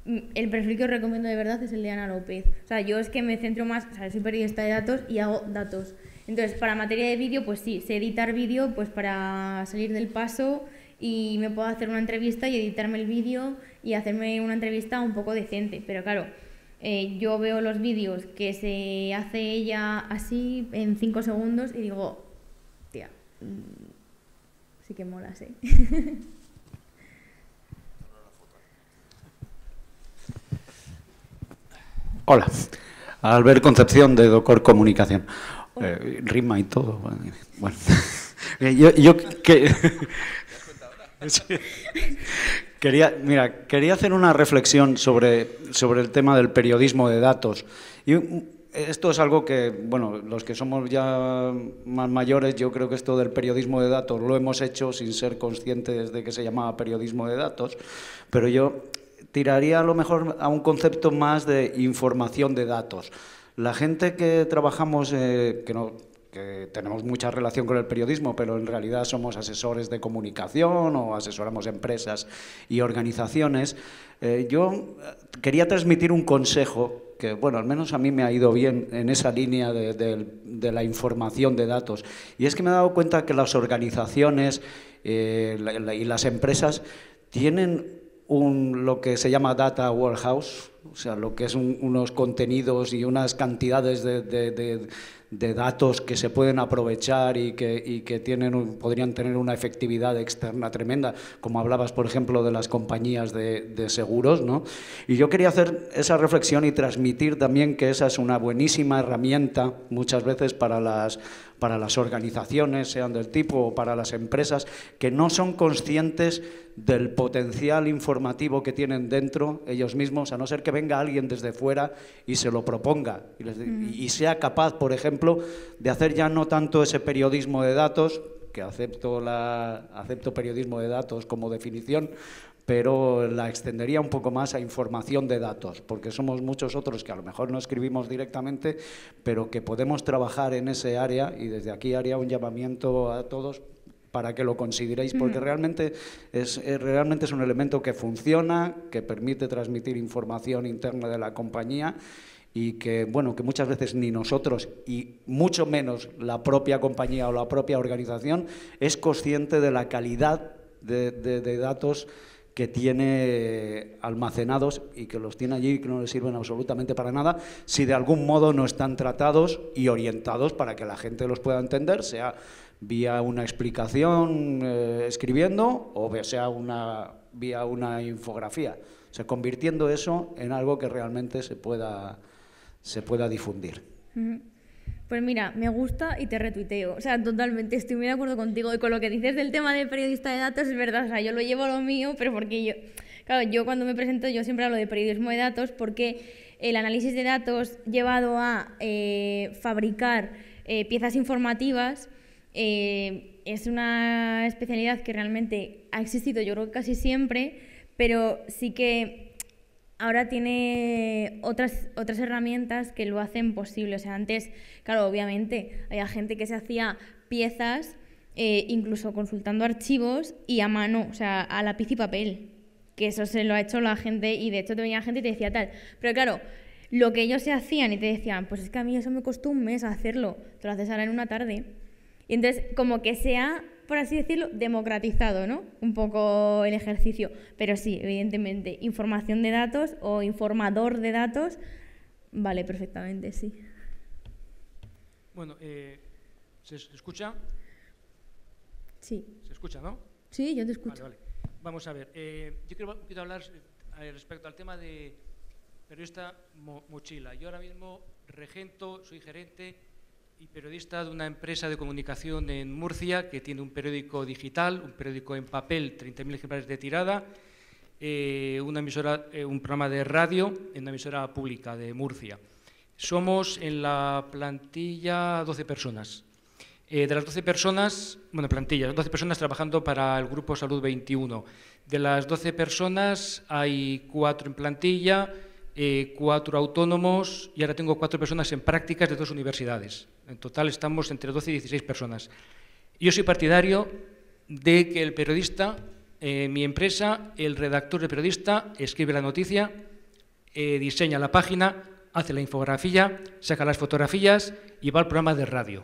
mm, el perfil que os recomiendo de verdad es el de Ana López. O sea, yo es que me centro más, o sea, soy periodista de datos y hago datos. Entonces, para materia de vídeo, pues sí, sé editar vídeo pues para salir del paso y me puedo hacer una entrevista y editarme el vídeo y hacerme una entrevista un poco decente. Pero claro, eh, yo veo los vídeos que se hace ella así en cinco segundos y digo, tía, mm, sí que mola sí Hola, Albert Concepción de Docor Comunicación. Eh, Ritmo y todo. Bueno, yo, que... Quería, mira, quería hacer una reflexión sobre, sobre el tema del periodismo de datos. Y esto es algo que, bueno, los que somos ya más mayores, yo creo que esto del periodismo de datos lo hemos hecho sin ser conscientes de que se llamaba periodismo de datos, pero yo tiraría a lo mejor a un concepto más de información de datos. La gente que trabajamos, eh, que no que tenemos mucha relación con el periodismo, pero en realidad somos asesores de comunicación o asesoramos empresas y organizaciones, eh, yo eh, quería transmitir un consejo que, bueno, al menos a mí me ha ido bien en esa línea de, la información de datos. Y es que me he dado cuenta que las organizaciones eh, y las empresas tienen un, lo que se llama data warehouse, o sea, lo que es unos contenidos y unas cantidades de, de, de datos que se pueden aprovechar y que, y que tienen, podrían tener una efectividad externa tremenda, como hablabas, por ejemplo, de las compañías de, seguros. ¿no? Y yo quería hacer esa reflexión y transmitir también que esa es una buenísima herramienta muchas veces para las para las organizaciones, sean del tipo, o para las empresas, que no son conscientes del potencial informativo que tienen dentro ellos mismos, a no ser que venga alguien desde fuera y se lo proponga y, sea capaz, por ejemplo, de hacer ya no tanto ese periodismo de datos, que acepto, la, acepto periodismo de datos como definición, pero la extendería un poco más a información de datos, porque somos muchos otros que a lo mejor no escribimos directamente, pero que podemos trabajar en ese área y desde aquí haría un llamamiento a todos para que lo consideréis, porque mm. realmente es, eh, realmente es un elemento que funciona, que permite transmitir información interna de la compañía y que, bueno, que muchas veces ni nosotros y mucho menos la propia compañía o la propia organización es consciente de la calidad de datos que tiene almacenados y que los tiene allí y que no le sirven absolutamente para nada, si de algún modo no están tratados y orientados para que la gente los pueda entender, sea vía una explicación eh, escribiendo o sea una, vía una infografía. O sea, convirtiendo eso en algo que realmente se pueda, se pueda difundir. Mm. Pues mira, me gusta y te retuiteo. O sea, totalmente estoy muy de acuerdo contigo. Y con lo que dices del tema de periodista de datos, es verdad. O sea, yo lo llevo a lo mío, pero porque yo. Claro, yo cuando me presento, yo siempre hablo de periodismo de datos, porque el análisis de datos llevado a eh, fabricar eh, piezas informativas. Eh, es una especialidad que realmente ha existido, yo creo que casi siempre, pero sí que ahora tiene otras, otras herramientas que lo hacen posible. O sea, antes, claro, obviamente, había gente que se hacía piezas, eh, incluso consultando archivos y a mano, o sea, a lápiz y papel. Que eso se lo ha hecho la gente y de hecho te venía gente y te decía tal. Pero claro, lo que ellos se hacían y te decían, pues es que a mí eso me costó un mes hacerlo, te lo haces ahora en una tarde. Y entonces, como que sea por así decirlo, democratizado, ¿no? Un poco el ejercicio. Pero sí, evidentemente, información de datos o informador de datos, vale perfectamente, sí. Bueno, eh, ¿se escucha? Sí. ¿Se escucha, no? Sí, yo te escucho. Vale, vale. Vamos a ver, eh, yo quiero, quiero hablar eh, respecto al tema de periodista mochila. Yo ahora mismo regento, soy gerente y periodista de una empresa de comunicación en Murcia que tiene un periódico digital, un periódico en papel, 30.000 ejemplares de tirada, eh, una emisora, eh, un programa de radio en una emisora pública de Murcia. Somos en la plantilla 12 personas. Eh, de las 12 personas, bueno, plantilla, 12 personas trabajando para el Grupo Salud 21. De las 12 personas hay 4 en plantilla, eh, cuatro autónomos y ahora tengo cuatro personas en prácticas de dos universidades. En total estamos entre 12 y 16 personas. Yo soy partidario de que el periodista, eh, mi empresa, el redactor de periodista, escribe la noticia, eh, diseña la página, hace la infografía, saca las fotografías y va al programa de radio.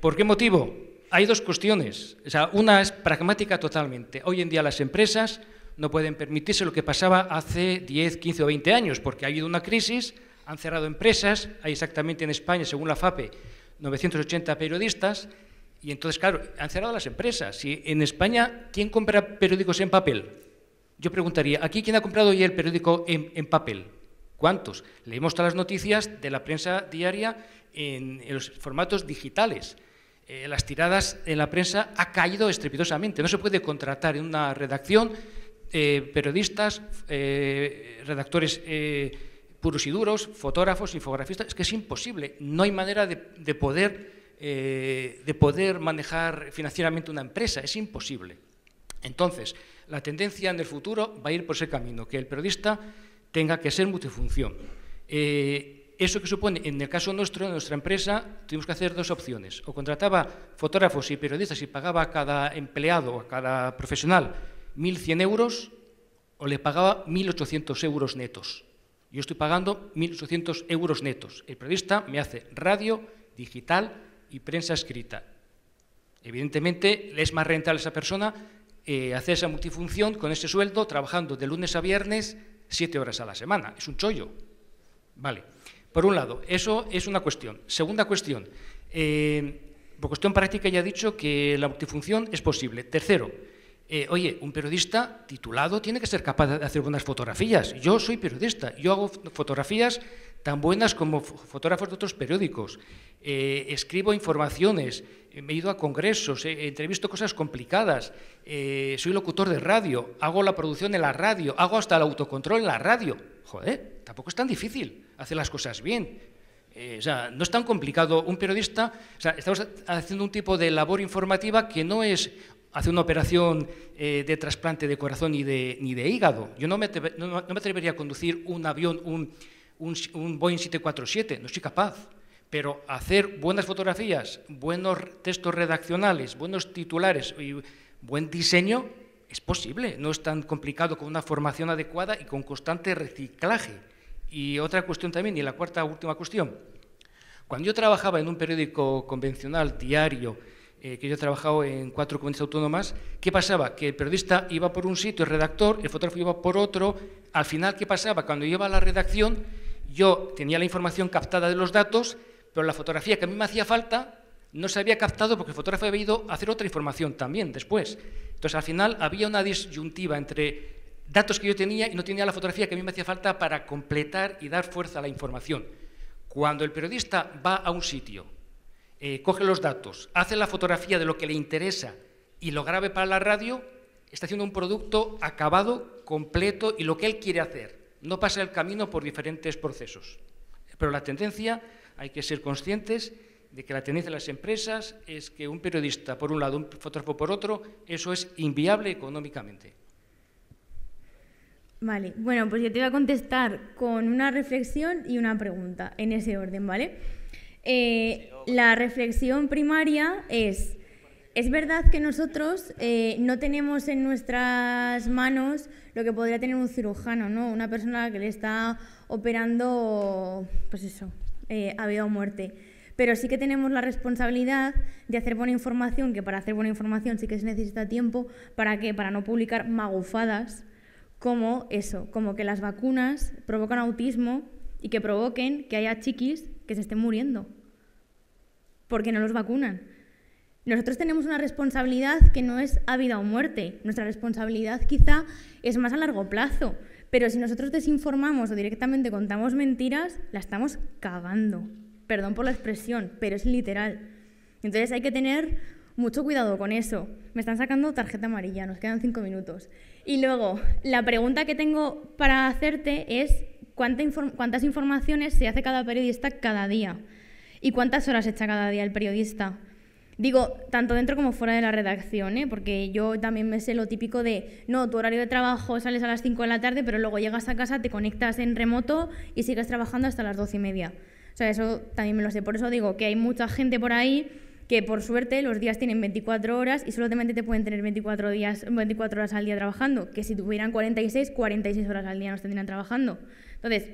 ¿Por qué motivo? Hay dos cuestiones. una es pragmática totalmente. Hoy en día las empresas no pueden permitirse lo que pasaba hace 10, 15 o 20 años, porque ha habido una crisis, han cerrado empresas, hay exactamente en España, según la FAPE, 980 periodistas, y entonces, claro, han cerrado las empresas. Y en España, ¿quién compra periódicos en papel? Yo preguntaría, ¿aquí quién ha comprado hoy el periódico en, papel? ¿Cuántos? Leemos todas las noticias de la prensa diaria en, los formatos digitales. Eh, las tiradas en la prensa ha caído estrepitosamente. No se puede contratar en una redacción eh, periodistas, eh, redactores eh, puros y duros, fotógrafos, infografistas, es que es imposible, no hay manera de, poder, de poder manejar financieramente una empresa, es imposible. Entonces, la tendencia en el futuro va a ir por ese camino, que el periodista tenga que ser multifunción. eso que supone, en el caso nuestro, en nuestra empresa, tuvimos que hacer dos opciones. O contrataba fotógrafos y periodistas y pagaba a cada empleado, a cada profesional, 1.100 euros o le pagaba 1.800 euros netos. Yo estoy pagando 1.800 euros netos. El periodista me hace radio, digital y prensa escrita. Evidentemente, le es más rentable a esa persona eh, hacer esa multifunción con ese sueldo, trabajando de lunes a viernes, siete horas a la semana. Es un chollo. Vale. Por un lado, eso es una cuestión. Segunda cuestión, eh, por cuestión práctica ya he dicho que la multifunción es posible. Tercero, eh, oye, un periodista titulado tiene que ser capaz de hacer buenas fotografías. Yo soy periodista, yo hago fotografías tan buenas como fotógrafos de otros periódicos. Eh, escribo informaciones, eh, me he ido a congresos, he entrevisto cosas complicadas, soy locutor de radio, hago la producción en la radio, hago hasta el autocontrol en la radio. Joder, tampoco es tan difícil hacer las cosas bien. o sea, no es tan complicado. Un periodista, o sea, estamos haciendo un tipo de labor informativa que no es, hacer una operación eh, de trasplante de corazón ni de, ni de hígado. Yo no me, atrevería a conducir un avión, un, un, Boeing 747, no soy capaz. Pero hacer buenas fotografías, buenos textos redaccionales, buenos titulares y buen diseño es posible. No es tan complicado con una formación adecuada y con constante reciclaje. Y otra cuestión también, y la cuarta última cuestión. Cuando yo trabajaba en un periódico convencional, diario, eh, que yo he trabajado en cuatro comunidades autónomas, ¿qué pasaba? Que el periodista iba por un sitio, el redactor, el fotógrafo iba por otro. Al final, ¿qué pasaba? Cuando iba a la redacción, yo tenía la información captada de los datos, pero la fotografía que a mí me hacía falta no se había captado porque el fotógrafo había ido a hacer otra información también después. Entonces, al final, había una disyuntiva entre datos que yo tenía y no tenía la fotografía que a mí me hacía falta para completar y dar fuerza a la información. Cuando el periodista va a un sitio eh, coge los datos, hace la fotografía de lo que le interesa y lo grabe para la radio, está haciendo un producto acabado, completo y lo que él quiere hacer. No pasa el camino por diferentes procesos. Pero la tendencia, hay que ser conscientes de que la tendencia de las empresas es que un periodista por un lado, un fotógrafo por otro, eso es inviable económicamente. Vale, bueno, pues yo te voy a contestar con una reflexión y una pregunta en ese orden, ¿vale? Eh, la reflexión primaria es, es verdad que nosotros eh, no tenemos en nuestras manos lo que podría tener un cirujano, ¿no? Una persona que le está operando, pues eso, eh, a vida o muerte. Pero sí que tenemos la responsabilidad de hacer buena información, que para hacer buena información sí que se necesita tiempo, ¿para qué? Para no publicar magufadas como eso, como que las vacunas provocan autismo y que provoquen que haya chiquis que se estén muriendo porque no los vacunan. Nosotros tenemos una responsabilidad que no es a vida o muerte. Nuestra responsabilidad quizá es más a largo plazo. Pero si nosotros desinformamos o directamente contamos mentiras, la estamos cagando. Perdón por la expresión, pero es literal. Entonces hay que tener mucho cuidado con eso. Me están sacando tarjeta amarilla, nos quedan cinco minutos. Y luego, la pregunta que tengo para hacerte es cuántas informaciones se hace cada periodista cada día y cuántas horas echa cada día el periodista. Digo, tanto dentro como fuera de la redacción, ¿eh? porque yo también me sé lo típico de, no, tu horario de trabajo sales a las 5 de la tarde, pero luego llegas a casa, te conectas en remoto y sigues trabajando hasta las 12 y media. O sea, eso también me lo sé. Por eso digo que hay mucha gente por ahí que por suerte los días tienen 24 horas y solamente te pueden tener 24, días, 24 horas al día trabajando, que si tuvieran 46, 46 horas al día no tendrían trabajando. Entonces,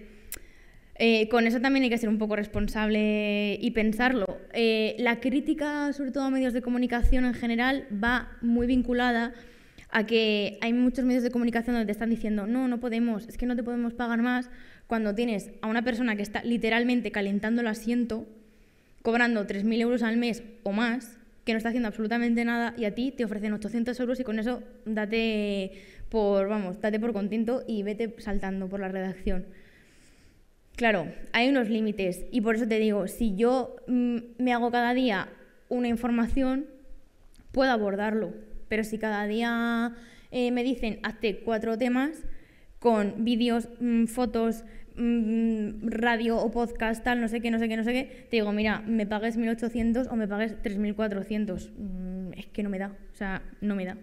eh, con eso también hay que ser un poco responsable y pensarlo. Eh, la crítica, sobre todo a medios de comunicación en general, va muy vinculada a que hay muchos medios de comunicación donde te están diciendo, no, no podemos, es que no te podemos pagar más, cuando tienes a una persona que está literalmente calentando el asiento, cobrando 3.000 euros al mes o más, que no está haciendo absolutamente nada y a ti te ofrecen 800 euros y con eso date por, vamos, date por contento y vete saltando por la redacción. Claro, hay unos límites y por eso te digo, si yo mm, me hago cada día una información, puedo abordarlo, pero si cada día eh, me dicen hazte cuatro temas con vídeos, mm, fotos, mm, radio o podcast, tal, no sé qué, no sé qué, no sé qué, te digo, mira, me pagues 1.800 o me pagues 3.400, es que no me da, o sea, no me da.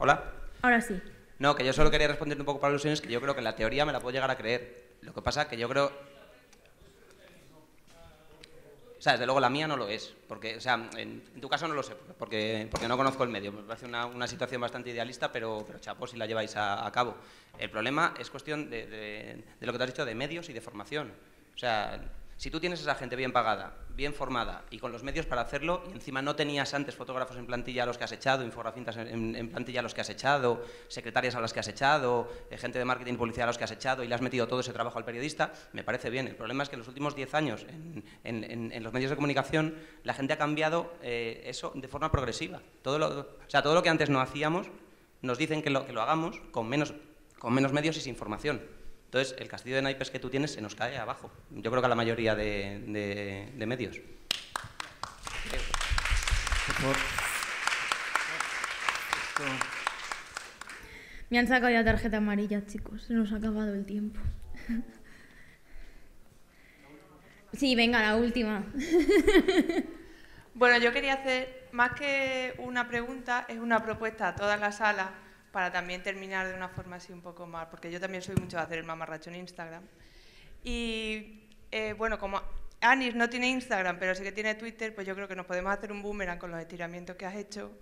Hola. Ahora sí. No, que yo solo quería responder un poco para alusiones, que yo creo que la teoría me la puedo llegar a creer. Lo que pasa es que yo creo... O sea, desde luego la mía no lo es, porque, sea, en, tu caso no lo sé, porque, porque no conozco el medio. Me parece una, situación bastante idealista, pero, pero chapo si la lleváis a, cabo. El problema es cuestión de, lo que te has dicho de medios y de formación. O sea, si tú tienes esa gente bien pagada, bien formada y con los medios para hacerlo, y encima no tenías antes fotógrafos en plantilla a los que has echado, infografintas en, plantilla a los que has echado, secretarias a las que has echado, eh, gente de marketing y a los que has echado, y le has metido todo ese trabajo al periodista, me parece bien. El problema es que en los últimos 10 años en, los medios de comunicación la gente ha cambiado eh, eso de forma progresiva. Todo lo, o sea, todo lo que antes no hacíamos nos dicen que lo, que lo hagamos con menos, con menos medios y sin formación. Entonces, el castillo de naipes que tú tienes se nos cae abajo. Yo creo que a la mayoría de, de medios. Me han sacado ya tarjeta amarilla, chicos. Se nos ha acabado el tiempo. Sí, venga, la última. Bueno, yo quería hacer, más que una pregunta, es una propuesta a toda la sala para también terminar de una forma así un poco más, porque yo también soy mucho de hacer el mamarracho en Instagram. Y eh, bueno, como Anis no tiene Instagram, pero sí que tiene Twitter, pues yo creo que nos podemos hacer un boomerang con los estiramientos que has hecho.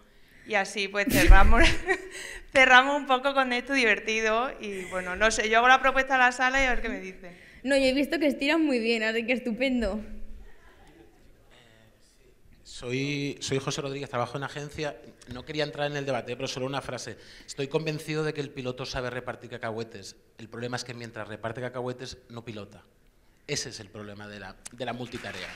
Y así pues cerramos, cerramos un poco con esto divertido. Y bueno, no sé, yo hago la propuesta a la sala y a ver qué me dice No, yo he visto que estiran muy bien, así que estupendo. Soy, José Rodríguez, trabajo en agencia. No quería entrar en el debate, pero solo una frase. Estoy convencido de que el piloto sabe repartir cacahuetes. El problema es que mientras reparte cacahuetes, no pilota. Ese es el problema de la, de la multitarea.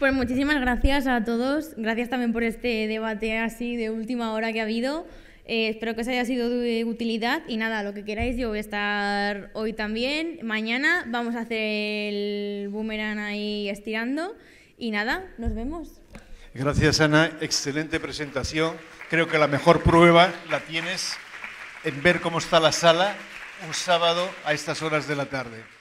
Pues muchísimas gracias a todos. Gracias también por este debate así de última hora que ha habido. Eh, espero que os haya sido de utilidad y nada, lo que queráis, yo voy a estar hoy también. Mañana vamos a hacer el boomerang ahí estirando y nada, nos vemos. Gracias Ana, excelente presentación. Creo que la mejor prueba la tienes en ver cómo está la sala un sábado a estas horas de la tarde.